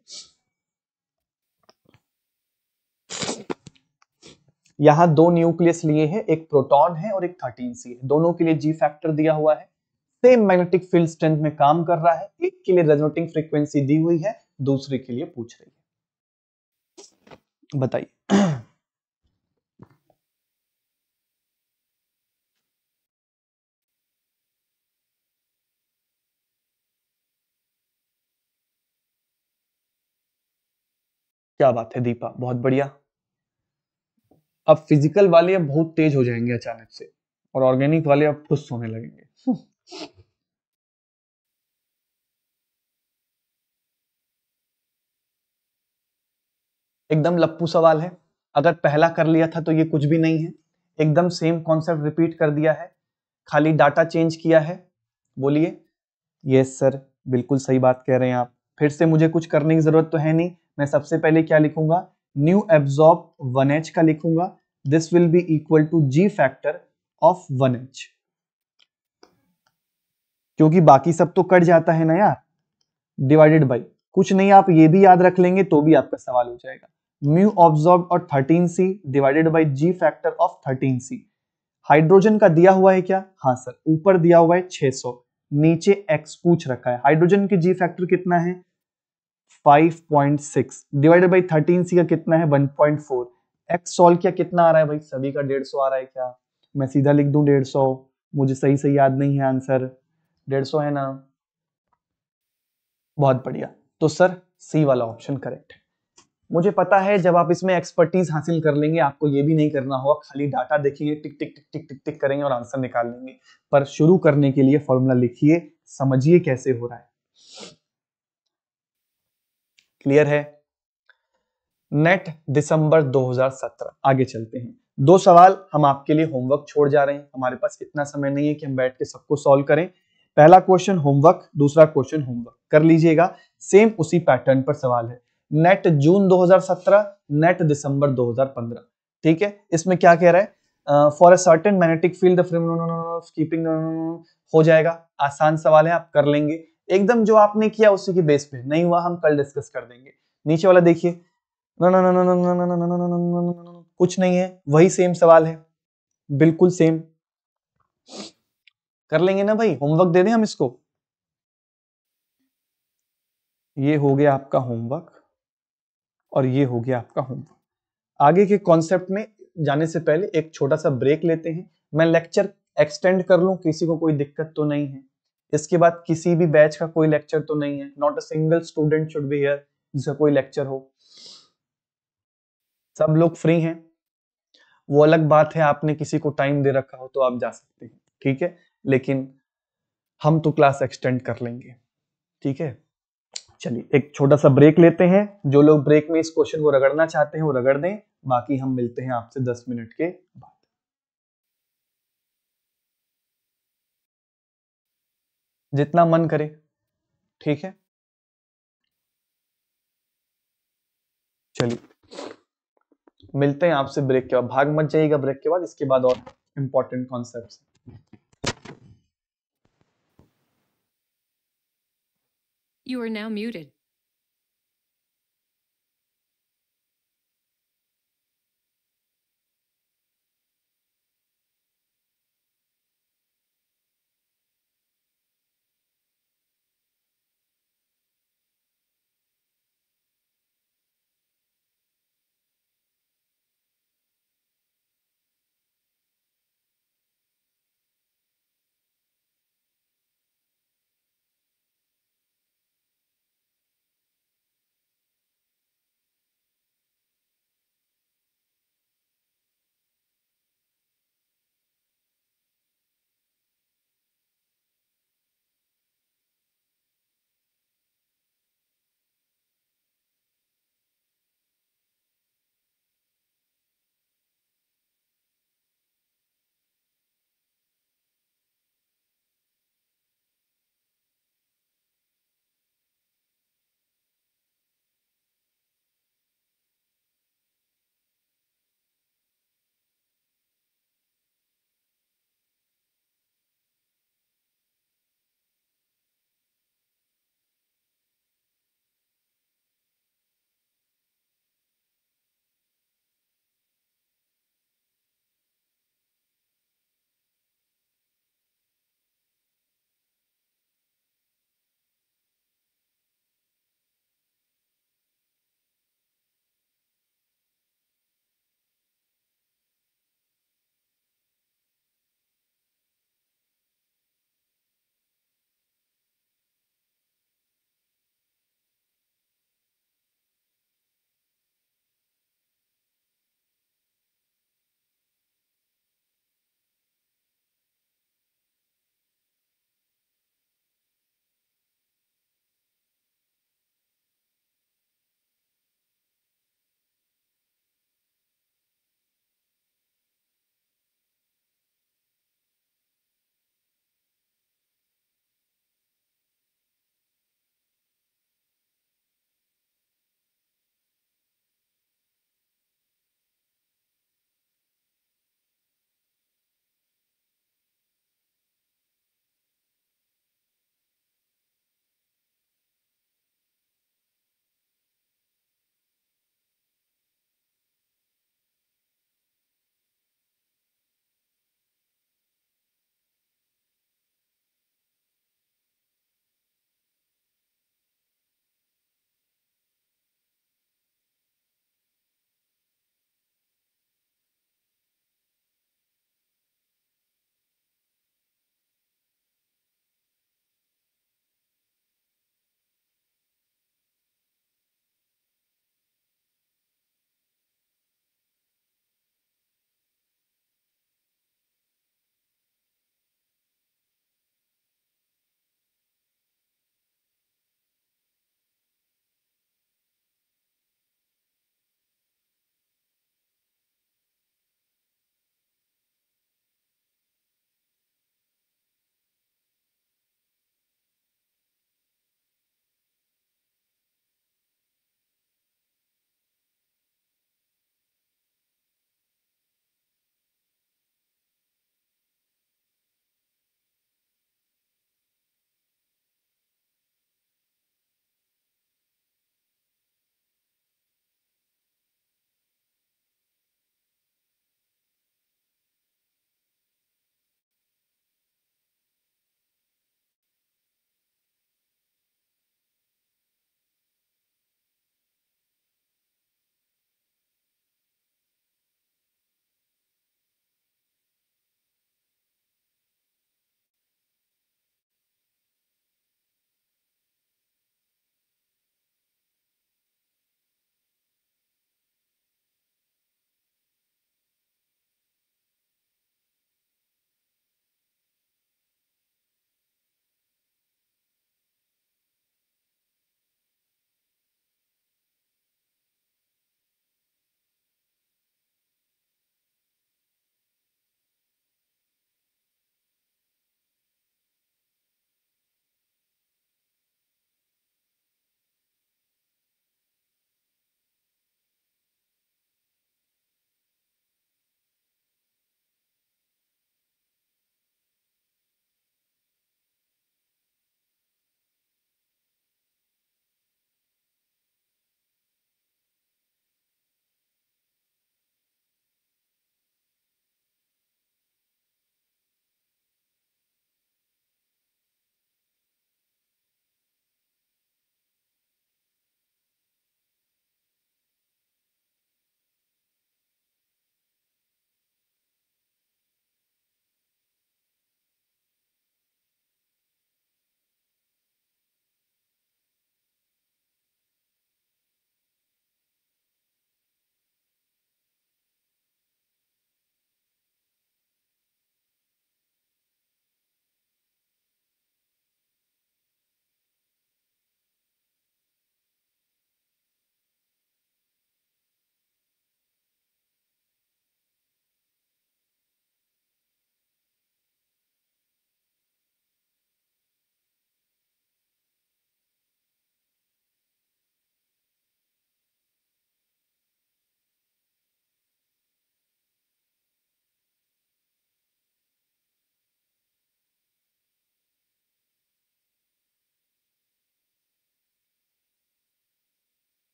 यहां दो न्यूक्लियस लिए हैं एक प्रोटॉन है और एक थर्टीन सी है दोनों के लिए जी फैक्टर दिया हुआ है सेम मैग्नेटिक फील्ड स्ट्रेंथ में काम कर रहा है एक के लिए रेजोनेटिंग फ्रीक्वेंसी दी हुई है दूसरे के लिए पूछ रही है बताइए क्या बात है दीपा बहुत बढ़िया अब फिजिकल वाले अब बहुत तेज हो जाएंगे अचानक से और ऑर्गेनिक वाले अब खुश होने लगेंगे एकदम लप्पू सवाल है अगर पहला कर लिया था तो ये कुछ भी नहीं है एकदम सेम कॉन्सेप्ट रिपीट कर दिया है खाली डाटा चेंज किया है बोलिए यस सर बिल्कुल सही बात कह रहे हैं आप फिर से मुझे कुछ करने की जरूरत तो है नहीं मैं सबसे पहले क्या लिखूंगा न्यू एब्जॉर्ब वन एच का लिखूंगा this will be equal to g factor of one H क्योंकि बाकी सब तो कट जाता है ना यार डिवाइडेड बाई कुछ नहीं आप ये भी याद रख लेंगे तो भी आपका सवाल हो जाएगा म्यू ऑब्जॉर्ब और 13c divided by g factor of 13c hydrogen का दिया हुआ है क्या हाँ सर ऊपर दिया हुआ है 600 नीचे x पूछ रखा है हाइड्रोजन के जी फैक्टर कितना है 5.6 डिवाइडेड बाय 13c का कितना है 1.4 x सॉल्व किया कितना आ रहा है भाई सभी का 150 आ रहा है क्या मैं सीधा लिख दूं 150 मुझे सही से याद नहीं है आंसर 150 है ना बहुत बढ़िया तो सर सी वाला ऑप्शन करेक्ट है मुझे पता है जब आप इसमें एक्सपर्टीज हासिल कर लेंगे आपको ये भी नहीं करना होगा खाली डाटा देखेंगे टिक टिक टिक टिक टिक टिक करेंगे और आंसर निकाल लेंगे पर शुरू करने के लिए फॉर्मूला लिखिए समझिए कैसे हो रहा है क्लियर है नेट दिसंबर 2017 आगे चलते हैं दो सवाल हम आपके लिए होमवर्क छोड़ जा रहे हैं हमारे पास इतना समय नहीं है कि हम बैठ के सबको सॉल्व करें पहला क्वेश्चन होमवर्क दूसरा क्वेश्चन होमवर्क कर लीजिएगा सेम उसी पैटर्न पर सवाल है नेट जून 2017 नेट दिसंबर 2015 ठीक है इसमें क्या कह रहा है for a certain magnetic field keeping हो जाएगा आसान सवाल है आप कर लेंगे एकदम जो आपने किया उसी के बेस पे नहीं हुआ हम कल डिस्कस कर देंगे नीचे वाला देखिए कुछ नहीं है वही सेम सवाल है बिल्कुल सेम कर लेंगे ना भाई होमवर्क दे दें हम इसको ये हो गया आपका होमवर्क और ये हो गया आपका होमवर्क आगे के कॉन्सेप्ट में जाने से पहले एक छोटा सा ब्रेक लेते हैं मैं लेक्चर एक्सटेंड कर लूँ किसी को कोई दिक्कत तो नहीं है इसके बाद किसी भी बैच का कोई लेक्चर तो नहीं है not a single student should be here जिसका कोई लेक्चर हो सब लोग फ्री हैं वो अलग बात है आपने किसी को टाइम दे रखा हो तो आप जा सकते हैं ठीक है लेकिन हम तो क्लास एक्सटेंड कर लेंगे ठीक है चलिए एक छोटा सा ब्रेक लेते हैं जो लोग ब्रेक में इस क्वेश्चन को रगड़ना चाहते हैं वो रगड़ दें बाकी हम मिलते हैं आपसे दस मिनट के बाद जितना मन करे ठीक है चलिए मिलते हैं आपसे ब्रेक के बाद भाग मत जाइएगा ब्रेक के बाद इसके बाद और important concept You are now muted.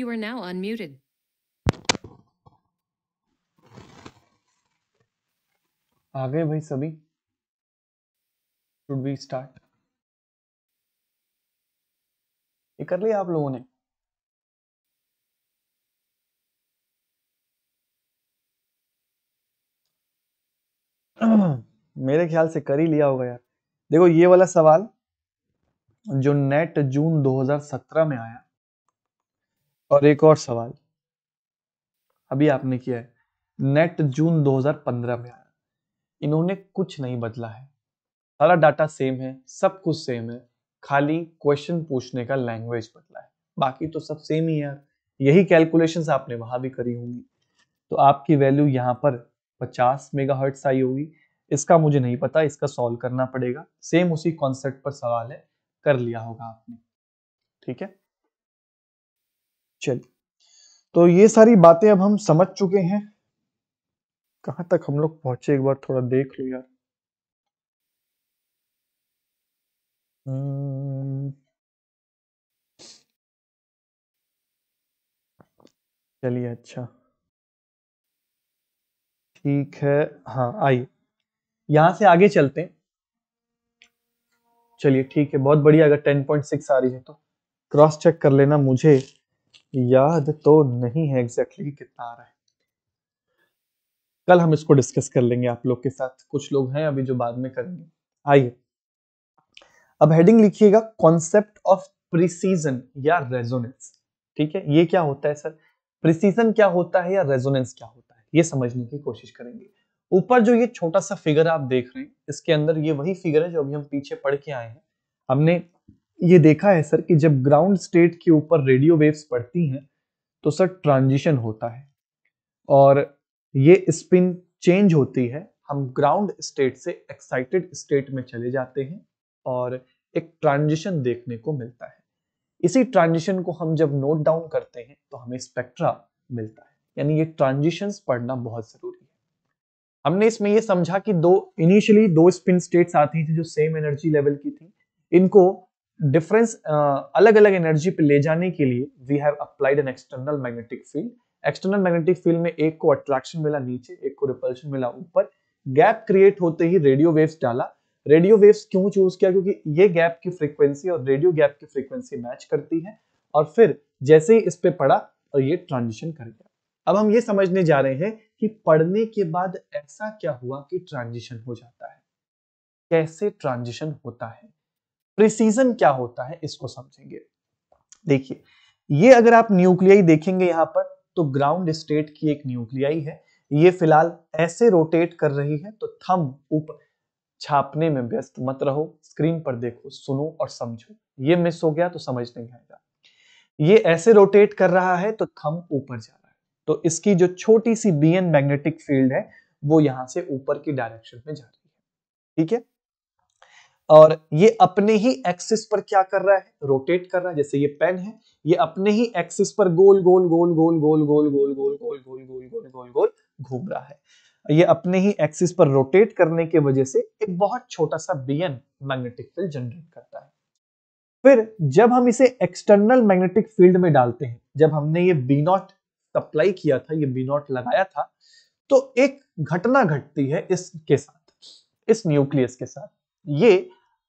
You are now unmuted. आ गए भाई सभी शुड वी स्टार्ट ये कर लिया आप लोगों ने मेरे ख्याल से कर ही लिया होगा यार देखो ये वाला सवाल जो नेट जून 2017 में आया और एक और सवाल अभी आपने किया है नेट जून 2015 में आया इन्होंने कुछ नहीं बदला है सारा डाटा सेम है सब कुछ सेम है खाली क्वेश्चन पूछने का लैंग्वेज बदला है बाकी तो सब सेम ही यार यही कैलकुलेशंस आपने वहां भी करी होंगी तो आपकी वैल्यू यहाँ पर 50 मेगा आई होगी इसका मुझे नहीं पता इसका सॉल्व करना पड़ेगा सेम उसी कॉन्सेप्ट पर सवाल है कर लिया होगा आपने ठीक है चलिए तो ये सारी बातें अब हम समझ चुके हैं कहां तक हम लोग पहुंचे एक बार थोड़ा देख लो यार हम्म। चलिए अच्छा ठीक है हाँ आइए यहां से आगे चलते चलिए ठीक है बहुत बढ़िया अगर 10.6 आ रही है तो क्रॉस चेक कर लेना मुझे याद तो नहीं है एग्जैक्टली exactly कितना आ रहा है कल हम इसको डिस्कस कर लेंगे आप लोग के साथ कुछ लोग हैं अभी जो बाद में करेंगे आइए अब हेडिंग लिखिएगा कॉन्सेप्ट ऑफ प्रिसीजन या रेजोनेंस ठीक है ये क्या होता है सर प्रिसीजन क्या होता है या रेजोनेंस क्या होता है ये समझने की कोशिश करेंगे ऊपर जो ये छोटा सा फिगर आप देख रहे हैं इसके अंदर ये वही फिगर है जो अभी हम पीछे पढ़ के आए हैं हमने ये देखा है सर कि जब ग्राउंड स्टेट के ऊपर रेडियो वेव्स पड़ती हैं तो सर ट्रांजिशन होता है और ये स्पिन चेंज होती है हम ग्राउंड स्टेट से एक्साइटेड स्टेट में चले जाते हैं और एक ट्रांजिशन देखने को मिलता है इसी ट्रांजिशन को हम जब नोट डाउन करते हैं तो हमें स्पेक्ट्रा मिलता है यानी ये ट्रांजिशंस पढ़ना बहुत जरूरी है हमने इसमें ये समझा कि दो इनिशियली दो स्पिन स्टेट्स आती थी जो सेम एनर्जी लेवल की थी इनको डिफरेंस uh, अलग अलग एनर्जी पे ले जाने के लिए we have applied an external magnetic field external magnetic field में एक को अट्रैक्शन मिला नीचे एक को रिपल्शन मिला ऊपर गैप क्रिएट होते ही रेडियो वेव्स डाला रेडियो वेव्स क्यों चूज किया क्योंकि ये गैप की फ्रीक्वेंसी और रेडियो गैप की फ्रीक्वेंसी मैच करती है और फिर जैसे ही इस पे पड़ा और तो ये ट्रांजिशन कर गया अब हम ये समझने जा रहे हैं कि पढ़ने के बाद ऐसा क्या हुआ कि ट्रांजिशन हो जाता है कैसे ट्रांजिशन होता है प्रिसीजन क्या होता है इसको समझेंगे देखिए ये अगर आप न्यूक्लियाई देखेंगे यहां पर तो ग्राउंड स्टेट की एक न्यूक्लियाई है ये फिलहाल ऐसे रोटेट कर रही है तो थम ऊपर छापने में व्यस्त मत रहो स्क्रीन पर देखो सुनो और समझो ये मिस हो गया तो समझ नहीं आएगा ये ऐसे रोटेट कर रहा है तो थम ऊपर जा रहा है तो इसकी जो छोटी सी बी एन मैग्नेटिक फील्ड है वो यहां से ऊपर की डायरेक्शन में जा रही है ठीक है और ये अपने ही एक्सिस पर क्या कर रहा है रोटेट कर रहा है जैसे ये पेन है ये अपने ही एक्सिस पर गोल गोल गोल गोल गोल गोल गोल गोल गोल गोल गोल गोल गोल गोल घूम रहा है ये अपने ही एक्सिस पर रोटेट करने की वजह से एक बहुत छोटा सा बीएन मैग्नेटिक फील्ड जनरेट करता है फिर जब हम इसे एक्सटर्नल मैग्नेटिक फील्ड में डालते हैं जब हमने ये बी नॉट सप्लाई किया था ये बी नॉट लगाया था तो एक घटना घटती है इसके साथ इस न्यूक्लियस के साथ ये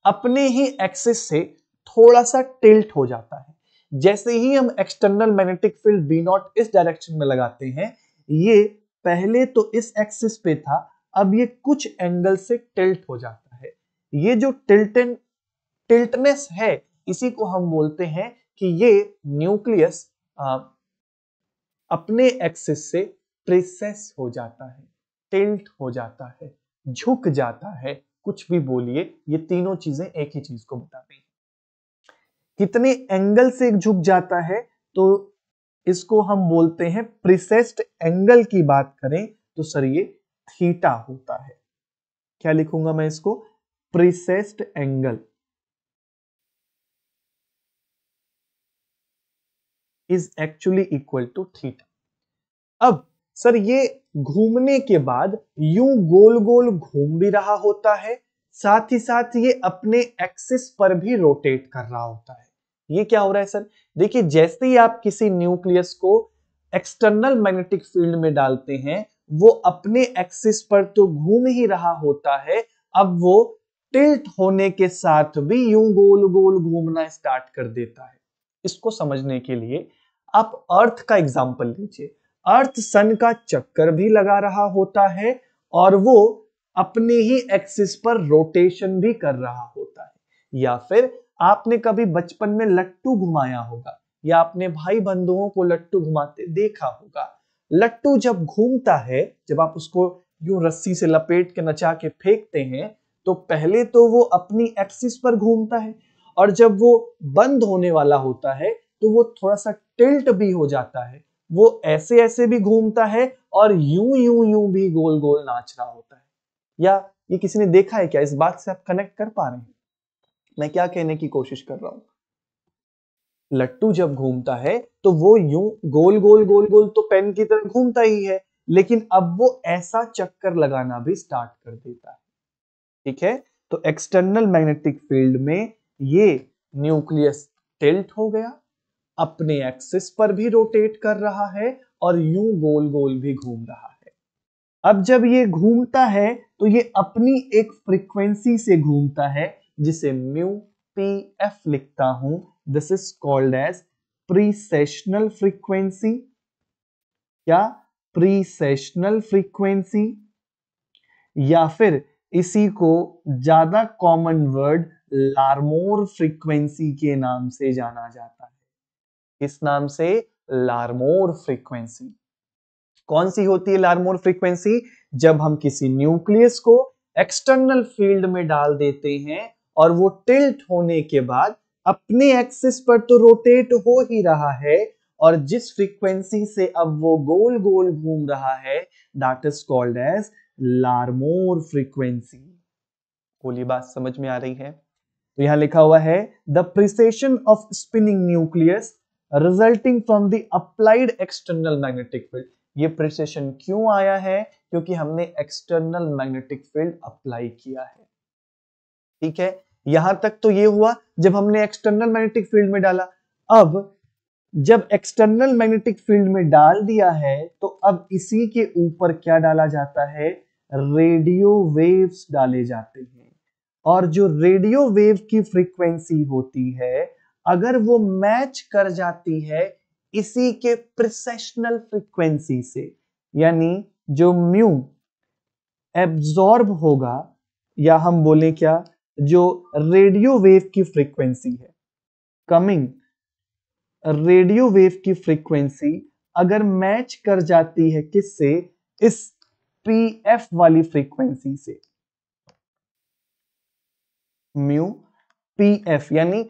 अपने ही एक्सिस से थोड़ा सा टिल्ट हो जाता है जैसे ही हम external magnetic field B naught इस डायरेक्शन में लगाते हैं ये पहले तो इस एक्सिस पे था अब ये कुछ एंगल से टिल्ट हो जाता है ये जो टिल्टन टिल्टनेस है इसी को हम बोलते हैं कि ये न्यूक्लियस अपने एक्सिस से प्रिसेस हो जाता है टिल्ट हो जाता है झुक जाता है कुछ भी बोलिए ये तीनों चीजें एक ही चीज को बताती हैं कितने एंगल से झुक जाता है तो इसको हम बोलते हैं प्रिसेस्ट एंगल की बात करें तो सर ये थीटा होता है क्या लिखूंगा मैं इसको precessed angle is actually equal to theta अब सर ये घूमने के बाद यू गोल गोल घूम भी रहा होता है साथ ही साथ ये अपने एक्सिस पर भी रोटेट कर रहा होता है ये क्या हो रहा है सर देखिए जैसे ही आप किसी न्यूक्लियस को एक्सटर्नल मैग्नेटिक फील्ड में डालते हैं वो अपने एक्सिस पर तो घूम ही रहा होता है अब वो टिल्ट होने के साथ भी यूं गोल गोल घूमना स्टार्ट कर देता है इसको समझने के लिए आप अर्थ का एग्जाम्पल लीजिए अर्थ सन का चक्कर भी लगा रहा होता है और वो अपने ही एक्सिस पर रोटेशन भी कर रहा होता है या फिर आपने कभी बचपन में लट्टू घुमाया होगा या अपने भाई बंधुओं को लट्टू घुमाते देखा होगा लट्टू जब घूमता है जब आप उसको यूं रस्सी से लपेट के नचा के फेंकते हैं तो पहले तो वो अपनी एक्सिस पर घूमता है और जब वो बंद होने वाला होता है तो वो थोड़ा सा टिल्ट भी हो जाता है वो ऐसे ऐसे भी घूमता है और यूं यूं यूं भी गोल गोल नाच रहा होता है या ये किसी ने देखा है क्या इस बात से आप कनेक्ट कर पा रहे हैं मैं क्या कहने की कोशिश कर रहा हूं लट्टू जब घूमता है तो वो यूं गोल गोल गोल गोल तो पेन की तरह घूमता ही है लेकिन अब वो ऐसा चक्कर लगाना भी स्टार्ट कर देता है ठीक है तो एक्सटर्नल मैग्नेटिक फील्ड में ये न्यूक्लियस टिल्ट हो गया अपने एक्सिस पर भी रोटेट कर रहा है और यूं गोल गोल भी घूम रहा है अब जब ये घूमता है तो ये अपनी एक फ्रीक्वेंसी से घूमता है जिसे म्यू पी एफ लिखता हूं this is called as precessional frequency क्या प्रीसेशनल फ्रीक्वेंसी या फिर इसी को ज्यादा कॉमन वर्ड लार्मोर फ्रीक्वेंसी के नाम से जाना जाता है किस नाम से लार्मोर फ्रीक्वेंसी कौन सी होती है लार्मोर फ्रीक्वेंसी जब हम किसी न्यूक्लियस को एक्सटर्नल फील्ड में डाल देते हैं और वो टिल्ट होने के बाद अपने एक्सिस पर तो रोटेट हो ही रहा है और जिस फ्रीक्वेंसी से अब वो गोल गोल घूम रहा है that is called as Larmor frequency बोली बात समझ में आ रही है तो यहां लिखा हुआ है the precession of spinning nucleus resulting from the applied external magnetic field ये प्रिसेशन क्यों आया है क्योंकि हमने एक्सटर्नल मैग्नेटिक फील्ड अप्लाई किया है ठीक है यहां तक तो ये हुआ जब हमने एक्सटर्नल मैग्नेटिक फील्ड में डाला अब जब एक्सटर्नल मैग्नेटिक फील्ड में डाल दिया है तो अब इसी के ऊपर क्या डाला जाता है रेडियो वेव्स डाले जाते हैं और जो रेडियो वेव की फ्रीक्वेंसी होती है अगर वो मैच कर जाती है इसी के प्रिसेशनल फ्रीक्वेंसी से यानी जो म्यू एब्जॉर्ब होगा या हम बोले क्या जो रेडियो वेव की फ्रीक्वेंसी है कमिंग रेडियो वेव की फ्रीक्वेंसी अगर मैच कर जाती है किससे इस पी एफ वाली फ्रीक्वेंसी से म्यू पी एफ यानी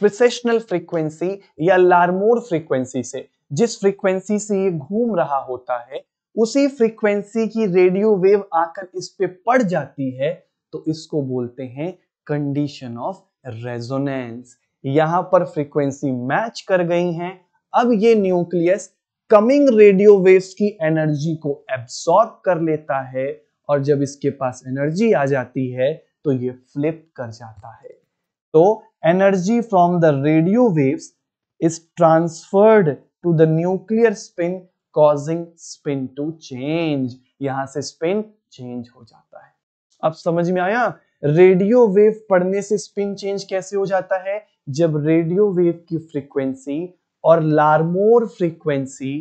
क्रिसेशनल फ्रीक्वेंसी या लार्मोर फ्रीक्वेंसी से जिस फ्रीक्वेंसी से ये घूम रहा होता है उसी फ्रीक्वेंसी की रेडियो वेव आकर इस पे पड़ जाती है तो इसको बोलते हैं कंडीशन ऑफ रेजोनेंस यहां पर फ्रीक्वेंसी मैच कर गई हैं अब ये न्यूक्लियस कमिंग रेडियो वेव्स की एनर्जी को एब्सॉर्ब कर लेता है और जब इसके पास एनर्जी आ जाती है तो ये फ्लिप कर जाता है तो energy from the radio waves is transferred to the nuclear spin causing spin to change यहां से स्पिन चेंज हो जाता है अब समझ में आया रेडियो वेव पढ़ने से स्पिन चेंज कैसे हो जाता है जब रेडियो वेव की फ्रीक्वेंसी और लार्मोर फ्रीक्वेंसी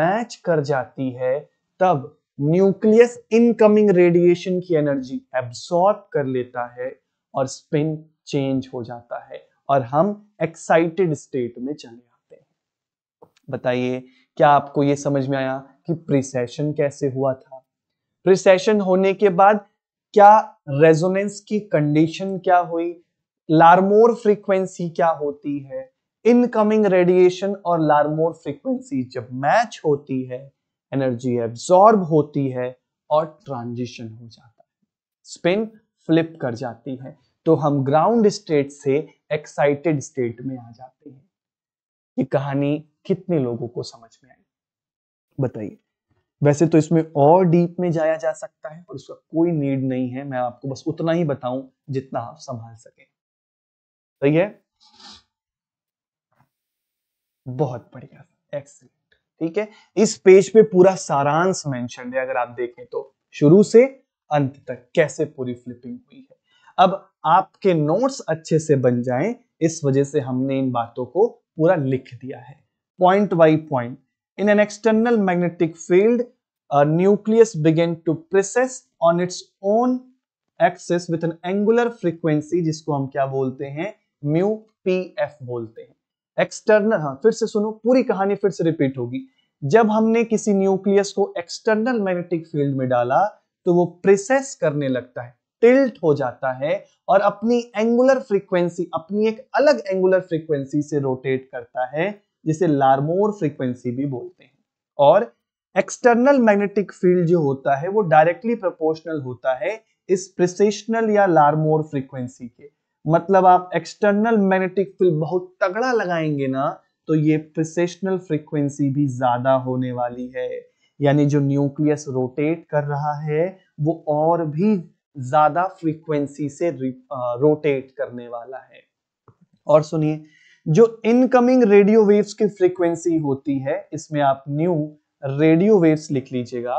मैच कर जाती है तब न्यूक्लियस इनकमिंग रेडिएशन की एनर्जी एब्सॉर्ब कर लेता है और स्पिन चेंज हो जाता है और हम एक्साइटेड स्टेट में चले आते हैं बताइए क्या आपको ये समझ में आया कि प्रिसेशन कैसे हुआ था प्रिसेशन होने के बाद क्या रेजोनेंस की कंडीशन क्या हुई लार्मोर फ्रीक्वेंसी क्या होती है इनकमिंग रेडिएशन और लार्मोर फ्रीक्वेंसी जब मैच होती है एनर्जी एब्जॉर्ब होती है और ट्रांजिशन हो जाता है स्पिन फ्लिप कर जाती है तो हम ग्राउंड स्टेट से एक्साइटेड स्टेट में आ जाते हैं ये कहानी कितने लोगों को समझ में आई बताइए वैसे तो इसमें और डीप में जाया जा सकता है पर उसका कोई नीड नहीं है मैं आपको बस उतना ही बताऊं जितना आप संभाल सकें सही है बहुत बढ़िया एक्सेलेंट ठीक है इस पेज पे पूरा सारांश मेंशन है अगर आप देखें तो शुरू से अंत तक कैसे पूरी फ्लिपिंग हुई है अब आपके नोट्स अच्छे से बन जाएं इस वजह से हमने इन बातों को पूरा लिख दिया है point by point in an external magnetic field nucleus begin to precess on its own axis with an angular frequency जिसको हम क्या बोलते हैं म्यू पी एफ बोलते हैं एक्सटर्नल हाँ फिर से सुनो पूरी कहानी फिर से रिपीट होगी जब हमने किसी न्यूक्लियस को एक्सटर्नल मैग्नेटिक फील्ड में डाला तो वो प्रोसेस करने लगता है टिल्ट हो जाता है और अपनी एंगुलर फ्रीक्वेंसी अपनी एक अलग एंगुलर फ्रीक्वेंसी से रोटेट करता है जिसे लार्मोर फ्रीक्वेंसी भी बोलते हैं और एक्सटर्नल मैग्नेटिक फील्ड जो होता है वो डायरेक्टली प्रोपोर्शनल होता है इस प्रिसेशनल या लार्मोर फ्रीक्वेंसी के मतलब आप एक्सटर्नल मैग्नेटिक फील्ड बहुत तगड़ा लगाएंगे ना तो ये प्रिसेशनल फ्रीक्वेंसी भी ज्यादा होने वाली है यानी जो न्यूक्लियस रोटेट कर रहा है वो और भी ज्यादा फ्रीक्वेंसी से रोटेट करने वाला है और सुनिए जो इनकमिंग रेडियो वेव्स की फ्रीक्वेंसी होती है इसमें आप न्यू रेडियो वेव्स लिख लीजिएगा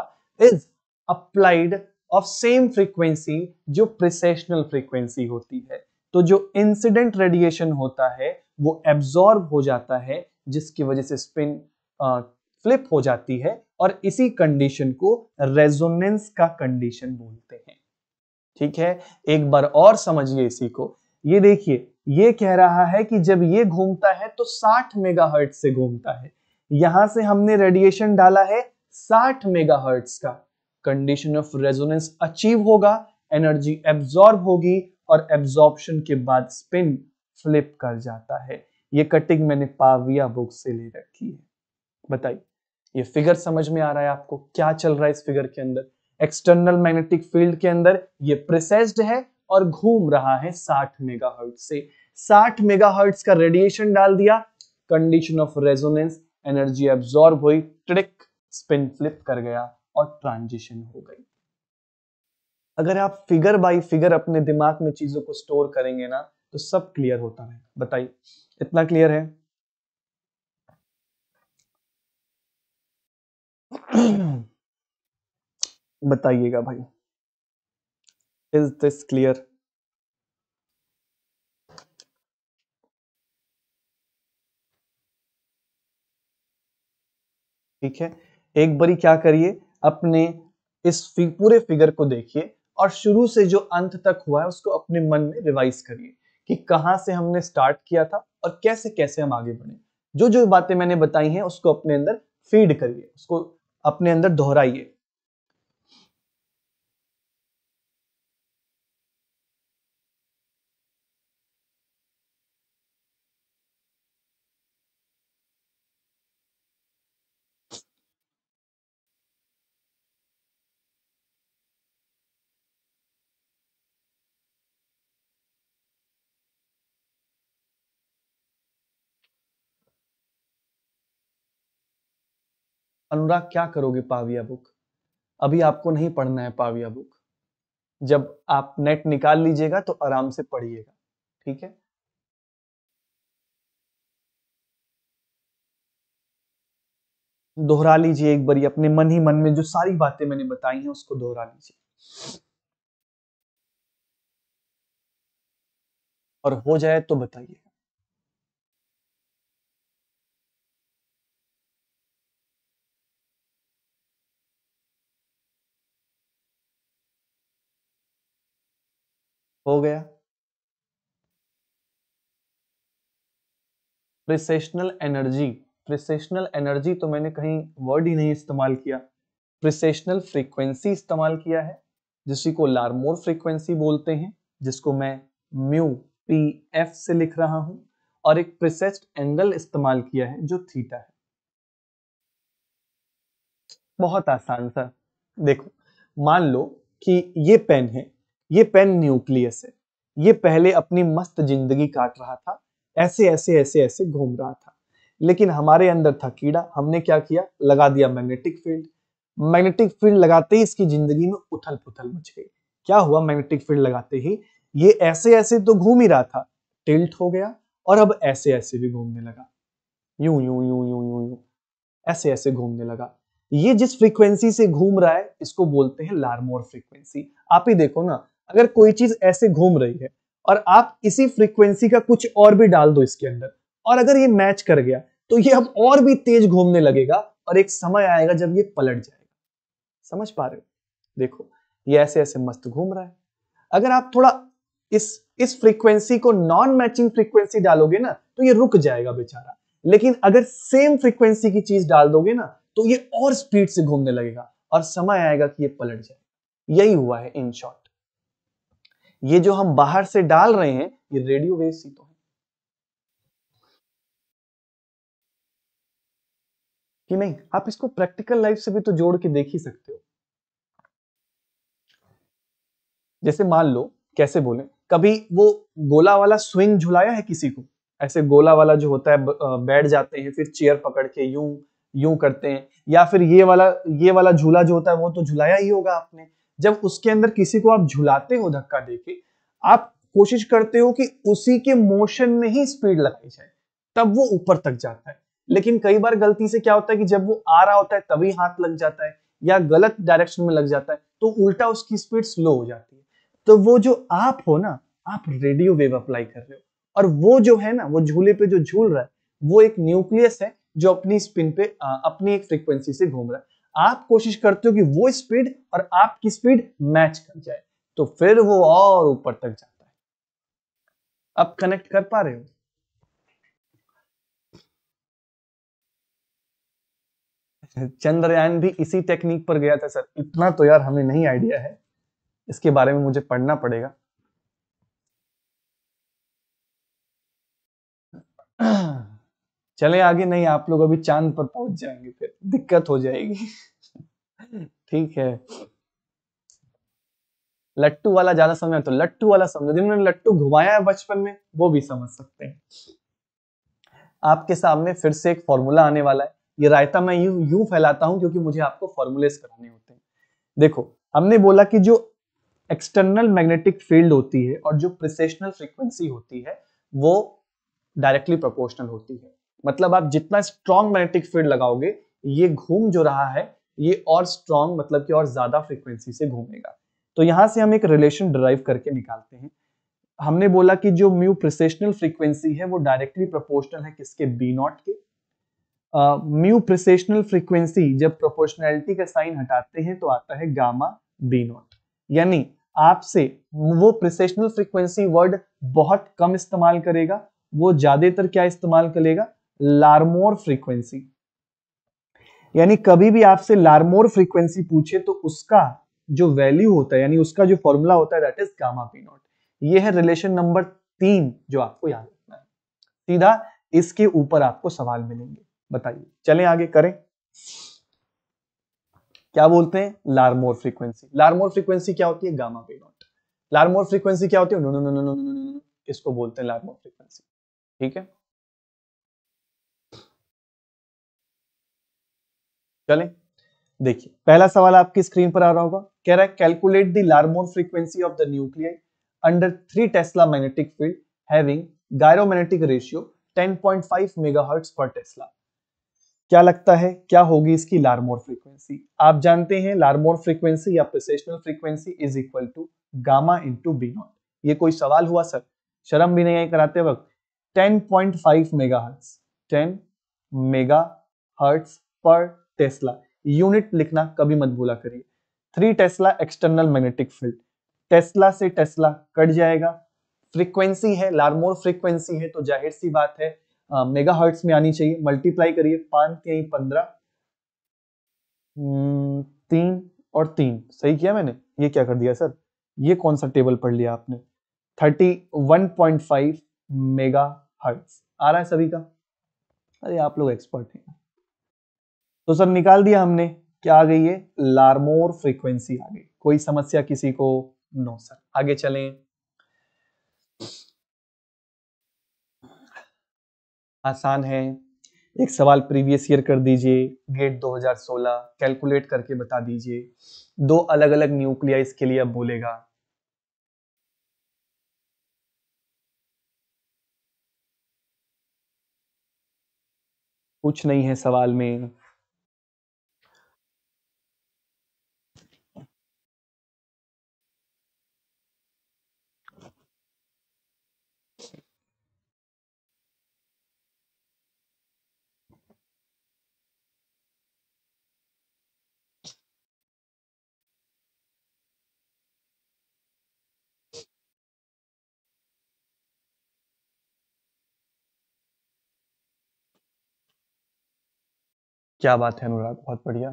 is applied of same frequency जो प्रिसेशनल फ्रीक्वेंसी होती है तो जो इंसिडेंट रेडिएशन होता है वो एब्जॉर्ब हो जाता है जिसकी वजह से स्पिन फ्लिप हो जाती है और इसी कंडीशन को रेजोनेंस का कंडीशन बोलते हैं ठीक है एक बार और समझिए इसी को ये देखिए ये कह रहा है कि जब ये घूमता है तो 60 मेगा से घूमता है यहां से हमने रेडिएशन डाला है 60 मेगा का कंडीशन ऑफ रेजोनेंस अचीव होगा एनर्जी एब्जॉर्ब होगी और एब्जॉर्बन के बाद स्पिन फ्लिप कर जाता है ये कटिंग मैंने पाविया बुक से ले रखी है बताइए ये फिगर समझ में आ रहा है आपको क्या चल रहा है इस फिगर के अंदर एक्सटर्नल मैग्नेटिक फील्ड के अंदर ये प्रोसेस्ड है और घूम रहा है 60 मेगाहर्ट्ज से 60 मेगाहर्ट्ज का रेडिएशन डाल दिया condition of resonance energy absorb हुई ट्रिक स्पिन फ्लिप कर गया और ट्रांजिशन हो गई अगर आप फिगर बाय फिगर अपने दिमाग में चीजों को स्टोर करेंगे ना तो सब क्लियर होता है बताइए इतना क्लियर है बताइएगा भाई इज दिस क्लियर ठीक है एक बारी क्या करिए अपने इस फिग, पूरे फिगर को देखिए और शुरू से जो अंत तक हुआ है उसको अपने मन में रिवाइज करिए कि कहाँ से हमने स्टार्ट किया था और कैसे कैसे हम आगे बढ़े जो जो बातें मैंने बताई हैं उसको अपने अंदर फीड करिए उसको अपने अंदर दोहराइए अनुराग क्या करोगे पाविया बुक अभी आपको नहीं पढ़ना है पाविया बुक जब आप नेट निकाल लीजिएगा तो आराम से पढ़िएगा ठीक है दोहरा लीजिए एक बारी अपने मन ही मन में जो सारी बातें मैंने बताई हैं उसको दोहरा लीजिए और हो जाए तो बताइए हो गया प्रिसेशनल एनर्जी प्रिसेशनल एनर्जी तो मैंने कहीं वर्ड ही नहीं इस्तेमाल किया प्रिसेशनल फ्रीक्वेंसी इस्तेमाल किया है जिसी को लार्मोर फ्रीक्वेंसी बोलते हैं जिसको मैं म्यू पी एफ से लिख रहा हूं और एक प्रिसेस्ड एंगल इस्तेमाल किया है जो थीटा है बहुत आसान सा देखो मान लो कि ये पेन है ये पेन न्यूक्लियस है ये पहले अपनी मस्त जिंदगी काट रहा था ऐसे ऐसे ऐसे ऐसे घूम रहा था लेकिन हमारे अंदर था कीड़ा हमने क्या किया लगा दिया मैग्नेटिक फील्ड मैग्नेटिक फील्ड लगाते ही इसकी जिंदगी में उथल पुथल मच गई क्या हुआ मैग्नेटिक फील्ड लगाते ही ये ऐसे ऐसे तो घूम ही रहा था टिल्ट हो गया और अब ऐसे ऐसे भी घूमने लगा यूं यूं यूं यूं यूं यूं ऐसे ऐसे घूमने लगा ये जिस फ्रीक्वेंसी से घूम रहा है इसको बोलते हैं लार्मोर फ्रीक्वेंसी आप ही देखो ना अगर कोई चीज ऐसे घूम रही है और आप इसी फ्रीक्वेंसी का कुछ और भी डाल दो इसके अंदर और अगर ये मैच कर गया तो ये अब और भी तेज घूमने लगेगा और एक समय आएगा जब ये पलट जाएगा समझ पा रहे हो देखो ये ऐसे ऐसे मस्त घूम रहा है अगर आप थोड़ा इस इस फ्रीक्वेंसी को नॉन मैचिंग फ्रीक्वेंसी डालोगे ना तो ये रुक जाएगा बेचारा लेकिन अगर सेम फ्रीक्वेंसी की चीज डाल दोगे ना तो ये और स्पीड से घूमने लगेगा और समय आएगा कि ये पलट जाए यही हुआ है इन शॉर्ट ये जो हम बाहर से डाल रहे हैं ये रेडियो वेव ही तो है कि नहीं आप इसको प्रैक्टिकल लाइफ से भी तो जोड़ के देख ही सकते हो जैसे मान लो कैसे बोले कभी वो गोला वाला स्विंग झुलाया है किसी को ऐसे गोला वाला जो होता है बैठ जाते हैं फिर चेयर पकड़ के यूं यूं करते हैं या फिर ये वाला ये वाला झूला जो होता है वो तो झुलाया ही होगा आपने जब उसके अंदर किसी को आप झुलाते हो धक्का देके आप कोशिश करते हो कि उसी के मोशन में ही स्पीड लगाई जाए तब वो ऊपर तक जाता है लेकिन कई बार गलती से क्या होता है कि जब वो आ रहा होता है तभी हाथ लग जाता है या गलत डायरेक्शन में लग जाता है तो उल्टा उसकी स्पीड स्लो हो जाती है तो वो जो आप हो ना आप रेडियो वेव अप्लाई कर रहे हो और वो जो है ना वो झूले पे जो झूल रहा है वो एक न्यूक्लियस है जो अपनी स्पिन पे अपनी एक फ्रिक्वेंसी से घूम रहा है आप कोशिश करते हो कि वो स्पीड और आपकी स्पीड मैच कर जाए तो फिर वो और ऊपर तक जाता है अब कनेक्ट कर पा रहे हो चंद्रयान भी इसी टेक्निक पर गया था सर इतना तो यार हमें नहीं आइडिया है इसके बारे में मुझे पढ़ना पड़ेगा चले आगे नहीं आप लोग अभी चांद पर पहुंच जाएंगे फिर दिक्कत हो जाएगी ठीक है लट्टू वाला ज्यादा समझ तो लट्टू वाला समझो जिन्होंने लट्टू घुमाया है बचपन में वो भी समझ सकते हैं आपके सामने फिर से एक फॉर्मूला आने वाला है ये रायता मैं यू यूं फैलाता हूं क्योंकि मुझे आपको फॉर्मुलेस कराने होते हैं देखो हमने बोला कि जो एक्सटर्नल मैग्नेटिक फील्ड होती है और जो प्रिसेशनल फ्रिक्वेंसी होती है वो डायरेक्टली प्रोपोर्शनल होती है मतलब आप जितना स्ट्रॉन्ग मैग्नेटिक फील्ड लगाओगे ये घूम जो रहा है ये और स्ट्रॉन्ग मतलब कि और ज्यादा फ्रिक्वेंसी से घूमेगा तो यहां से हम एक रिलेशन ड्राइव करके निकालते हैं हमने बोला कि जो म्यू प्रसेशनल फ्रीक्वेंसी है वो डायरेक्टली प्रोपोर्शनल है किसके बी नॉट के म्यू प्रसेशनल फ्रीक्वेंसी जब प्रोपोर्शनैलिटी का साइन हटाते हैं तो आता है गामा बी नॉट यानी आपसे वो प्रिसेशनल फ्रीक्वेंसी वर्ड बहुत कम इस्तेमाल करेगा वो ज्यादातर क्या इस्तेमाल करेगा लार्मोर फ्रीक्वेंसी यानी कभी भी आपसे लार्मोर फ्रीक्वेंसी पूछे तो उसका जो वैल्यू होता है यानी उसका जो फॉर्मूला होता है that is gamma P naught ये है रिलेशन नंबर तीन जो आपको याद रखना है सीधा इसके ऊपर आपको सवाल मिलेंगे बताइए चलें आगे करें क्या बोलते हैं लार्मोर फ्रीक्वेंसी लार्मोर फ्रीक्वेंसी क्या होती है gamma P naught Larmor frequency क्या होती है no no no no no no इसको बोलते हैं लार्मोर फ्रीक्वेंसी ठीक है चलें देखिए पहला सवाल आपकी स्क्रीन पर आ रहा होगा कह रहा है calculate the Larmor frequency of the nuclei under three tesla magnetic field having gyromagnetic ratio 10.5 megahertz per tesla क्या लगता है क्या होगी इसकी लार्मोर फ्रीक्वेंसी आप जानते हैं लार्मोर फ्रीक्वेंसी या precessional frequency is equal to gamma into B naught ये कोई सवाल हुआ सर शर्म भी नहीं आई कराते वक्त 10.5 megahertz 10 megahertz per tesla unit लिखना कभी मत भूला करिए three tesla external magnetic field tesla से टेस्ला कट जाएगा फ्रीक्वेंसी है लार्मोर फ्रीक्वेंसी है तो जाहिर सी बात है मेगा हर्ट्स में आनी चाहिए मल्टीप्लाई करिए पांच तीन पंद्रह तीन और तीन सही किया मैंने ये क्या कर दिया सर ये कौन सा टेबल पढ़ लिया आपने thirty one point five megahertz आ रहा है सभी का अरे आप लोग एक्सपर्ट हैं तो सर निकाल दिया हमने क्या आ गई है लार्मोर फ्रीक्वेंसी आ गई कोई समस्या किसी को नो सर आगे चलें आसान है एक सवाल प्रीवियस ईयर कर दीजिए गेट 2016 कैलकुलेट करके बता दीजिए दो अलग अलग न्यूक्लिया इसके लिए अब बोलेगा कुछ नहीं है सवाल में क्या बात है अनुराग बहुत बढ़िया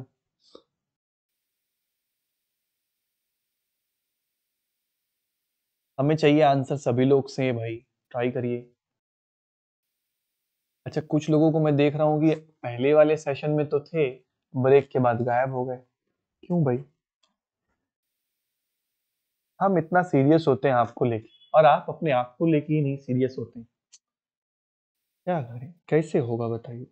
हमें चाहिए आंसर सभी लोग से भाई ट्राई करिए अच्छा कुछ लोगों को मैं देख रहा हूँ कि पहले वाले सेशन में तो थे ब्रेक के बाद गायब हो गए क्यों भाई हम इतना सीरियस होते हैं आपको लेके और आप अपने आप को लेके ही नहीं सीरियस होते हैं क्या करें कैसे होगा बताइए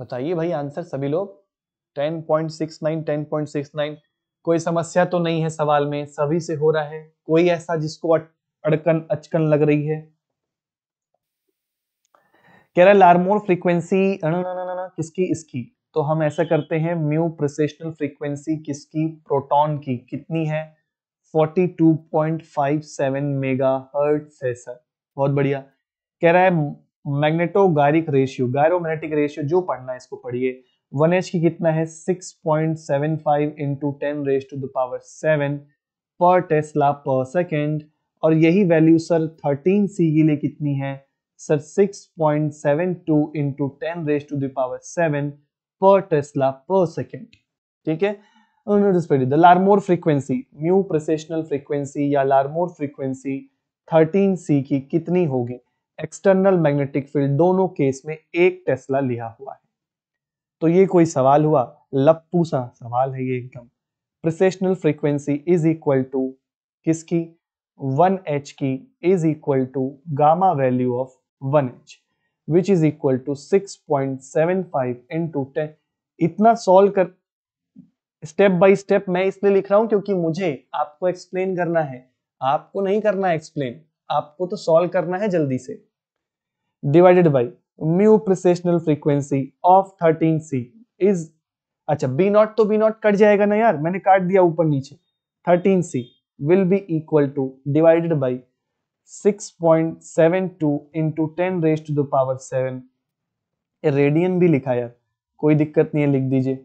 बताइए भाई आंसर सभी लोग 10.69 10.69 कोई समस्या तो नहीं है सवाल में सभी से हो रहा है कोई ऐसा जिसको अड़कन अचकन लग रही है कह रहा है लार्मोर फ्रीक्वेंसी किसकी इसकी तो हम ऐसा करते हैं म्यू प्रोसेशनल फ्रीक्वेंसी किसकी प्रोटॉन की कितनी है 42.57 मेगा हर्ट्स है सर बहुत बढ़िया कह रहा है मैग्नेटोगारिक रेशियो गायरोमैग्नेटिक रेशियो जो पढ़ना है इसको पढ़िए वन एच की कितना है six point seven five into ten race to the power seven per tesla per second और यही वैल्यू सर थर्टीन सी के लिए कितनी है sir six point seven two into ten race to the power seven per tesla per second ठीक है Larmor frequency mu precessional frequency या लार्मोर फ्रीक्वेंसी थर्टीन सी की कितनी होगी एक्सटर्नल मैग्नेटिक फील्ड दोनों केस में एक टेस्ला लिया हुआ है तो ये कोई सवाल हुआ लप्पू सा सवाल है ये एकदम precessional frequency is equal to किसकी 1h की is equal to gamma value of 1h which is equal to 6.75 into 10 इतना सॉल्व कर स्टेप बाय स्टेप मैं इसलिए लिख रहा हूं क्योंकि मुझे आपको एक्सप्लेन करना है आपको नहीं करना एक्सप्लेन आपको तो सॉल्व करना है जल्दी से divided by mu precessional frequency of thirteen C is अच्छा बी नॉट तो बी नॉट कट जाएगा ना यार मैंने काट दिया ऊपर नीचे thirteen C will be equal to divided by 6.72 two into ten race to the power seven radian भी लिखा यार कोई दिक्कत नहीं है लिख दीजिए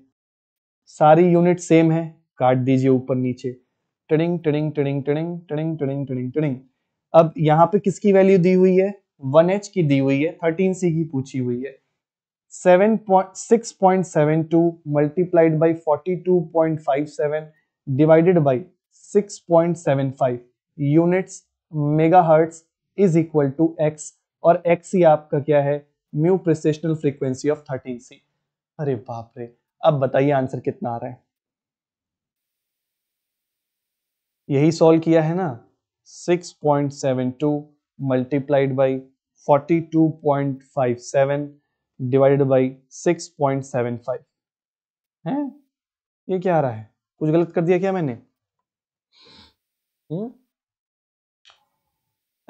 सारी यूनिट सेम है काट दीजिए ऊपर नीचे टिंग टिंग टिंग टिंग टिंग टिंग टिंग टिंग अब यहाँ पे किसकी वैल्यू दी हुई है वन एच की दी हुई है थर्टीन सी की पूछी हुई है seven point six point seven two multiplied by forty two point five seven divided by six point seven five units megahertz is equal to X और एक्स ही आपका क्या है mu precessional frequency of thirteen C अरे बाप रे अब बताइए आंसर कितना आ रहा है यही सॉल्व किया है ना 6.72 multiplied by 42.57 डिवाइडेड बाई 6.75 हैं ये क्या आ रहा है कुछ गलत कर दिया क्या मैंने Hmm?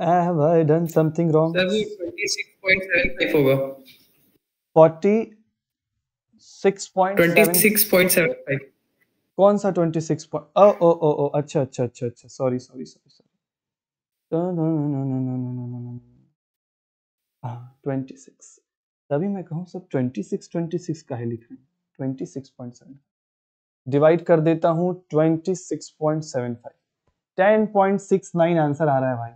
Have I done something wrong sir वो 26.75 होगा. 46.75. कौन सा 26 ओ ओ ओ अच्छा अच्छा अच्छा अच्छा सॉरी सॉरी सॉरी हाँ, तभी मैं कहूँ सब ट्वेंटी सिक्स ट्वेंटी सिक्स का है लिख रहे हैं twenty six point seven divide कर देता हूँ twenty six point seven five ten point six nine answer आ रहा है भाई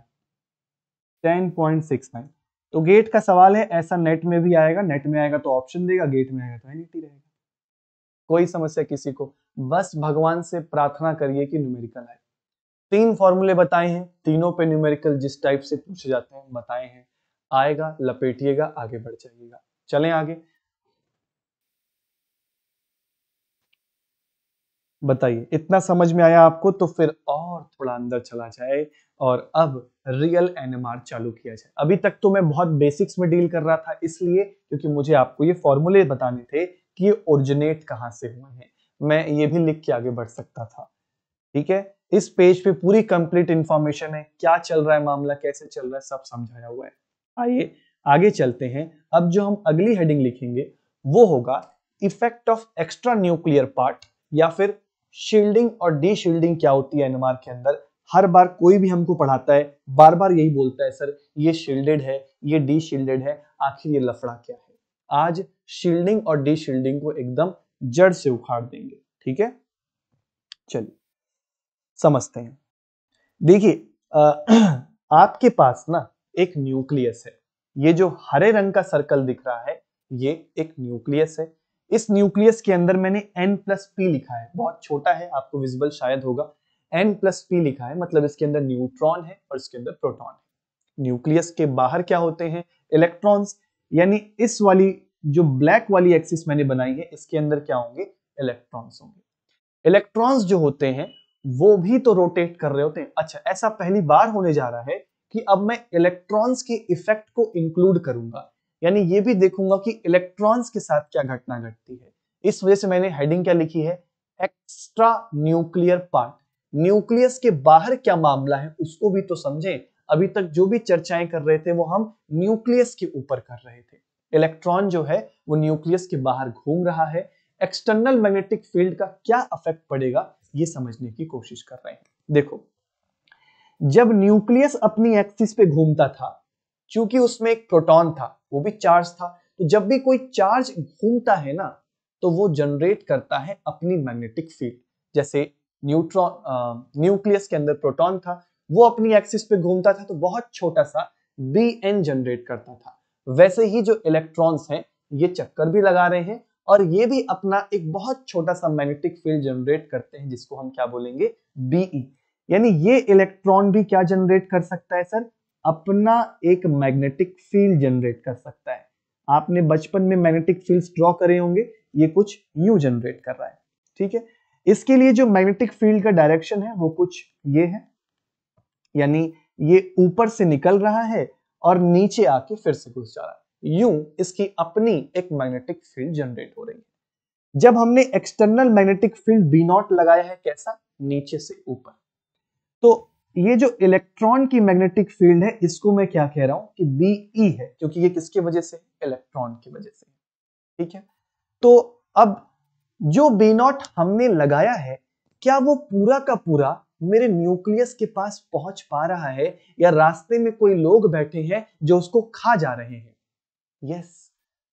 टेन पॉइंट सिक्स नाइन तो गेट का सवाल है ऐसा नेट में भी आएगा नेट में आएगा तो ऑप्शन देगा गेट में आएगा तो एन रहेगा कोई समस्या किसी को बस भगवान से प्रार्थना करिए कि न्यूमेरिकल आए तीन फॉर्मूले बताए हैं तीनों पे न्यूमेरिकल जिस टाइप से पूछे जाते हैं बताए हैं आएगा लपेटिएगा आगे बढ़ जाइएगा चलें आगे बताइए इतना समझ में आया आपको तो फिर और थोड़ा अंदर चला जाए और अब रियल एनएमआर चालू किया जाए अभी तक तो मैं बहुत बेसिक्स में डील कर रहा था इसलिए क्योंकि मुझे आपको ये फॉर्मूले बताने थे कि ये ओरिजिनेट कहाँ से हुए हैं मैं ये भी लिख के आगे बढ़ सकता था ठीक है इस पेज पे पूरी कंप्लीट इंफॉर्मेशन है क्या चल रहा है मामला कैसे चल रहा है सब समझाया हुआ है आइए आगे चलते हैं अब जो हम अगली हेडिंग लिखेंगे वो होगा effect of extra nuclear part या फिर शील्डिंग और डी शील्डिंग क्या होती है एनएमआर के अंदर हर बार कोई भी हमको पढ़ाता है बार बार यही बोलता है सर ये शील्डेड है ये डी शील्डेड है आखिर ये लफड़ा क्या है आज शील्डिंग और डी शील्डिंग को एकदम जड़ से उखाड़ देंगे ठीक है चलिए समझते हैं देखिए आपके पास ना एक न्यूक्लियस है ये जो हरे रंग का सर्कल दिख रहा है ये एक न्यूक्लियस है इस न्यूक्लियस के अंदर मैंने एन प्लस पी लिखा है बहुत छोटा है आपको विजिबल शायद होगा एन प्लस पी लिखा है मतलब इसके अंदर न्यूट्रॉन है और इसके अंदर प्रोटॉन है न्यूक्लियस के बाहर क्या होते हैं इलेक्ट्रॉन्स यानी इस वाली जो ब्लैक वाली एक्सिस मैंने बनाई है इसके अंदर क्या होंगे इलेक्ट्रॉन्स होंगे इलेक्ट्रॉन्स जो होते हैं वो भी तो रोटेट कर रहे होते हैं अच्छा ऐसा पहली बार होने जा रहा है कि अब मैं इलेक्ट्रॉन्स के इफेक्ट को इंक्लूड करूंगा यानी ये भी देखूंगा कि इलेक्ट्रॉन्स के साथ क्या घटना घटती है इस वजह से मैंने हेडिंग क्या लिखी है एक्स्ट्रा न्यूक्लियर पार्ट न्यूक्लियस के बाहर क्या मामला है उसको भी तो समझें अभी तक जो भी चर्चाएं कर रहे थे वो हम न्यूक्लियस के ऊपर कर रहे थे इलेक्ट्रॉन जो है वो न्यूक्लियस के बाहर घूम रहा है एक्सटर्नल मैग्नेटिक फील्ड का क्या अफेक्ट पड़ेगा ये समझने की कोशिश कर रहे हैं देखो जब न्यूक्लियस अपनी एक्सिस पे घूमता था क्योंकि उसमें एक प्रोटॉन था वो भी चार्ज था तो जब भी कोई चार्ज घूमता है ना तो वो जनरेट करता है अपनी मैग्नेटिक फील्ड जैसे न्यूट्रॉन न्यूक्लियस के अंदर प्रोटॉन था वो अपनी एक्सिस पे घूमता था तो बहुत छोटा सा बी एन जनरेट करता था वैसे ही जो इलेक्ट्रॉन्स हैं ये चक्कर भी लगा रहे हैं और ये भी अपना एक बहुत छोटा सा मैग्नेटिक फील्ड जनरेट करते हैं जिसको हम क्या बोलेंगे बीई e. यानी ये इलेक्ट्रॉन भी क्या जनरेट कर सकता है सर अपना एक मैग्नेटिक फील्ड जनरेट कर सकता है आपने बचपन में मैग्नेटिक फील्ड ड्रॉ करे होंगे ये कुछ यू जनरेट कर रहा है ठीक है इसके लिए जो मैग्नेटिक फील्ड का डायरेक्शन है वो कुछ ये है यानी ये ऊपर से निकल रहा है और नीचे आके फिर से घुस जा रहा है यूं इसकी अपनी एक मैग्नेटिक फील्ड जनरेट हो रही है जब हमने external magnetic field B naught लगाया है कैसा नीचे से ऊपर तो ये जो इलेक्ट्रॉन की मैग्नेटिक फील्ड है इसको मैं क्या कह रहा हूं कि बीई है क्योंकि ये किसकी वजह से इलेक्ट्रॉन की वजह से ठीक है तो अब जो बी नॉट हमने लगाया है क्या वो पूरा का पूरा मेरे न्यूक्लियस के पास पहुंच पा रहा है या रास्ते में कोई लोग बैठे हैं जो उसको खा जा रहे हैं यस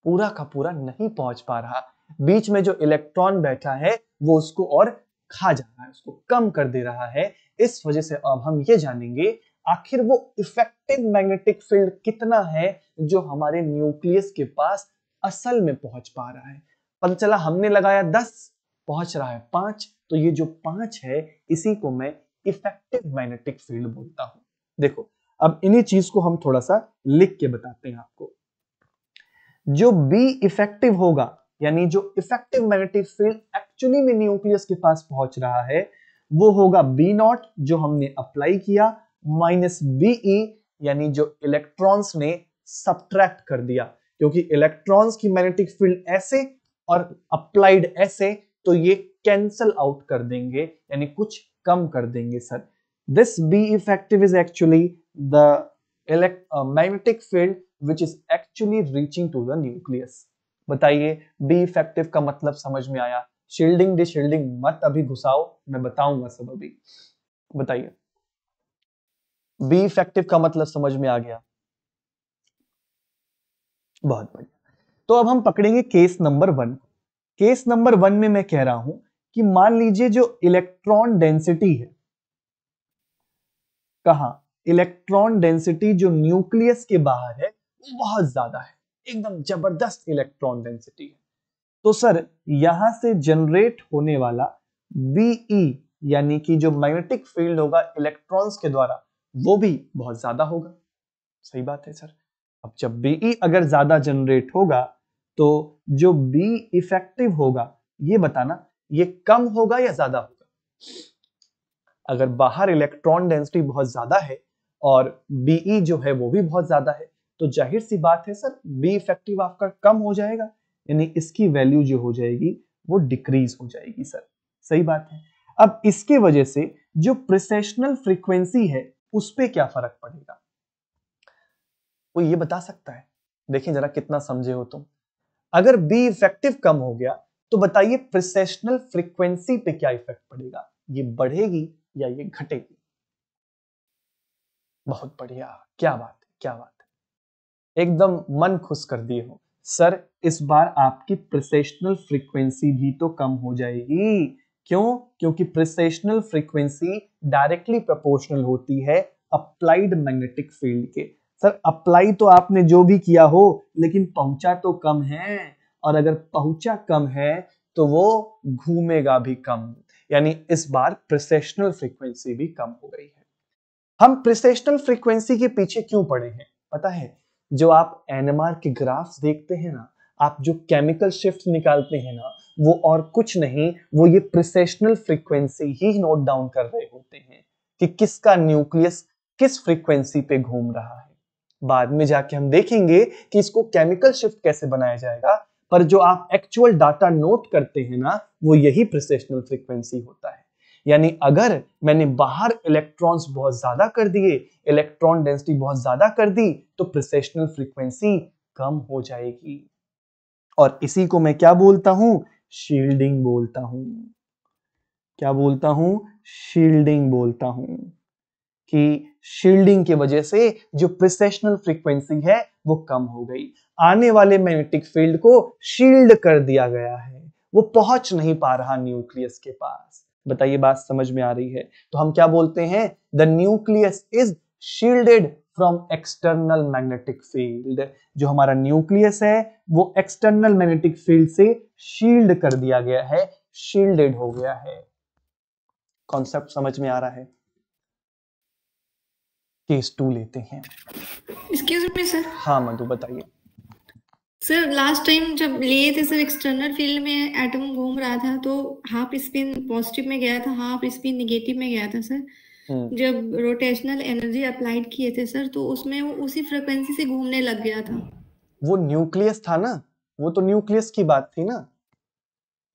पूरा का पूरा नहीं पहुंच पा रहा बीच में जो इलेक्ट्रॉन बैठा है वो उसको और खा जा रहा है उसको कम कर दे रहा है इस वजह से अब हम ये जानेंगे आखिर वो इफेक्टिव मैग्नेटिक फील्ड कितना है जो हमारे न्यूक्लियस के पास असल में पहुंच पा रहा है पता चला हमने लगाया दस पहुंच रहा है पांच तो ये जो पांच है इसी को मैं इफेक्टिव मैग्नेटिक फील्ड बोलता हूं देखो अब इन्हीं चीज को हम थोड़ा सा लिख के बताते हैं आपको जो बी इफेक्टिव होगा यानी जो इफेक्टिव मैग्नेटिक फील्ड एक्चुअली में न्यूक्लियस के पास पहुंच रहा है वो होगा बी नॉट जो हमने अप्लाई किया माइनस बी यानी जो इलेक्ट्रॉन्स ने सब्ट्रैक्ट कर दिया क्योंकि इलेक्ट्रॉन्स की मैग्नेटिक फील्ड ऐसे और अप्लाइड ऐसे तो ये कैंसल आउट कर देंगे यानी कुछ कम कर देंगे sir this B effective is actually the elect magnetic field which is actually reaching to the nucleus बताइए बी इफेक्टिव का मतलब समझ में आया शील्डिंग डी शील्डिंग मत अभी घुसाओ मैं बताऊंगा सब अभी बताइए बी इफेक्टिव का मतलब समझ में आ गया बहुत बढ़िया तो अब हम पकड़ेंगे case number one case number one में मैं कह रहा हूं कि मान लीजिए जो इलेक्ट्रॉन डेंसिटी है कहा इलेक्ट्रॉन डेंसिटी जो न्यूक्लियस के बाहर है बहुत ज्यादा है एकदम जबरदस्त इलेक्ट्रॉन डेंसिटी है तो सर यहां से जनरेट होने वाला बीई e, यानी कि जो मैग्नेटिक फील्ड होगा इलेक्ट्रॉन्स के द्वारा वो भी बहुत ज्यादा होगा सही बात है सर अब जब बीई e अगर ज्यादा जनरेट होगा तो जो बी इफेक्टिव होगा ये बताना ये कम होगा या ज्यादा होगा अगर बाहर इलेक्ट्रॉन डेंसिटी बहुत ज्यादा है और बीई e जो है वो भी बहुत ज्यादा है तो जाहिर सी बात है सर बी इफेक्टिव आपका कम हो जाएगा यानी इसकी वैल्यू जो हो जाएगी वो डिक्रीज हो जाएगी सर सही बात है अब इसके वजह से जो प्रिसेशनल फ्रीक्वेंसी है उस पर क्या फर्क पड़ेगा वो ये बता सकता है देखिए जरा कितना समझे हो तुम अगर बी इफेक्टिव कम हो गया तो बताइए प्रिसेशनल फ्रीक्वेंसी पे क्या इफेक्ट पड़ेगा ये बढ़ेगी या ये घटेगी बहुत बढ़िया क्या बात क्या बात एकदम मन खुश कर दिए हो सर इस बार आपकी प्रोसेशनल फ्रीक्वेंसी भी तो कम हो जाएगी क्यों क्योंकि प्रोसेशनल फ्रीक्वेंसी डायरेक्टली प्रोपोर्शनल होती है अप्लाइड मैग्नेटिक फील्ड के सर अप्लाई तो आपने जो भी किया हो लेकिन पहुंचा तो कम है और अगर पहुंचा कम है तो वो घूमेगा भी कम यानी इस बार प्रोसेशनल फ्रीक्वेंसी भी कम हो गई है हम प्रोसेशनल फ्रीक्वेंसी के पीछे क्यों पड़े हैं पता है जो आप एनएमआर के ग्राफ्स देखते हैं ना आप जो केमिकल शिफ्ट निकालते हैं ना वो और कुछ नहीं वो ये प्रिसेशनल फ्रीक्वेंसी ही नोट डाउन कर रहे होते हैं कि किसका न्यूक्लियस किस फ्रीक्वेंसी पे घूम रहा है बाद में जाके हम देखेंगे कि इसको केमिकल शिफ्ट कैसे बनाया जाएगा पर जो आप एक्चुअल डाटा नोट करते हैं ना वो यही प्रिसेशनल फ्रीक्वेंसी होता है यानी अगर मैंने बाहर इलेक्ट्रॉन्स बहुत ज्यादा कर दिए इलेक्ट्रॉन डेंसिटी बहुत ज्यादा कर दी तो प्रोसेशनल फ्रीक्वेंसी कम हो जाएगी और इसी को मैं क्या बोलता हूं शील्डिंग बोलता हूं क्या बोलता हूं शील्डिंग बोलता हूं कि शील्डिंग की वजह से जो प्रिसेशनल फ्रीक्वेंसी है वो कम हो गई आने वाले मैग्नेटिक फील्ड को शील्ड कर दिया गया है वो पहुंच नहीं पा रहा न्यूक्लियस के पास बताइए बात समझ में आ रही है तो हम क्या बोलते हैं the nucleus is shielded from external magnetic field जो हमारा न्यूक्लियस है वो एक्सटर्नल मैग्नेटिक फील्ड से शील्ड कर दिया गया है शील्डेड हो गया है कॉन्सेप्ट समझ में आ रहा है केस टू लेते हैं एक्सक्यूज मी सर हाँ मधु बताइए सर लास्ट टाइम जब लिए थे सर एक्सटर्नल फील्ड में एटम घूम रहा था तो हाफ स्पिन पॉजिटिव में गया था हाफ स्पिन नेगेटिव में गया था सर हम्म। जब रोटेशनल एनर्जी अप्लाइड किए थे सर तो उसमें वो उसी फ्रिक्वेंसी से घूमने लग गया था वो न्यूक्लियस था ना वो तो न्यूक्लियस की बात थी ना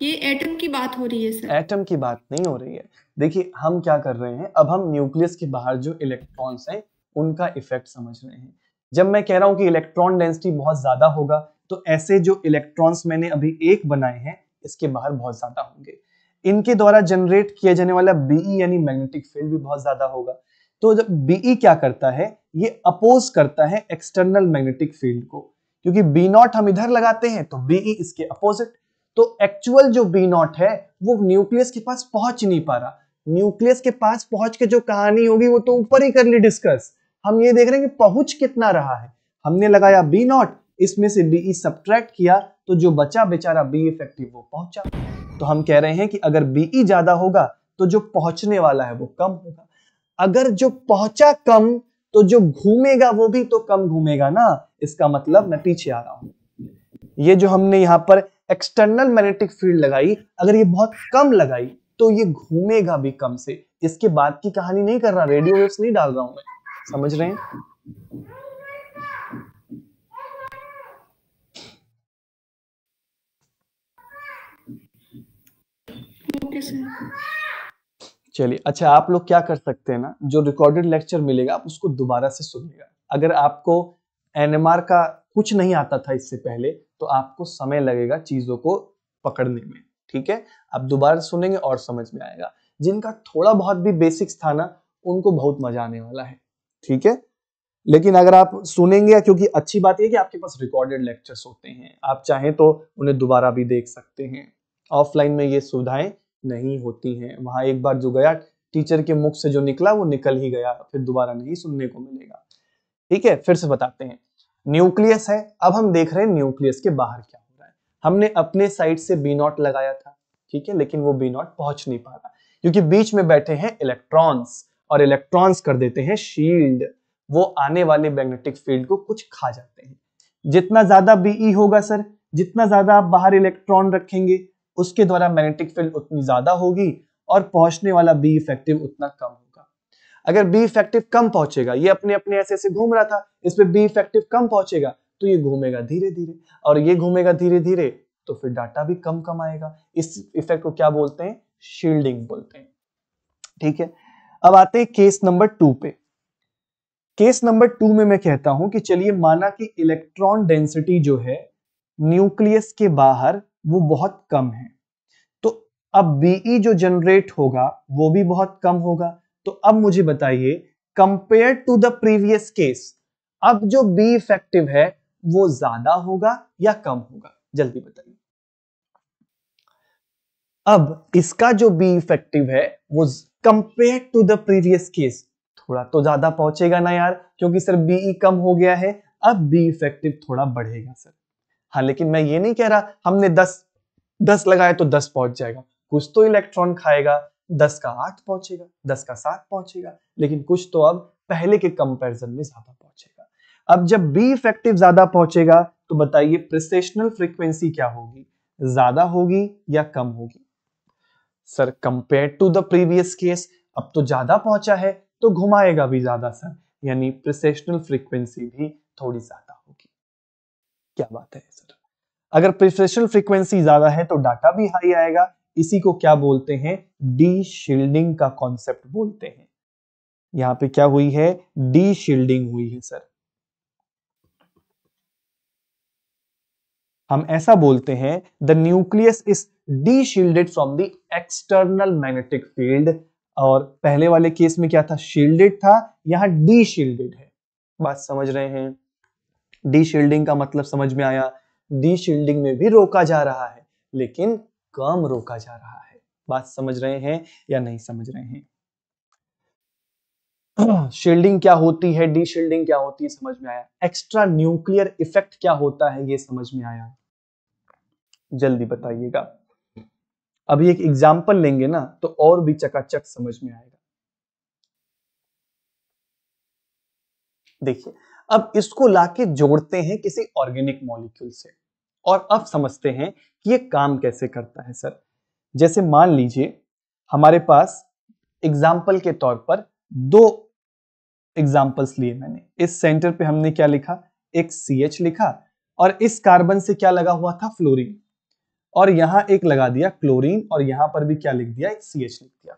ये एटम की बात हो रही है सर एटम की बात नहीं हो रही है देखिए हम क्या कर रहे हैं अब हम न्यूक्लियस के बाहर जो इलेक्ट्रॉन्स हैं उनका इफेक्ट समझ रहे हैं जब मैं कह रहा हूँ कि इलेक्ट्रॉन डेंसिटी बहुत ज्यादा होगा तो ऐसे जो इलेक्ट्रॉन्स मैंने अभी एक बनाए हैं इसके बाहर बहुत ज्यादा होंगे इनके द्वारा जनरेट किया जाने वाला बीई यानी मैग्नेटिक फील्ड भी बहुत ज्यादा होगा तो जब बीई क्या करता है ये अपोज करता है एक्सटर्नल मैग्नेटिक फील्ड को क्योंकि बी नॉट हम इधर लगाते हैं तो बीई इसके अपोजिट तो एक्चुअल जो बी नॉट है वो न्यूक्लियस के पास पहुंच नहीं पा रहा न्यूक्लियस के पास पहुंच के जो कहानी होगी वो तो ऊपर ही कर ली डिस्कस हम ये देख रहे हैं कि पहुंच कितना रहा है हमने लगाया बी नॉट इसमें से बी ई सब्ट्रैक्ट किया तो जो बचा बेचारा बी इफेक्टिव वो पहुंचा तो हम कह रहे हैं कि अगर बी ई e ज्यादा होगा तो जो पहुंचने वाला है वो कम होगा अगर जो पहुंचा कम तो जो घूमेगा वो भी तो कम घूमेगा ना इसका मतलब मैं पीछे आ रहा हूं ये जो हमने यहां पर एक्सटर्नल मैग्नेटिक फील्ड लगाई अगर ये बहुत कम लगाई तो ये घूमेगा भी कम से इसके बाद की कहानी नहीं कर रहा रेडियो वेव्स नहीं डाल रहा हूं मैं समझ रहे हैं चलिए अच्छा आप लोग क्या कर सकते हैं ना जो रिकॉर्डेड लेक्चर मिलेगा आप उसको दोबारा से सुनिएगा अगर आपको एनएमआर का कुछ नहीं आता था इससे पहले तो आपको समय लगेगा चीजों को पकड़ने में ठीक है आप दोबारा सुनेंगे और समझ में आएगा जिनका थोड़ा बहुत भी बेसिक्स था ना उनको बहुत मजा आने वाला है ठीक है लेकिन अगर आप सुनेंगे क्योंकि अच्छी बात यह कि आपके पास रिकॉर्डेड लेक्चर्स होते हैं आप चाहें तो उन्हें दोबारा भी देख सकते हैं ऑफलाइन में ये सुविधाएं नहीं होती हैं वहाँ एक बार जो गया टीचर के मुख से जो निकला वो निकल ही गया फिर दोबारा नहीं सुनने को मिलेगा ठीक है फिर से बताते हैं न्यूक्लियस है अब हम देख रहे हैं न्यूक्लियस के बाहर क्या हो रहा है हमने अपने साइड से बी नॉट लगाया था ठीक है लेकिन वो बी नॉट पहुंच नहीं पा रहा क्योंकि बीच में बैठे हैं इलेक्ट्रॉन्स और इलेक्ट्रॉन्स कर देते हैं शील्ड वो आने वाले मैग्नेटिक फील्ड को कुछ खा जाते हैं जितना ज्यादा बीई होगा सर जितना ज्यादा आप बाहर इलेक्ट्रॉन रखेंगे उसके द्वारा मैग्नेटिक फील्ड उतनी ज़्यादा होगी और पहुंचने वाला बी इफेक्टिव उतना कम होगा अगर बी इफेक्टिव कम पहुंचेगा ये अपने अपने ऐसे ऐसे घूम रहा था इस पर बी इफेक्टिव कम पहुंचेगा तो ये घूमेगा धीरे धीरे और ये घूमेगा धीरे धीरे तो फिर डाटा भी कम कम आएगा इस इफेक्ट को क्या बोलते हैं शील्डिंग बोलते हैं ठीक है अब आते हैं केस नंबर टू पे केस नंबर टू में मैं कहता हूं कि चलिए माना कि इलेक्ट्रॉन डेंसिटी जो है न्यूक्लियस के बाहर वो बहुत कम है तो अब बीई e जो जनरेट होगा वो भी बहुत कम होगा तो अब मुझे बताइए compare to the previous case अब जो बी इफेक्टिव है वो ज्यादा होगा या कम होगा जल्दी बताइए अब इसका जो बी इफेक्टिव है वो compare to the previous case थोड़ा तो ज्यादा पहुंचेगा ना यार क्योंकि सर बीई e कम हो गया है अब बी इफेक्टिव थोड़ा बढ़ेगा सर हाँ लेकिन मैं ये नहीं कह रहा हमने दस दस लगाए तो दस पहुंच जाएगा कुछ तो इलेक्ट्रॉन खाएगा दस का आठ पहुंचेगा दस का सात पहुंचेगा लेकिन कुछ तो अब पहले के कंपेरिजन में ज्यादा पहुंचेगा अब जब बी इफेक्टिव ज्यादा पहुंचेगा तो बताइए प्रिसेशनल फ्रीक्वेंसी क्या होगी ज्यादा होगी या कम होगी sir compare to the previous case अब तो ज्यादा पहुंचा है तो घुमाएगा भी ज्यादा सर यानी प्रिसेशनल फ्रीक्वेंसी भी थोड़ी ज्यादा होगी क्या बात है सर अगर प्रिफ्रेशनल फ्रीक्वेंसी ज्यादा है तो डाटा भी हाई आएगा इसी को क्या बोलते हैं डी शील्डिंग का कॉन्सेप्ट बोलते हैं यहां पे क्या हुई है डी शील्डिंग हुई है सर हम ऐसा बोलते हैं the nucleus is deshielded from the external magnetic field और पहले वाले केस में क्या था शील्डेड था यहां डी शील्डेड है बात समझ रहे हैं डी शील्डिंग का मतलब समझ में आया डी शील्डिंग में भी रोका जा रहा है लेकिन कम रोका जा रहा है बात समझ रहे हैं या नहीं समझ रहे हैं शील्डिंग क्या होती है डी शील्डिंग क्या होती है समझ में आया एक्स्ट्रा न्यूक्लियर इफेक्ट क्या होता है ये समझ में आया जल्दी बताइएगा अभी एक एग्जाम्पल लेंगे ना तो और भी चकाचक समझ में आएगा देखिए अब इसको लाके जोड़ते हैं किसी ऑर्गेनिक मॉलिक्यूल से और अब समझते हैं कि ये काम कैसे करता है सर जैसे मान लीजिए हमारे पास एग्जाम्पल के तौर पर दो एग्जाम्पल्स लिए मैंने इस सेंटर पे हमने क्या लिखा एक सी एच लिखा और इस कार्बन से क्या लगा हुआ था फ्लोरीन और यहां एक लगा दिया क्लोरीन और यहां पर भी क्या लिख दिया एक सी एच लिख दिया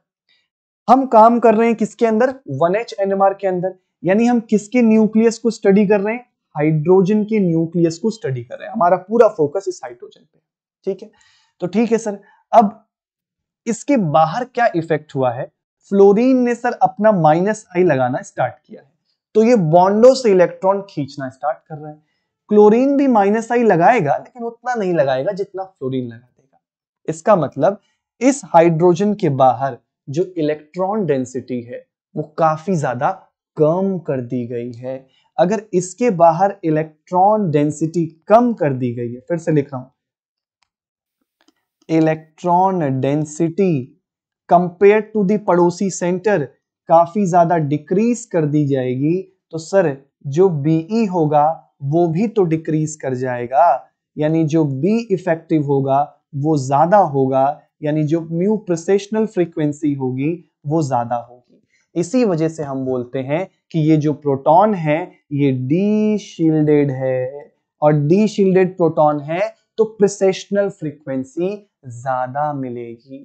हम काम कर रहे हैं किसके अंदर one H N M R के अंदर यानी हम किसके न्यूक्लियस को स्टडी कर रहे हैं हाइड्रोजन के न्यूक्लियस को स्टडी कर रहे हैं हमारा पूरा फोकस इस हाइड्रोजन पे ठीक है तो ठीक है सर अब इसके बाहर क्या इफेक्ट हुआ है फ्लोरीन ने सर अपना माइनस आई लगाना स्टार्ट किया है तो ये बॉन्डो से इलेक्ट्रॉन खींचना स्टार्ट कर रहा है क्लोरीन भी माइनस आई लगाएगा लेकिन उतना नहीं लगाएगा जितना फ्लोरीन लगा देगा इसका मतलब इस हाइड्रोजन के बाहर जो इलेक्ट्रॉन डेंसिटी है वो काफी ज्यादा कम कर दी गई है अगर इसके बाहर इलेक्ट्रॉन डेंसिटी कम कर दी गई है फिर से लिख रहा हूं electron density compare to the पड़ोसी सेंटर काफी ज्यादा डिक्रीज कर दी जाएगी तो सर जो बीई e होगा वो भी तो डिक्रीज कर जाएगा यानी जो बी इफेक्टिव होगा वो ज्यादा होगा यानी जो म्यू प्रोसेशनल फ्रीक्वेंसी होगी वो ज्यादा होगी इसी वजह से हम बोलते हैं कि ये जो प्रोटॉन है ये डी शील्डेड है और डी शील्डेड प्रोटॉन है तो प्रिसेशनल फ्रीक्वेंसी ज्यादा मिलेगी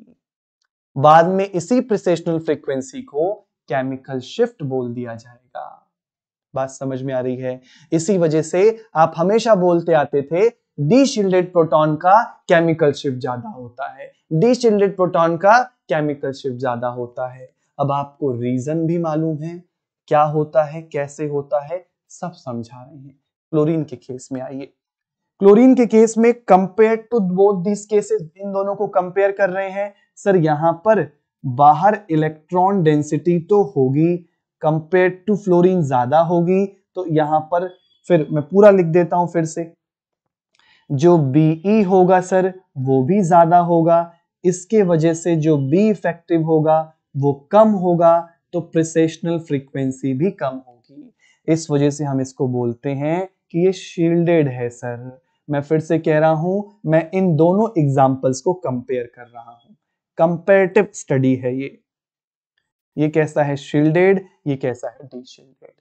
बाद में इसी प्रिसेशनल फ्रीक्वेंसी को केमिकल शिफ्ट बोल दिया जाएगा बात समझ में आ रही है इसी वजह से आप हमेशा बोलते आते थे डी शील्डेड प्रोटॉन का केमिकल शिफ्ट ज्यादा होता है डी शील्डेड प्रोटॉन का केमिकल शिफ्ट ज्यादा होता है अब आपको रीजन भी मालूम है क्या होता है कैसे होता है सब समझा रहे हैं क्लोरीन के केस में आइए क्लोरीन के केस में compare to both this cases इन दोनों को कंपेयर कर रहे हैं सर यहां पर बाहर इलेक्ट्रॉन डेंसिटी तो होगी कंपेयर टू फ्लोरीन ज्यादा होगी तो यहां पर फिर मैं पूरा लिख देता हूं फिर से जो बीई होगा सर वो भी ज्यादा होगा इसके वजह से जो बी इफेक्टिव होगा वो कम होगा तो प्रिसेशनल फ्रीक्वेंसी भी कम होगी इस वजह से हम इसको बोलते हैं कि ये शील्डेड है सर मैं फिर से कह रहा हूं मैं इन दोनों एग्जाम्पल्स को कंपेयर कर रहा हूं कंपेरेटिव स्टडी है ये ये कैसा है शील्डेड ये कैसा है डीशील्डेड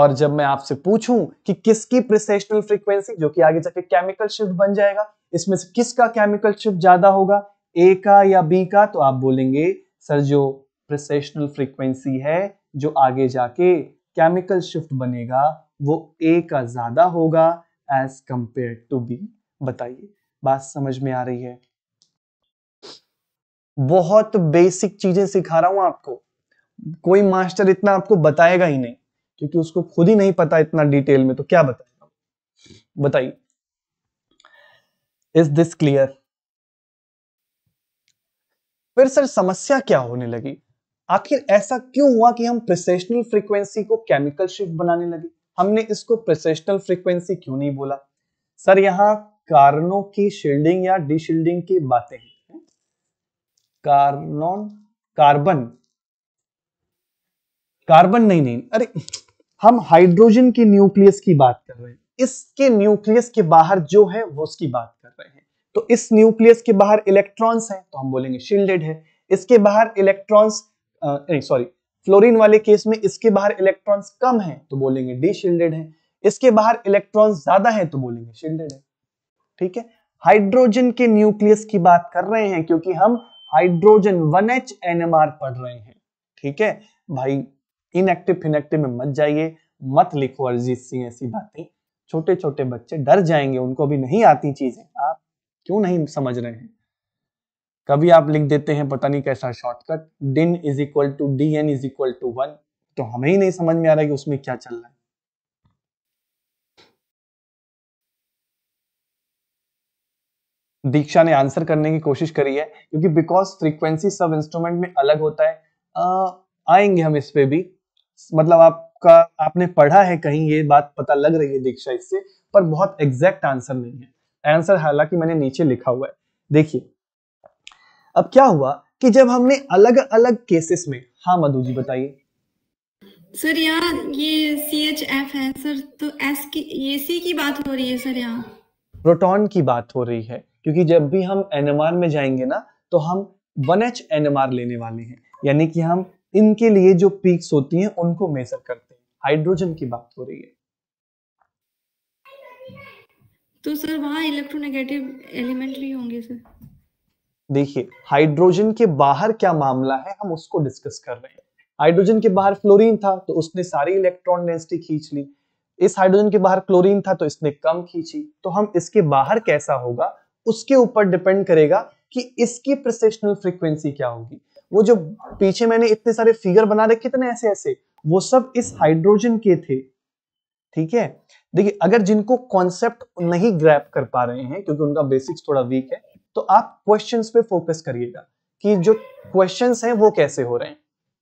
और जब मैं आपसे पूछूं कि किसकी प्रिसेशनल फ्रीक्वेंसी जो कि आगे जाके केमिकल शिफ्ट बन जाएगा इसमें से किसका केमिकल शिफ्ट ज्यादा होगा ए का या बी का तो आप बोलेंगे सर जो प्रोसेशनल फ्रीक्वेंसी है जो आगे जाके केमिकल शिफ्ट बनेगा वो ए का ज्यादा होगा एज कंपेयर टू बी बताइए बात समझ में आ रही है बहुत बेसिक चीजें सिखा रहा हूं आपको कोई मास्टर इतना आपको बताएगा ही नहीं क्योंकि उसको खुद ही नहीं पता इतना डिटेल में तो क्या बताएगा बताइए इज दिस क्लियर फिर सर समस्या क्या होने लगी आखिर ऐसा क्यों हुआ कि हम प्रसेशनल फ्रीक्वेंसी को केमिकल शिफ्ट बनाने लगे हमने इसको प्रसेशनल फ्रीक्वेंसी क्यों नहीं बोला सर यहां कारणों की शिल्डिंग या डिशील्डिंग की बातें हैं कार्नोन कार्बन कार्बन नहीं नहीं अरे हम हाइड्रोजन के न्यूक्लियस की बात कर रहे हैं इसके न्यूक्लियस के बाहर जो है वो उसकी बात तो इस न्यूक्लियस के बाहर इलेक्ट्रॉन्स हैं तो हम बोलेंगे शील्डेड है इसके बाहर इलेक्ट्रॉन्स नहीं सॉरी फ्लोरीन वाले केस में इसके बाहर इलेक्ट्रॉन्स कम हैं तो बोलेंगे डी शील्डेड है इसके बाहर इलेक्ट्रॉन्स ज्यादा हैं तो बोलेंगे शील्डेड है ठीक है हाइड्रोजन के न्यूक्लियस की बात कर रहे हैं क्योंकि हम हाइड्रोजन वन एच एनएमआर पढ़ रहे हैं ठीक है भाई इनएक्टिव फिनेक्टिव में मत जाइए मत लिखो अरिजीत सिंह ऐसी बातें छोटे छोटे बच्चे डर जाएंगे उनको भी नहीं आती चीजें आप क्यों नहीं समझ रहे हैं कभी आप लिख देते हैं पता नहीं कैसा शॉर्टकट डिन is equal to D N is equal to one तो हमें ही नहीं समझ में आ रहा कि उसमें क्या चल रहा है दीक्षा ने आंसर करने की कोशिश करी है क्योंकि बिकॉज फ्रीक्वेंसी सब इंस्ट्रूमेंट में अलग होता है आ, आएंगे हम इस पे भी मतलब आपका आपने पढ़ा है कहीं ये बात पता लग रही है दीक्षा इससे पर बहुत एग्जैक्ट आंसर नहीं है आंसर हालांकि मैंने नीचे लिखा हुआ है देखिए अब क्या हुआ कि जब हमने अलग अलग केसेस में हाँ मधु जी बताइए सर यहाँ ये सी एच एफ है सर तो एस की ये सी की बात हो रही है सर यहाँ प्रोटॉन की बात हो रही है क्योंकि जब भी हम एनएमआर में जाएंगे ना तो हम वन एच एनएमआर लेने वाले हैं यानी कि हम इनके लिए जो पीक्स होती हैं उनको मेजर करते हैं हाइड्रोजन की बात हो रही है तो सर वहाँ इलेक्ट्रोनेगेटिव एलिमेंट भी होंगे सर देखिए हाइड्रोजन के बाहर क्या मामला है हम उसको डिस्कस कर रहे हैं हाइड्रोजन के बाहर फ्लोरीन था तो उसने सारी इलेक्ट्रॉन डेंसिटी खींच ली इस हाइड्रोजन के बाहर क्लोरीन था तो इसने कम खींची तो हम इसके बाहर कैसा होगा उसके ऊपर डिपेंड करेगा कि इसकी प्रसेशनल फ्रीक्वेंसी क्या होगी वो जो पीछे मैंने इतने सारे फिगर बना रखे थे ना ऐसे ऐसे वो सब इस हाइड्रोजन के थे ठीक है देखिए अगर जिनको कॉन्सेप्ट नहीं ग्रैप कर पा रहे हैं क्योंकि उनका बेसिक्स थोड़ा वीक है तो आप क्वेश्चंस पे फोकस करिएगा कि जो क्वेश्चंस हैं वो कैसे हो रहे हैं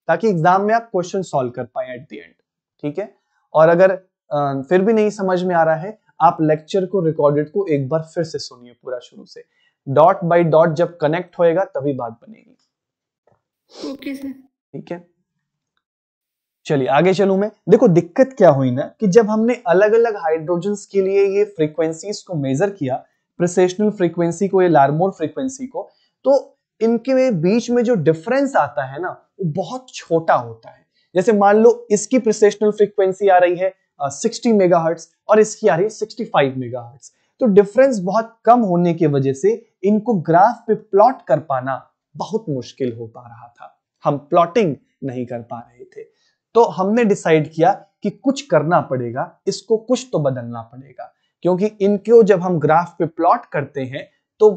ताकि एग्जाम में आप क्वेश्चन सॉल्व कर पाए एट दी एंड ठीक है और अगर आ, फिर भी नहीं समझ में आ रहा है आप लेक्चर को रिकॉर्डेड को एक बार फिर से सुनिए पूरा शुरू से डॉट बाई डॉट जब कनेक्ट होएगा तभी बात बनेगी ठीक है चलिए आगे चलू मैं देखो दिक्कत क्या हुई ना कि जब हमने अलग अलग हाइड्रोजन के लिए ये फ्रीक्वेंसी को मेजर किया प्रसेशनल फ्रीक्वेंसी को या लार्मोर फ्रीक्वेंसी को तो इनके बीच में जो डिफरेंस आता है ना वो बहुत छोटा होता है जैसे मान लो इसकी प्रसेशनल फ्रीक्वेंसी आ रही है सिक्सटी मेगा और इसकी आ रही है सिक्सटी फाइव मेगा तो डिफरेंस बहुत कम होने की वजह से इनको ग्राफ पे प्लॉट कर पाना बहुत मुश्किल हो पा रहा था हम प्लॉटिंग नहीं कर पा रहे थे तो हमने डिसाइड किया कि कुछ करना पड़ेगा इसको कुछ तो बदलना पड़ेगा क्योंकि इनको जब हम ग्राफ पे प्लॉट करते हैं तो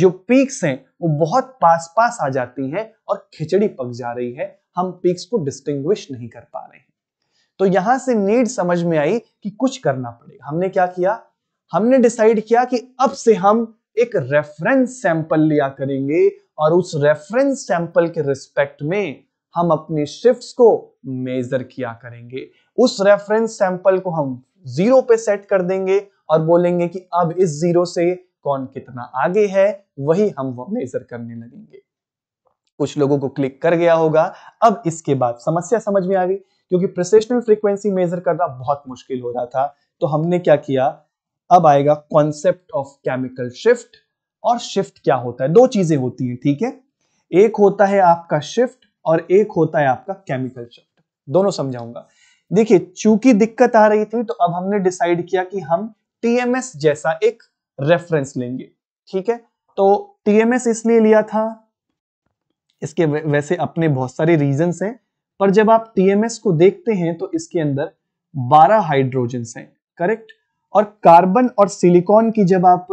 जो पीक्स हैं वो बहुत पास पास आ जाती हैं और खिचड़ी पक जा रही है हम पीक्स को डिस्टिंग्विश नहीं कर पा रहे हैं तो यहां से नीड समझ में आई कि कुछ करना पड़ेगा हमने क्या किया हमने डिसाइड किया कि अब से हम एक रेफरेंस सैंपल लिया करेंगे और उस रेफरेंस सैंपल के रिस्पेक्ट में हम अपनी शिफ्ट्स को मेजर किया करेंगे उस रेफरेंस सैंपल को हम जीरो पे सेट कर देंगे और बोलेंगे कि अब इस जीरो से कौन कितना आगे है वही हम वो मेजर करने लगेंगे कुछ लोगों को क्लिक कर गया होगा अब इसके बाद समस्या समझ में आ गई क्योंकि प्रोसेशनल फ्रीक्वेंसी मेजर करना बहुत मुश्किल हो रहा था तो हमने क्या किया अब आएगा कॉन्सेप्ट ऑफ केमिकल शिफ्ट और शिफ्ट क्या होता है दो चीजें होती हैं ठीक है एक होता है आपका शिफ्ट और एक होता है आपका केमिकल शिफ्ट दोनों समझाऊंगा देखिए चूंकि दिक्कत आ रही थी तो अब हमने डिसाइड किया कि हम टीएमएस जैसा एक रेफरेंस लेंगे ठीक है तो टीएमएस इसलिए लिया था इसके वैसे अपने बहुत सारे रीजन हैं पर जब आप टीएमएस को देखते हैं तो इसके अंदर 12 हाइड्रोजन हैं करेक्ट और कार्बन और सिलिकॉन की जब आप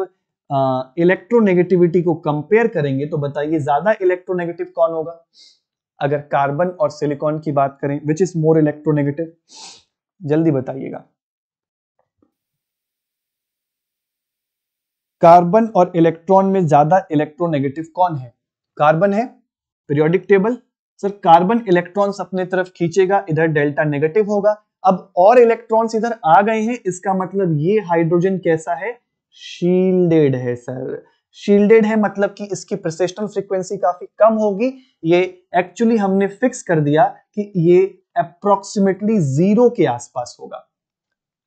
इलेक्ट्रोनेगेटिविटी को कंपेयर करेंगे तो बताइए ज्यादा इलेक्ट्रोनेगेटिव कौन होगा अगर कार्बन और सिलिकॉन की बात करें विच इज मोर इलेक्ट्रोनेगेटिव जल्दी बताइएगा कार्बन और इलेक्ट्रॉन में ज्यादा इलेक्ट्रोनेगेटिव कौन है कार्बन है periodic table sir carbon electrons अपने तरफ खींचेगा इधर डेल्टा नेगेटिव होगा अब और इलेक्ट्रॉन्स इधर आ गए हैं इसका मतलब ये हाइड्रोजन कैसा है शील्डेड है सर शील्डेड है मतलब कि इसकी प्रसेशनल फ्रीक्वेंसी काफी कम होगी ये एक्चुअली हमने फिक्स कर दिया कि ये अप्रोक्सीमेटली जीरो के आसपास होगा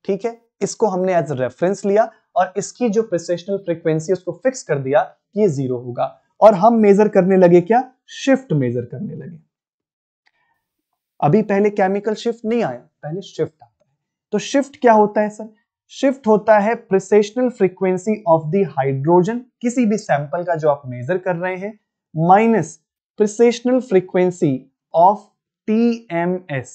ठीक है इसको हमने एज रेफरेंस लिया और इसकी जो प्रसेशनल फ्रीक्वेंसी उसको फिक्स कर दिया कि ये जीरो होगा और हम मेजर करने लगे क्या शिफ्ट मेजर करने लगे अभी पहले केमिकल शिफ्ट नहीं आया पहले शिफ्ट आता है तो शिफ्ट क्या होता है सर शिफ्ट होता है precessional frequency of the hydrogen किसी भी सैंपल का जो आप मेजर कर रहे हैं minus precessional frequency of TMS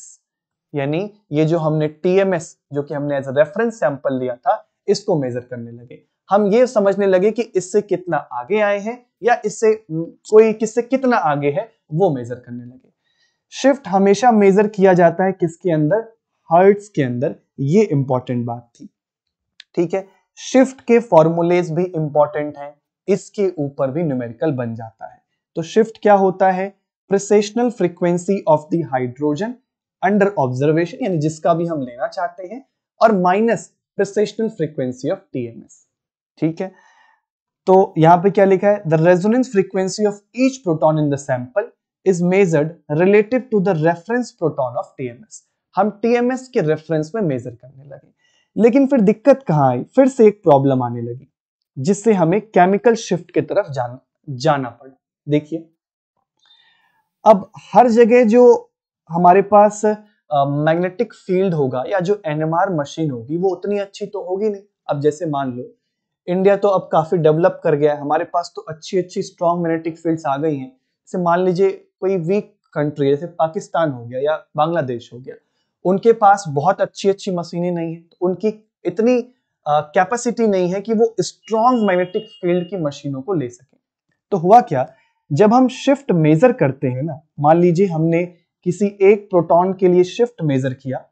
यानी ये जो हमने टीएमएस जो कि हमने एज रेफरेंस सैंपल लिया था इसको मेजर करने लगे हम ये समझने लगे कि इससे कितना आगे आए हैं या इससे कोई किससे कितना आगे है वो मेजर करने लगे शिफ्ट हमेशा मेजर किया जाता है किसके अंदर हर्ट्स के अंदर ये इंपॉर्टेंट बात थी ठीक है शिफ्ट के फॉर्मूलेज भी इंपॉर्टेंट हैं इसके ऊपर भी न्यूमेरिकल बन जाता है तो शिफ्ट क्या होता है precessional frequency of the hydrogen under observation यानी जिसका भी हम लेना चाहते हैं और minus precessional frequency of TMS ठीक है तो यहां पे क्या लिखा है the resonance frequency of each proton in the sample is measured relative to the reference proton of TMS हम टीएमएस के रेफरेंस में मेजर करने लगे लेकिन फिर दिक्कत कहाँ आई फिर से एक प्रॉब्लम आने लगी जिससे हमें केमिकल शिफ्ट की तरफ जाना जाना पड़ा देखिए अब हर जगह जो हमारे पास मैग्नेटिक फील्ड होगा या जो एनएमआर मशीन होगी वो उतनी अच्छी तो होगी नहीं अब जैसे मान लो इंडिया तो अब काफी डेवलप कर गया है हमारे पास तो अच्छी अच्छी स्ट्रॉन्ग मैग्नेटिक फील्ड्स आ गई हैं जैसे मान लीजिए कोई वीक कंट्री जैसे पाकिस्तान हो गया या बांग्लादेश हो गया उनके पास बहुत अच्छी अच्छी मशीनें नहीं है तो उनकी इतनी कैपेसिटी नहीं है कि वो स्ट्रॉन्ग मैग्नेटिक फील्ड की मशीनों को ले सके तो हुआ क्या जब हम शिफ्ट मेजर करते हैं ना मान लीजिए हमने किसी एक प्रोटॉन के लिए शिफ्ट मेजर किया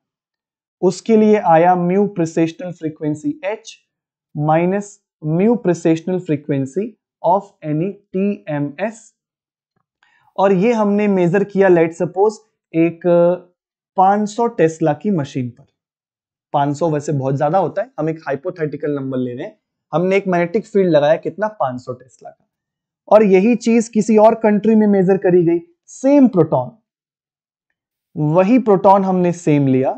उसके लिए आया mu precessional frequency H minus mu precessional frequency of any T M S और ये हमने मेजर किया लेट सपोज एक 500 टेस्ला की मशीन पर 500 वैसे बहुत ज्यादा होता है हम एक हाइपोथेटिकल नंबर ले रहे हैं हमने एक मैग्नेटिक फील्ड लगाया कितना 500 टेस्ला का और यही चीज किसी और कंट्री में मेजर करी गई सेम प्रोटॉन वही प्रोटॉन हमने सेम लिया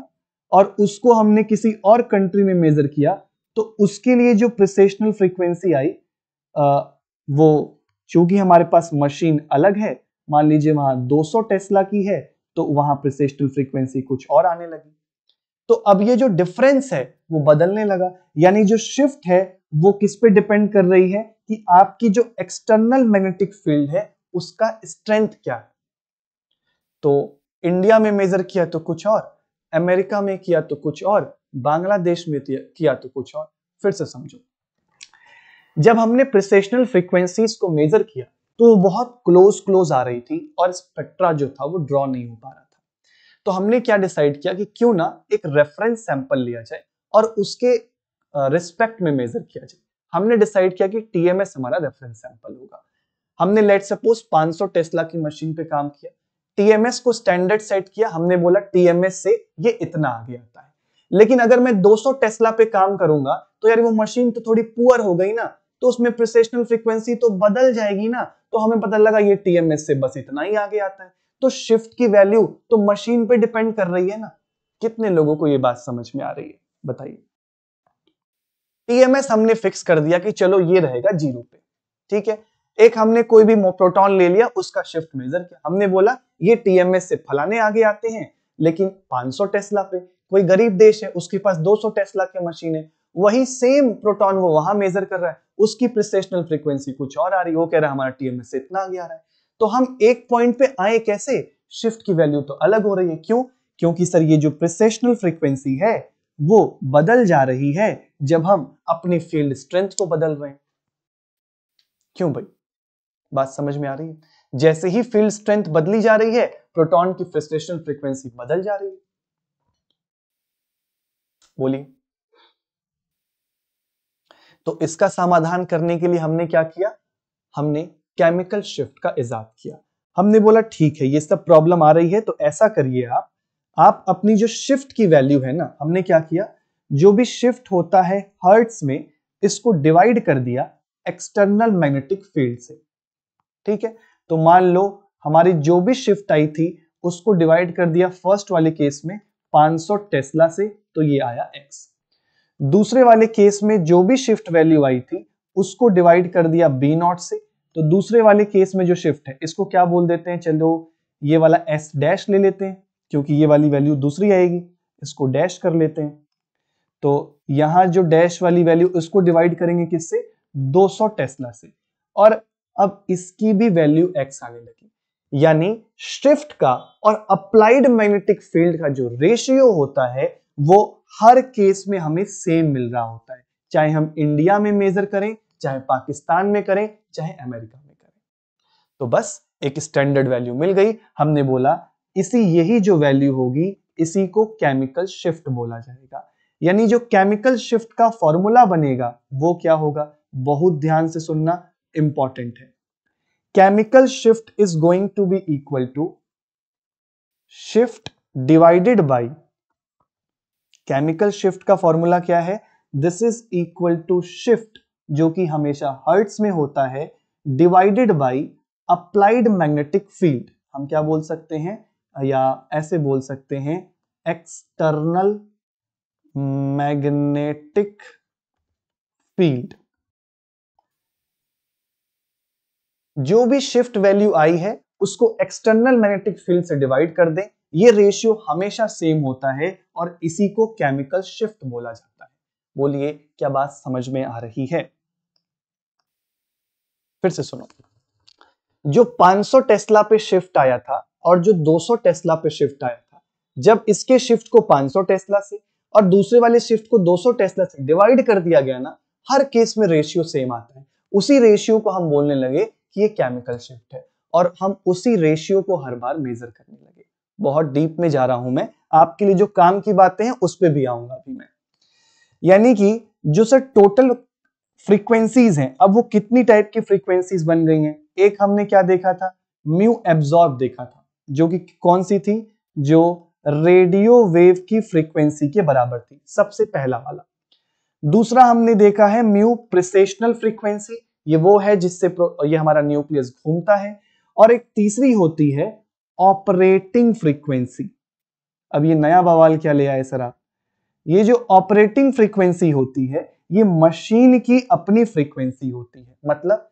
और उसको हमने किसी और कंट्री में मेजर किया तो उसके लिए जो प्रिसेशनल फ्रीक्वेंसी आई आ, वो चूंकि हमारे पास मशीन अलग है मान लीजिए वहां 200 टेस्ला की है तो वहां प्रिसेशनल फ्रीक्वेंसी कुछ और आने लगी तो अब ये जो डिफरेंस है वो बदलने लगा यानी जो शिफ्ट है वो किस पे डिपेंड कर रही है कि आपकी जो एक्सटर्नल मैग्नेटिक फील्ड है उसका स्ट्रेंथ क्या है तो इंडिया में मेजर किया तो कुछ और अमेरिका में किया तो कुछ और बांग्लादेश में किया तो कुछ और फिर से समझो जब हमने प्रिसेशनल फ्रीक्वेंसीज को मेजर किया तो वो बहुत क्लोज क्लोज आ रही थी और स्पेक्ट्रा जो था वो ड्रॉ नहीं हो पा रहा था तो हमने क्या डिसाइड किया कि क्यों ना एक रेफरेंस सैंपल लिया जाए और उसके रिस्पेक्ट में मेजर किया जाए हमने डिसाइड किया कि टीएमएस हमारा रेफरेंस सैंपल होगा हमने लेट सपोज 500 टेस्ला की मशीन पे काम किया टीएमएस को स्टैंडर्ड सेट किया हमने बोला टीएमएस से ये इतना आगे आता है लेकिन अगर मैं 200 टेस्ला पे काम करूंगा तो यार वो मशीन तो थोड़ी पुअर हो गई ना तो उसमें प्रोसेशनल फ्रिक्वेंसी तो बदल जाएगी ना तो हमें पता लगा ये टीएमएस से बस इतना ही आगे आता है तो शिफ्ट की वैल्यू तो मशीन पे डिपेंड कर रही है ना कितने लोगों को ये बात समझ में आ रही है बताइए टीएमएस हमने फिक्स कर दिया कि चलो ये रहेगा जीरो पे ठीक है एक हमने कोई भी प्रोटॉन ले लिया उसका शिफ्ट मेजर किया हमने बोला ये टीएमएस से फलाने आगे आते हैं लेकिन 500 टेस्ला पे कोई गरीब देश है उसके पास 200 टेस्ला के मशीन है वही सेम प्रोटॉन वो वहां मेजर कर रहा है उसकी प्रिस्टेशनल फ्रीक्वेंसी कुछ और आ रही हो कह रहा है हमारा टीएमएस से इतना आगे आ रहा है तो हम एक पॉइंट पे आए कैसे शिफ्ट की वैल्यू तो अलग हो रही है क्यों क्योंकि सर ये जो प्रिस्टेशनल फ्रीक्वेंसी है वो बदल जा रही है जब हम अपने फील्ड स्ट्रेंथ को बदल रहे हैं क्यों भाई बात समझ में आ रही है जैसे ही फील्ड स्ट्रेंथ बदली जा रही है प्रोटॉन की फ्रस्ट्रेशन फ्रीक्वेंसी बदल जा रही है बोलिए तो इसका समाधान करने के लिए हमने क्या किया हमने केमिकल शिफ्ट का इजाद किया हमने बोला ठीक है ये सब प्रॉब्लम आ रही है तो ऐसा करिए आप आप अपनी जो शिफ्ट की वैल्यू है ना हमने क्या किया जो भी शिफ्ट होता है हर्ट्स में इसको डिवाइड कर दिया एक्सटर्नल मैग्नेटिक फील्ड से ठीक है तो मान लो हमारी जो भी शिफ्ट आई थी उसको डिवाइड कर दिया फर्स्ट वाले केस में 500 टेस्ला से तो ये आया एक्स दूसरे वाले केस में जो भी शिफ्ट वैल्यू आई थी उसको डिवाइड कर दिया बी नॉट से तो दूसरे वाले केस में जो शिफ्ट है इसको क्या बोल देते हैं चलो ये वाला एस डैश ले लेते हैं क्योंकि ये वाली वैल्यू दूसरी आएगी इसको डैश कर लेते हैं तो यहां जो डैश वाली वैल्यू इसको डिवाइड करेंगे किससे 200 टेस्ला से और अब इसकी भी वैल्यू एक्स आने लगी यानी शिफ्ट का और अप्लाइड मैग्नेटिक फील्ड का जो रेशियो होता है वो हर केस में हमें सेम मिल रहा होता है चाहे हम इंडिया में मेजर करें चाहे पाकिस्तान में करें चाहे अमेरिका में करें तो बस एक स्टैंडर्ड वैल्यू मिल गई हमने बोला इसी यही जो वैल्यू होगी इसी को केमिकल शिफ्ट बोला जाएगा यानी जो केमिकल शिफ्ट का फॉर्मूला बनेगा वो क्या होगा बहुत ध्यान से सुनना इंपॉर्टेंट है chemical shift is going to be equal to shift divided by chemical shift का फॉर्मूला क्या है this is equal to shift जो कि हमेशा हर्ट्स में होता है divided by applied magnetic field हम क्या बोल सकते हैं या ऐसे बोल सकते हैं एक्सटर्नल मैग्नेटिक फील्ड जो भी शिफ्ट वैल्यू आई है उसको एक्सटर्नल मैग्नेटिक फील्ड से डिवाइड कर दें ये रेशियो हमेशा सेम होता है और इसी को केमिकल शिफ्ट बोला जाता है बोलिए क्या बात समझ में आ रही है फिर से सुनो जो 500 टेस्ला पे शिफ्ट आया था और जो 200 टेस्ला पे शिफ्ट आया था जब इसके शिफ्ट को 500 टेस्ला से और दूसरे वाले शिफ्ट को 200 टेस्ला से डिवाइड कर दिया गया ना हर केस में रेशियो सेम आता है उसी रेशियो को हम बोलने लगे कि ये केमिकल शिफ्ट है और हम उसी रेशियो को हर बार मेजर करने लगे बहुत डीप में जा रहा हूं मैं आपके लिए जो काम की बातें हैं उस पर भी आऊंगा अभी मैं यानी कि जो सर टोटल फ्रीक्वेंसीज हैं अब वो कितनी टाइप की फ्रीक्वेंसीज बन गई हैं एक हमने क्या देखा था म्यू एब्जॉर्ब देखा था जो कि कौन सी थी जो रेडियो वेव की फ्रीक्वेंसी के बराबर थी सबसे पहला वाला दूसरा हमने देखा है म्यू प्रिसेशनल फ्रीक्वेंसी ये वो है जिससे ये हमारा न्यूक्लियस घूमता है और एक तीसरी होती है ऑपरेटिंग फ्रीक्वेंसी अब ये नया बवाल क्या ले आए सर आप ये जो ऑपरेटिंग फ्रीक्वेंसी होती है ये मशीन की अपनी फ्रीक्वेंसी होती है मतलब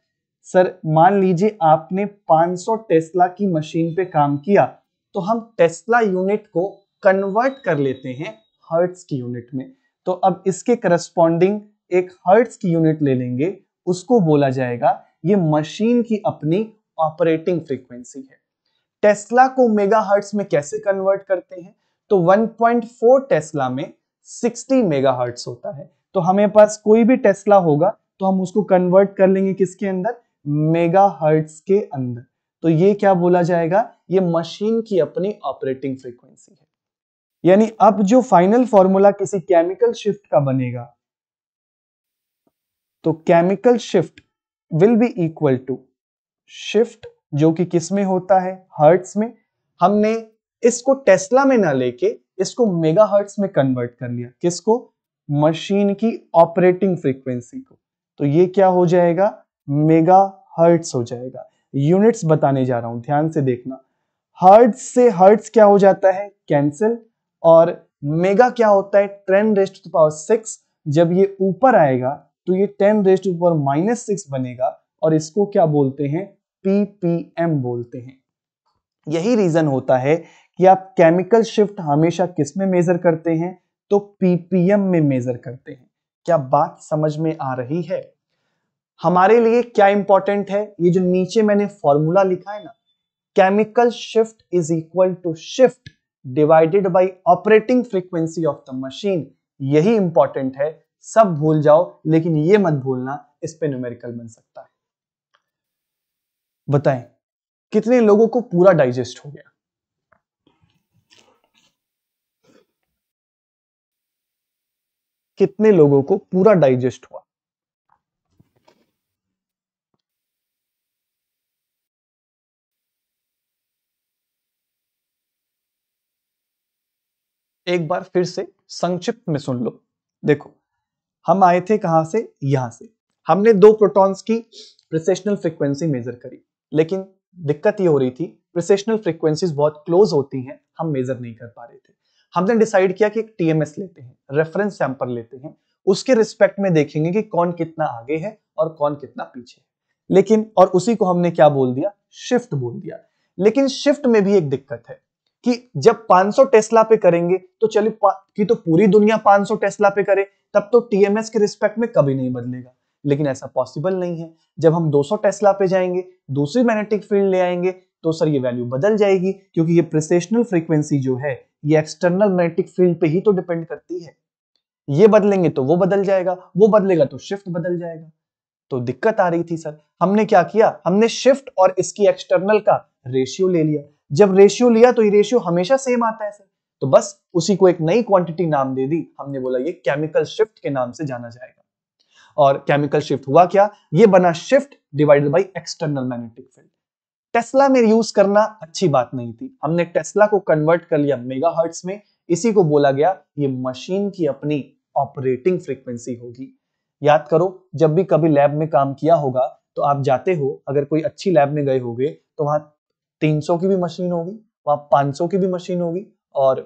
सर मान लीजिए आपने 500 टेस्ला की मशीन पे काम किया तो हम टेस्ला यूनिट को कन्वर्ट कर लेते हैं हर्ट्स की यूनिट में तो अब इसके करस्पॉन्डिंग एक हर्ट्स की यूनिट ले लेंगे उसको बोला जाएगा ये मशीन की अपनी ऑपरेटिंग फ्रीक्वेंसी है टेस्ला को मेगा हर्ट्स में कैसे कन्वर्ट करते हैं तो 1.4 टेस्ला में 60 मेगा हर्ट्स होता है तो हमें पास कोई भी टेस्ला होगा तो हम उसको कन्वर्ट कर लेंगे किसके अंदर मेगा हर्ट्स के अंदर तो ये क्या बोला जाएगा ये मशीन की अपनी ऑपरेटिंग फ्रीक्वेंसी है यानी अब जो फाइनल फॉर्मूला किसी केमिकल शिफ्ट का बनेगा तो chemical shift will be equal to shift जो कि किस में होता है हर्ट्स में हमने इसको टेस्ला में ना लेके इसको मेगा हर्ट्स में कन्वर्ट कर लिया किसको मशीन की ऑपरेटिंग फ्रीक्वेंसी को तो ये क्या हो जाएगा मेगा हर्ट्स हो जाएगा यूनिट्स बताने जा रहा हूं ध्यान से देखना हर्ट्स से हर्ट्स क्या हो जाता है कैंसिल और मेगा क्या होता है ten raised to power six जब ये ऊपर आएगा तो ये ten raised to power minus six बनेगा और इसको क्या बोलते हैं पीपीएम बोलते हैं यही रीजन होता है कि आप केमिकल शिफ्ट हमेशा किस में मेजर करते हैं तो पीपीएम में मेजर करते हैं क्या बात समझ में आ रही है हमारे लिए क्या इंपॉर्टेंट है ये जो नीचे मैंने फॉर्मूला लिखा है ना chemical shift is equal to shift divided by operating frequency of the machine यही इंपॉर्टेंट है सब भूल जाओ लेकिन ये मत भूलना इस पे न्यूमेरिकल बन सकता है बताएं कितने लोगों को पूरा डाइजेस्ट हो गया कितने लोगों को पूरा डाइजेस्ट हुआ एक बार फिर से संक्षिप्त में सुन लो देखो हम आए थे कहां से यहां से हमने दो प्रोटॉन्स की प्रिसेशनल फ्रीक्वेंसी मेजर करी लेकिन दिक्कत ये हो रही थी प्रिसेशनल फ्रिक्वेंसीज बहुत क्लोज होती हैं हम मेजर नहीं कर पा रहे थे हमने डिसाइड किया कि एक टीएमएस लेते हैं रेफरेंस सैंपल लेते हैं उसके रिस्पेक्ट में देखेंगे कि कौन कितना आगे है और कौन कितना पीछे है लेकिन और उसी को हमने क्या बोल दिया शिफ्ट बोल दिया लेकिन शिफ्ट में भी एक दिक्कत है कि जब 500 टेस्ला पे करेंगे तो चलिए कि तो पूरी दुनिया 500 टेस्ला पे करे तब तो टीएमएस के रिस्पेक्ट में कभी नहीं बदलेगा लेकिन ऐसा पॉसिबल नहीं है जब हम 200 टेस्ला पे जाएंगे दूसरी मैग्नेटिक फील्ड ले आएंगे तो सर ये वैल्यू बदल जाएगी क्योंकि ये प्रिसेशनल फ्रीक्वेंसी जो है ये एक्सटर्नल मैग्नेटिक फील्ड पे ही तो डिपेंड करती है ये बदलेंगे तो वो बदल जाएगा वो बदलेगा तो शिफ्ट बदल जाएगा तो दिक्कत आ रही थी सर हमने क्या किया हमने शिफ्ट और इसकी एक्सटर्नल का रेशियो ले लिया जब रेशियो लिया तो ये रेशियो हमेशा सेम आता है सर तो बस उसी को एक नई क्वांटिटी नाम दे दी हमने बोला ये केमिकल शिफ्ट के नाम से जाना जाएगा और केमिकल शिफ्ट हुआ क्या ये बना shift divided by external magnetic field tesla में यूज करना अच्छी बात नहीं थी हमने टेस्ला को कन्वर्ट कर लिया मेगा हर्ट्स में इसी को बोला गया ये मशीन की अपनी ऑपरेटिंग फ्रीक्वेंसी होगी याद करो जब भी कभी लैब में काम किया होगा तो आप जाते हो अगर कोई अच्छी लैब में गए होगे तो वहां 300 की भी मशीन होगी वहां 500 की भी मशीन होगी और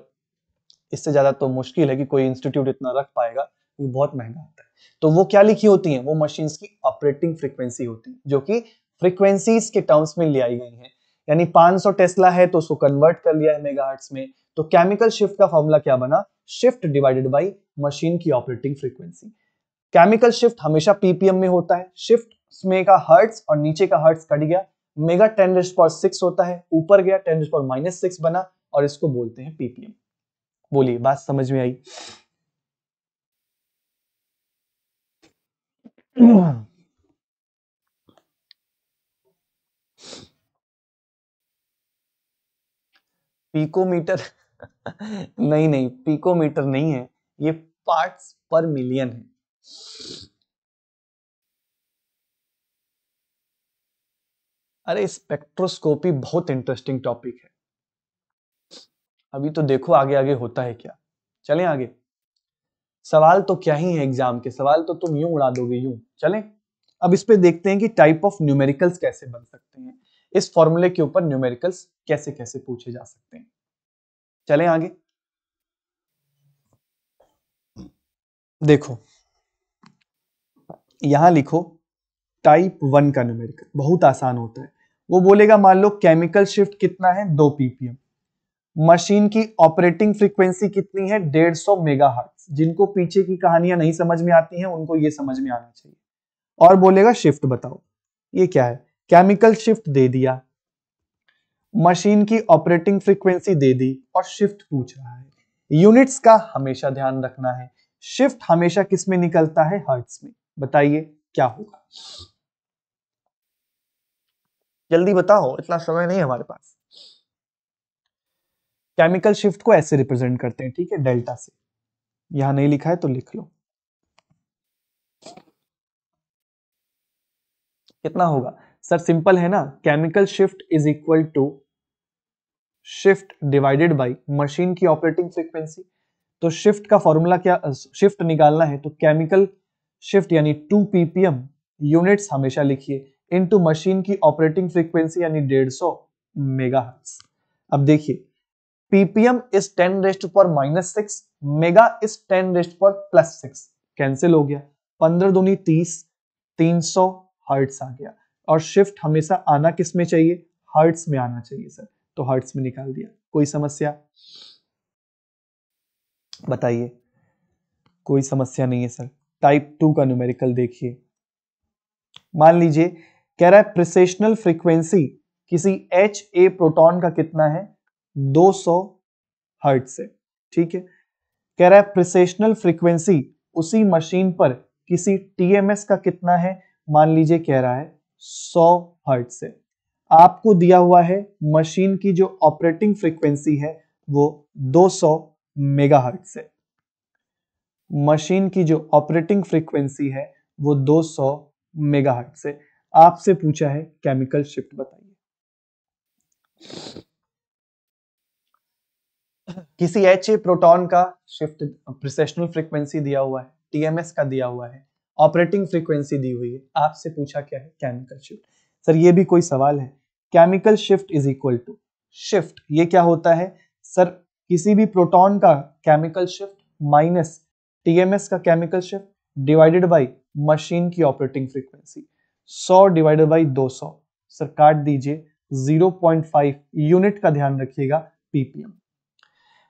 इससे ज्यादा तो मुश्किल है कि कोई इंस्टीट्यूट इतना रख पाएगा क्योंकि तो बहुत महंगा आता है तो वो क्या लिखी होती हैं वो मशीन की ऑपरेटिंग फ्रिक्वेंसी होती है जो कि फ्रिक्वेंसीज के टर्म्स में ले आई गई है यानी 500 टेस्ला है तो उसको कन्वर्ट कर लिया है मेगाहर्ट्ज में तो केमिकल शिफ्ट का फॉर्मूला क्या बना शिफ्ट डिवाइडेड बाई मशीन की ऑपरेटिंग फ्रीक्वेंसी केमिकल शिफ्ट हमेशा पीपीएम में होता है शिफ्ट में का हर्ट्स और नीचे का हर्ट्स कट गया मेगा टेन पर सिक्स होता है ऊपर गया टेन पर माइनस सिक्स बना और इसको बोलते हैं पीपीएम बोलिए बात समझ में आई पीकोमीटर नहीं नहीं पीकोमीटर नहीं है ये पार्ट्स पर मिलियन है अरे स्पेक्ट्रोस्कोपी बहुत इंटरेस्टिंग टॉपिक है अभी तो देखो आगे आगे होता है क्या चलें आगे सवाल तो क्या ही है एग्जाम के सवाल तो तुम यूं उड़ा दोगे यूं चले अब इस पे देखते हैं कि टाइप ऑफ न्यूमेरिकल्स कैसे बन सकते हैं इस फॉर्मूले के ऊपर न्यूमेरिकल्स कैसे कैसे पूछे जा सकते हैं चले आगे देखो यहां लिखो टाइप वन का न्यूमेरिकल बहुत आसान होता है वो बोलेगा मान लो केमिकल शिफ्ट कितना है दो पीपीएम मशीन की ऑपरेटिंग फ्रीक्वेंसी कितनी है 150 मेगाहर्ट्ज जिनको पीछे की कहानियां नहीं समझ में आती हैं उनको ये समझ में आना चाहिए और बोलेगा शिफ्ट बताओ ये क्या है केमिकल शिफ्ट दे दिया मशीन की ऑपरेटिंग फ्रीक्वेंसी दे दी और शिफ्ट पूछ रहा है यूनिट्स का हमेशा ध्यान रखना है शिफ्ट हमेशा किस में निकलता है हर्ट्स में बताइए क्या होगा जल्दी बताओ इतना समय नहीं हमारे पास केमिकल शिफ्ट को ऐसे रिप्रेजेंट करते हैं ठीक है डेल्टा से यहां नहीं लिखा है तो लिख लो कितना होगा सर सिंपल है ना chemical shift is equal to shift divided by machine की ऑपरेटिंग फ्रीक्वेंसी तो शिफ्ट का फॉर्मूला क्या शिफ्ट निकालना है तो केमिकल शिफ्ट यानी टू पीपीएम यूनिट्स हमेशा लिखिए इनटू मशीन की ऑपरेटिंग फ्रीक्वेंसी यानी 150 मेगाहर्ट्ज अब देखिए ppm is 10 raised to power minus 6 mega is 10 raised to power plus 6 cancel हो गया 15 दूनी 30 300 हर्ट्स आ गया और शिफ्ट हमेशा आना किस में चाहिए हर्ट्स में आना चाहिए सर तो हर्ट्स में निकाल दिया कोई समस्या बताइए कोई समस्या नहीं है सर टाइप टू का न्यूमेरिकल देखिए मान लीजिए कह रहा है प्रिसेशनल फ्रीक्वेंसी किसी एच ए प्रोटॉन का कितना है 200 हर्ट से ठीक है कह रहा है प्रिसेशनल फ्रीक्वेंसी उसी मशीन पर किसी टीएमएस का कितना है मान लीजिए कह रहा है 100 हर्ट से आपको दिया हुआ है मशीन की जो ऑपरेटिंग फ्रीक्वेंसी है वो 200 मेगाहर्ट से मशीन की जो ऑपरेटिंग फ्रीक्वेंसी है वो 200 मेगाहर्ट से आपसे पूछा है केमिकल शिफ्ट बताइए किसी एच ए प्रोटोन का शिफ्ट प्रिसेशनल फ्रीक्वेंसी दिया हुआ है टीएमएस का दिया हुआ है ऑपरेटिंग फ्रीक्वेंसी दी हुई है आपसे पूछा क्या है केमिकल शिफ्ट सर ये भी कोई सवाल है chemical shift is equal to shift ये क्या होता है सर किसी भी प्रोटॉन का केमिकल शिफ्ट माइनस टीएमएस का chemical shift divided by machine की operating frequency 100 divided by 200 sir काट दीजिए 0.5 यूनिट का ध्यान रखिएगा पीपीएम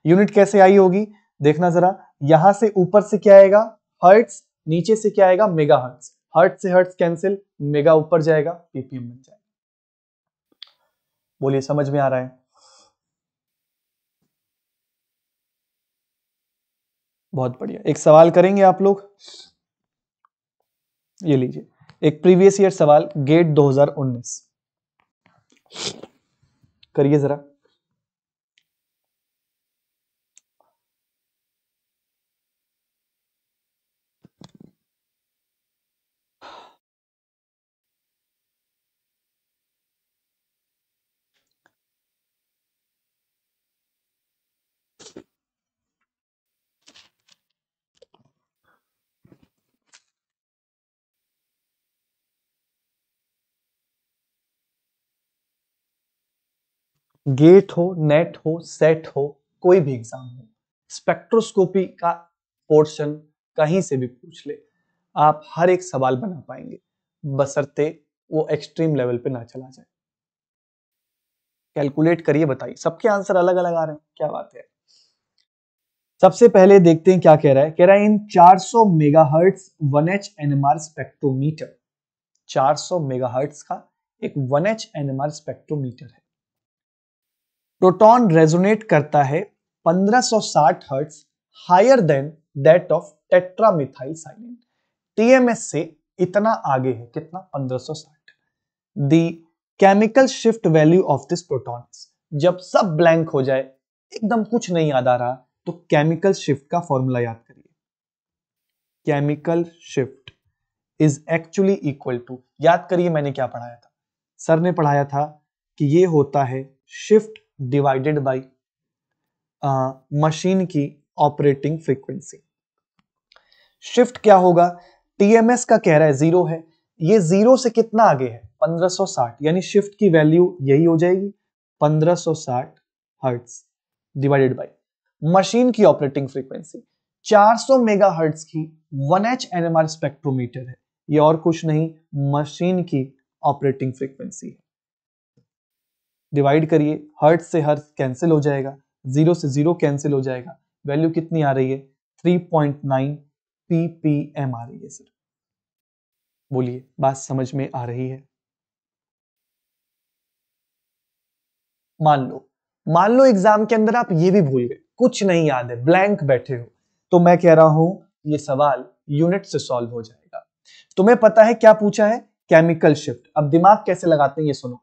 यूनिट कैसे आई होगी देखना जरा यहां से ऊपर से क्या आएगा हर्ट्स नीचे से क्या आएगा मेगा हर्ट्स हर्ट से हर्ट्स कैंसिल मेगा ऊपर जाएगा पीपीएम बन जाएगा बोलिए समझ में आ रहा है बहुत बढ़िया एक सवाल करेंगे आप लोग ये लीजिए एक प्रीवियस ईयर सवाल गेट 2019 करिए जरा गेट हो नेट हो सेट हो कोई भी एग्जाम हो स्पेक्ट्रोस्कोपी का पोर्शन कहीं से भी पूछ ले आप हर एक सवाल बना पाएंगे बसरते वो एक्सट्रीम लेवल पे ना चला जाए कैलकुलेट करिए बताइए सबके आंसर अलग अलग आ रहे हैं क्या बात है सबसे पहले देखते हैं क्या कह रहा है कह रहा है in 400 megahertz 1H NMR spectrometer 400 megahertz का एक 1H एनएमआर स्पेक्ट्रोमीटर है प्रोटॉन रेजोनेट करता है 1560 hertz higher than that of tetramethyl silane TMS से इतना आगे है कितना 1560 the chemical shift value of this proton जब सब ब्लैंक हो जाए एकदम कुछ नहीं याद आ रहा तो केमिकल शिफ्ट का फॉर्मूला याद करिए chemical shift is actually equal to याद करिए मैंने क्या पढ़ाया था सर ने पढ़ाया था कि ये होता है शिफ्ट डिवाइडेड बाय मशीन की ऑपरेटिंग फ्रीक्वेंसी शिफ्ट क्या होगा टीएमएस का कह रहा है जीरो है ये जीरो से कितना आगे है 1560 यानी शिफ्ट की वैल्यू यही हो जाएगी 1560 हर्ट्ज डिवाइडेड बाय मशीन की ऑपरेटिंग फ्रीक्वेंसी 400 मेगाहर्ट्ज की 1H एनएमआर स्पेक्ट्रोमीटर है ये और कुछ नहीं मशीन की ऑपरेटिंग फ्रीक्वेंसी है डिवाइड करिए हर्ट से हर्ट कैंसिल हो जाएगा जीरो से जीरो कैंसिल हो जाएगा वैल्यू कितनी आ रही है three point nine P P M आ रही है सर बोलिए बात समझ में आ रही है मान लो मान लो एग्जाम के अंदर आप ये भी भूल गए कुछ नहीं याद है ब्लैंक बैठे हो तो मैं कह रहा हूं ये सवाल यूनिट से सॉल्व हो जाएगा तुम्हें पता है क्या पूछा है केमिकल शिफ्ट अब दिमाग कैसे लगाते हैं ये सुनो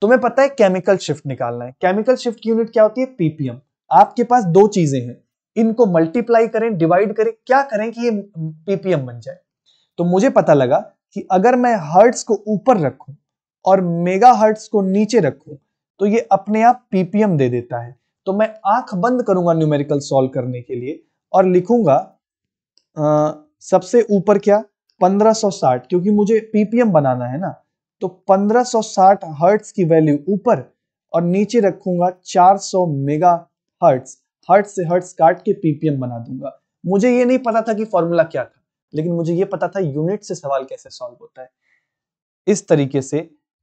तुम्हें पता है केमिकल शिफ्ट निकालना है केमिकल शिफ्ट की यूनिट क्या होती है पीपीएम आपके पास दो चीजें हैं इनको मल्टीप्लाई करें डिवाइड करें क्या करें कि ये पीपीएम बन जाए तो मुझे पता लगा कि अगर मैं हर्ट्स को ऊपर रखूं और मेगा हर्ट्स को नीचे रखूं तो ये अपने आप पीपीएम दे देता है तो मैं आंख बंद करूंगा न्यूमेरिकल सॉल्व करने के लिए और लिखूंगा आ, सबसे ऊपर क्या 1560 क्योंकि मुझे पीपीएम बनाना है ना तो 1560 हर्ट्स की वैल्यू ऊपर और नीचे रखूंगा 400 मेगा हर्ट्स हर्ट्स से हर्ट्स काट के पीपीएम बना दूंगा मुझे ये नहीं पता था कि फॉर्मूला क्या था लेकिन मुझे ये पता था यूनिट से सवाल कैसे सॉल्व होता है इस तरीके से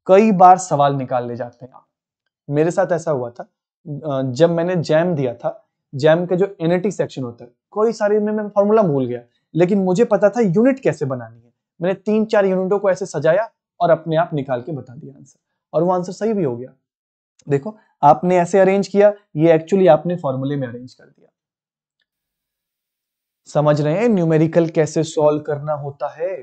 कई बार सवाल निकाल ले जाते हैं मेरे साथ ऐसा हुआ था जब मैंने जैम दिया था जैम का जो एनएटी सेक्शन होता है कोई सारी में मैं फॉर्मूला भूल गया लेकिन मुझे पता था यूनिट कैसे बनानी है मैंने तीन चार यूनिटों को ऐसे सजाया और अपने आप निकाल के बता दिया आंसर और वो आंसर सही भी हो गया देखो आपने ऐसे अरेंज किया ये एक्चुअली आपने फॉर्मूले में अरेंज कर दिया समझ रहे हैं न्यूमेरिकल कैसे सॉल्व करना होता है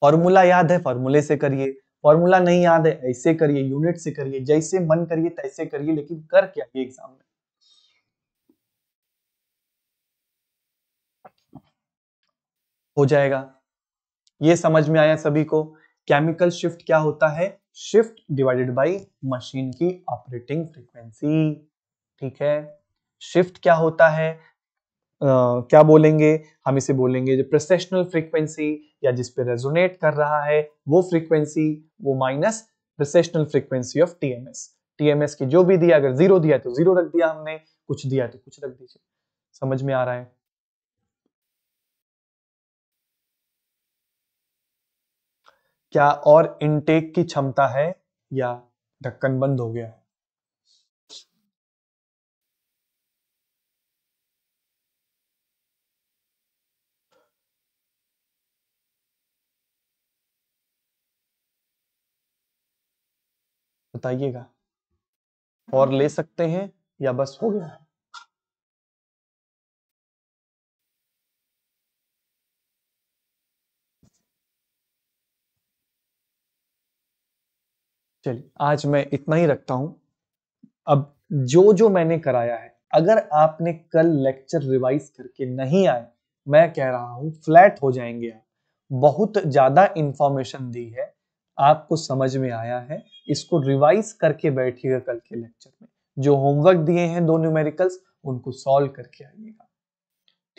फॉर्मूला याद है फॉर्मूले से करिए फॉर्मूला नहीं याद है ऐसे करिए यूनिट से करिए जैसे मन करिए तैसे करिए लेकिन कर क्या एग्जाम में हो जाएगा ये समझ में आया सभी को केमिकल शिफ्ट क्या होता है शिफ्ट डिवाइडेड बाय मशीन की ऑपरेटिंग फ्रीक्वेंसी ठीक है शिफ्ट क्या होता है Uh, क्या बोलेंगे हम इसे बोलेंगे जो प्रोसेशनल फ्रीक्वेंसी या जिस पे रेजोनेट कर रहा है वो फ्रीक्वेंसी वो minus precessional frequency of TMS TMS की जो भी दिया अगर जीरो दिया तो जीरो रख दिया हमने कुछ दिया तो कुछ रख दीजिए समझ में आ रहा है क्या और इनटेक की क्षमता है या ढक्कन बंद हो गया है बताइएगा और ले सकते हैं या बस हो गया है चलिए आज मैं इतना ही रखता हूं अब जो जो मैंने कराया है अगर आपने कल लेक्चर रिवाइज करके नहीं आए मैं कह रहा हूं फ्लैट हो जाएंगे आप बहुत ज़्यादा इंफॉर्मेशन दी है आपको समझ में आया है इसको रिवाइज करके बैठिएगा कल के लेक्चर में जो होमवर्क दिए हैं दो न्यूमेरिकल्स उनको सॉल्व करके आइएगा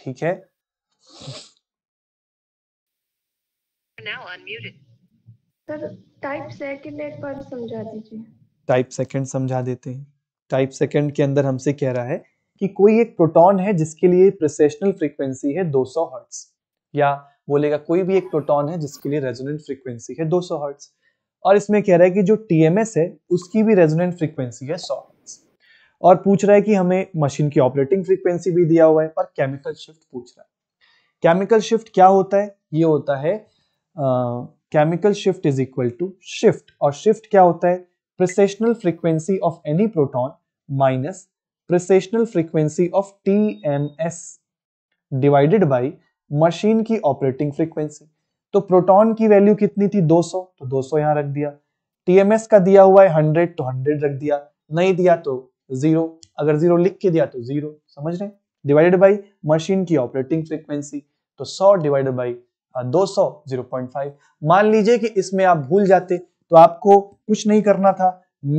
ठीक है Now unmuted. टाइप सेकंड समझा देते हैं टाइप सेकंड के अंदर हमसे कह रहा है कि कोई एक प्रोटॉन है जिसके लिए प्रोसेशनल फ्रीक्वेंसी है 200 सौ या बोलेगा कोई भी एक प्रोटॉन है जिसके लिए रेजोनेंट फ्रीक्वेंसी है 200 सौ और इसमें कह रहा है कि जो टीएमएस है उसकी भी रेजोनेंट फ्रीक्वेंसी है 100 हर्ट्स और पूछ रहा है कि हमें मशीन की ऑपरेटिंग फ्रीक्वेंसी भी दिया हुआ है और केमिकल शिफ्ट पूछ रहा है केमिकल शिफ्ट क्या होता है ये होता है आ, chemical shift is equal to shift और शिफ्ट क्या होता है precessional frequency of any proton minus precessional frequency of T M S divided by machine की ऑपरेटिंग फ्रीक्वेंसी तो प्रोटॉन की वैल्यू कितनी थी 200 तो 200 सौ यहां रख दिया टीएमएस का दिया हुआ है 100 तो 100 रख दिया नहीं दिया तो जीरो अगर जीरो लिख के दिया तो जीरो समझ रहे डिवाइडेड बाई मशीन की ऑपरेटिंग फ्रीक्वेंसी तो 100 डिवाइडेड बाई 200.5 मान लीजिए कि इसमें आप भूल जाते तो आपको कुछ नहीं करना था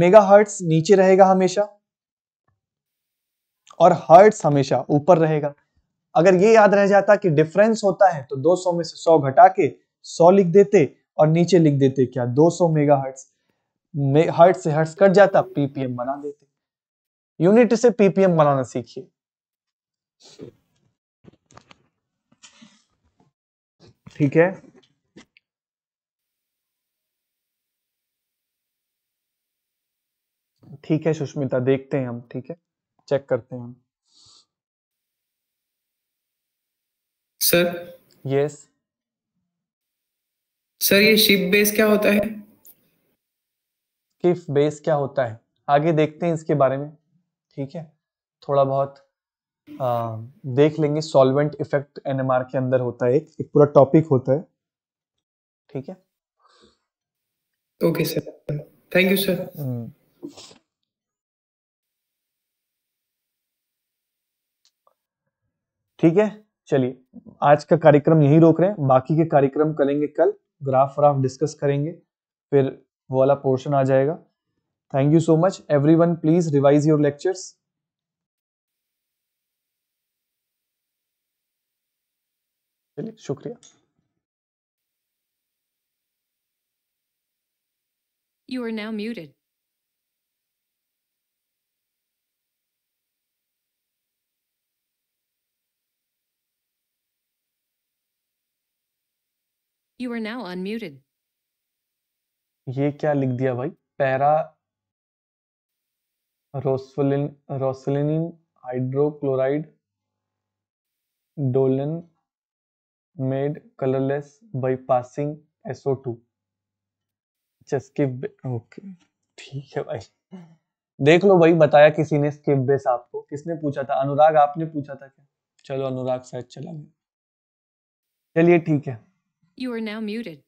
मेगा हर्ट्स नीचे रहेगा हमेशा और हर्ट्स हमेशा ऊपर रहेगा अगर ये याद रह जाता कि डिफरेंस होता है तो 200 में से 100 घटा के 100 लिख देते और नीचे लिख देते क्या 200 सौ मेगा हर्ट्स हर्ट से हर्ट्स कट जाता पीपीएम बना देते यूनिट से पीपीएम बनाना सीखिए ठीक है ठीक है सुष्मिता देखते हैं हम ठीक है चेक करते हैं हम सर यस सर ये शिप बेस क्या होता है किफ बेस क्या होता है आगे देखते हैं इसके बारे में ठीक है थोड़ा बहुत देख लेंगे सॉल्वेंट इफेक्ट एनएमआर के अंदर होता है एक एक पूरा टॉपिक होता है ठीक है okay sir thank you sir ठीक है चलिए आज का कार्यक्रम यही रोक रहे हैं बाकी के कार्यक्रम करेंगे कल ग्राफ व्राफ डिस्कस करेंगे फिर वो वाला पोर्शन आ जाएगा thank you so much everyone please revise your lectures चलिए शुक्रिया you are now muted You are now unmuted. ये क्या लिख दिया भाई पैरा रोसलिन रोसलिन हाइड्रोक्लोराइड डोलन made colorless by passing SO2. अच्छा स्किप ओके ठीक है भाई देख लो भाई बताया किसी ने स्किप बेस आपको किसने पूछा था अनुराग आपने पूछा था क्या चलो अनुराग शायद चला गया चलिए ठीक है यू आर नाउ म्यूटेड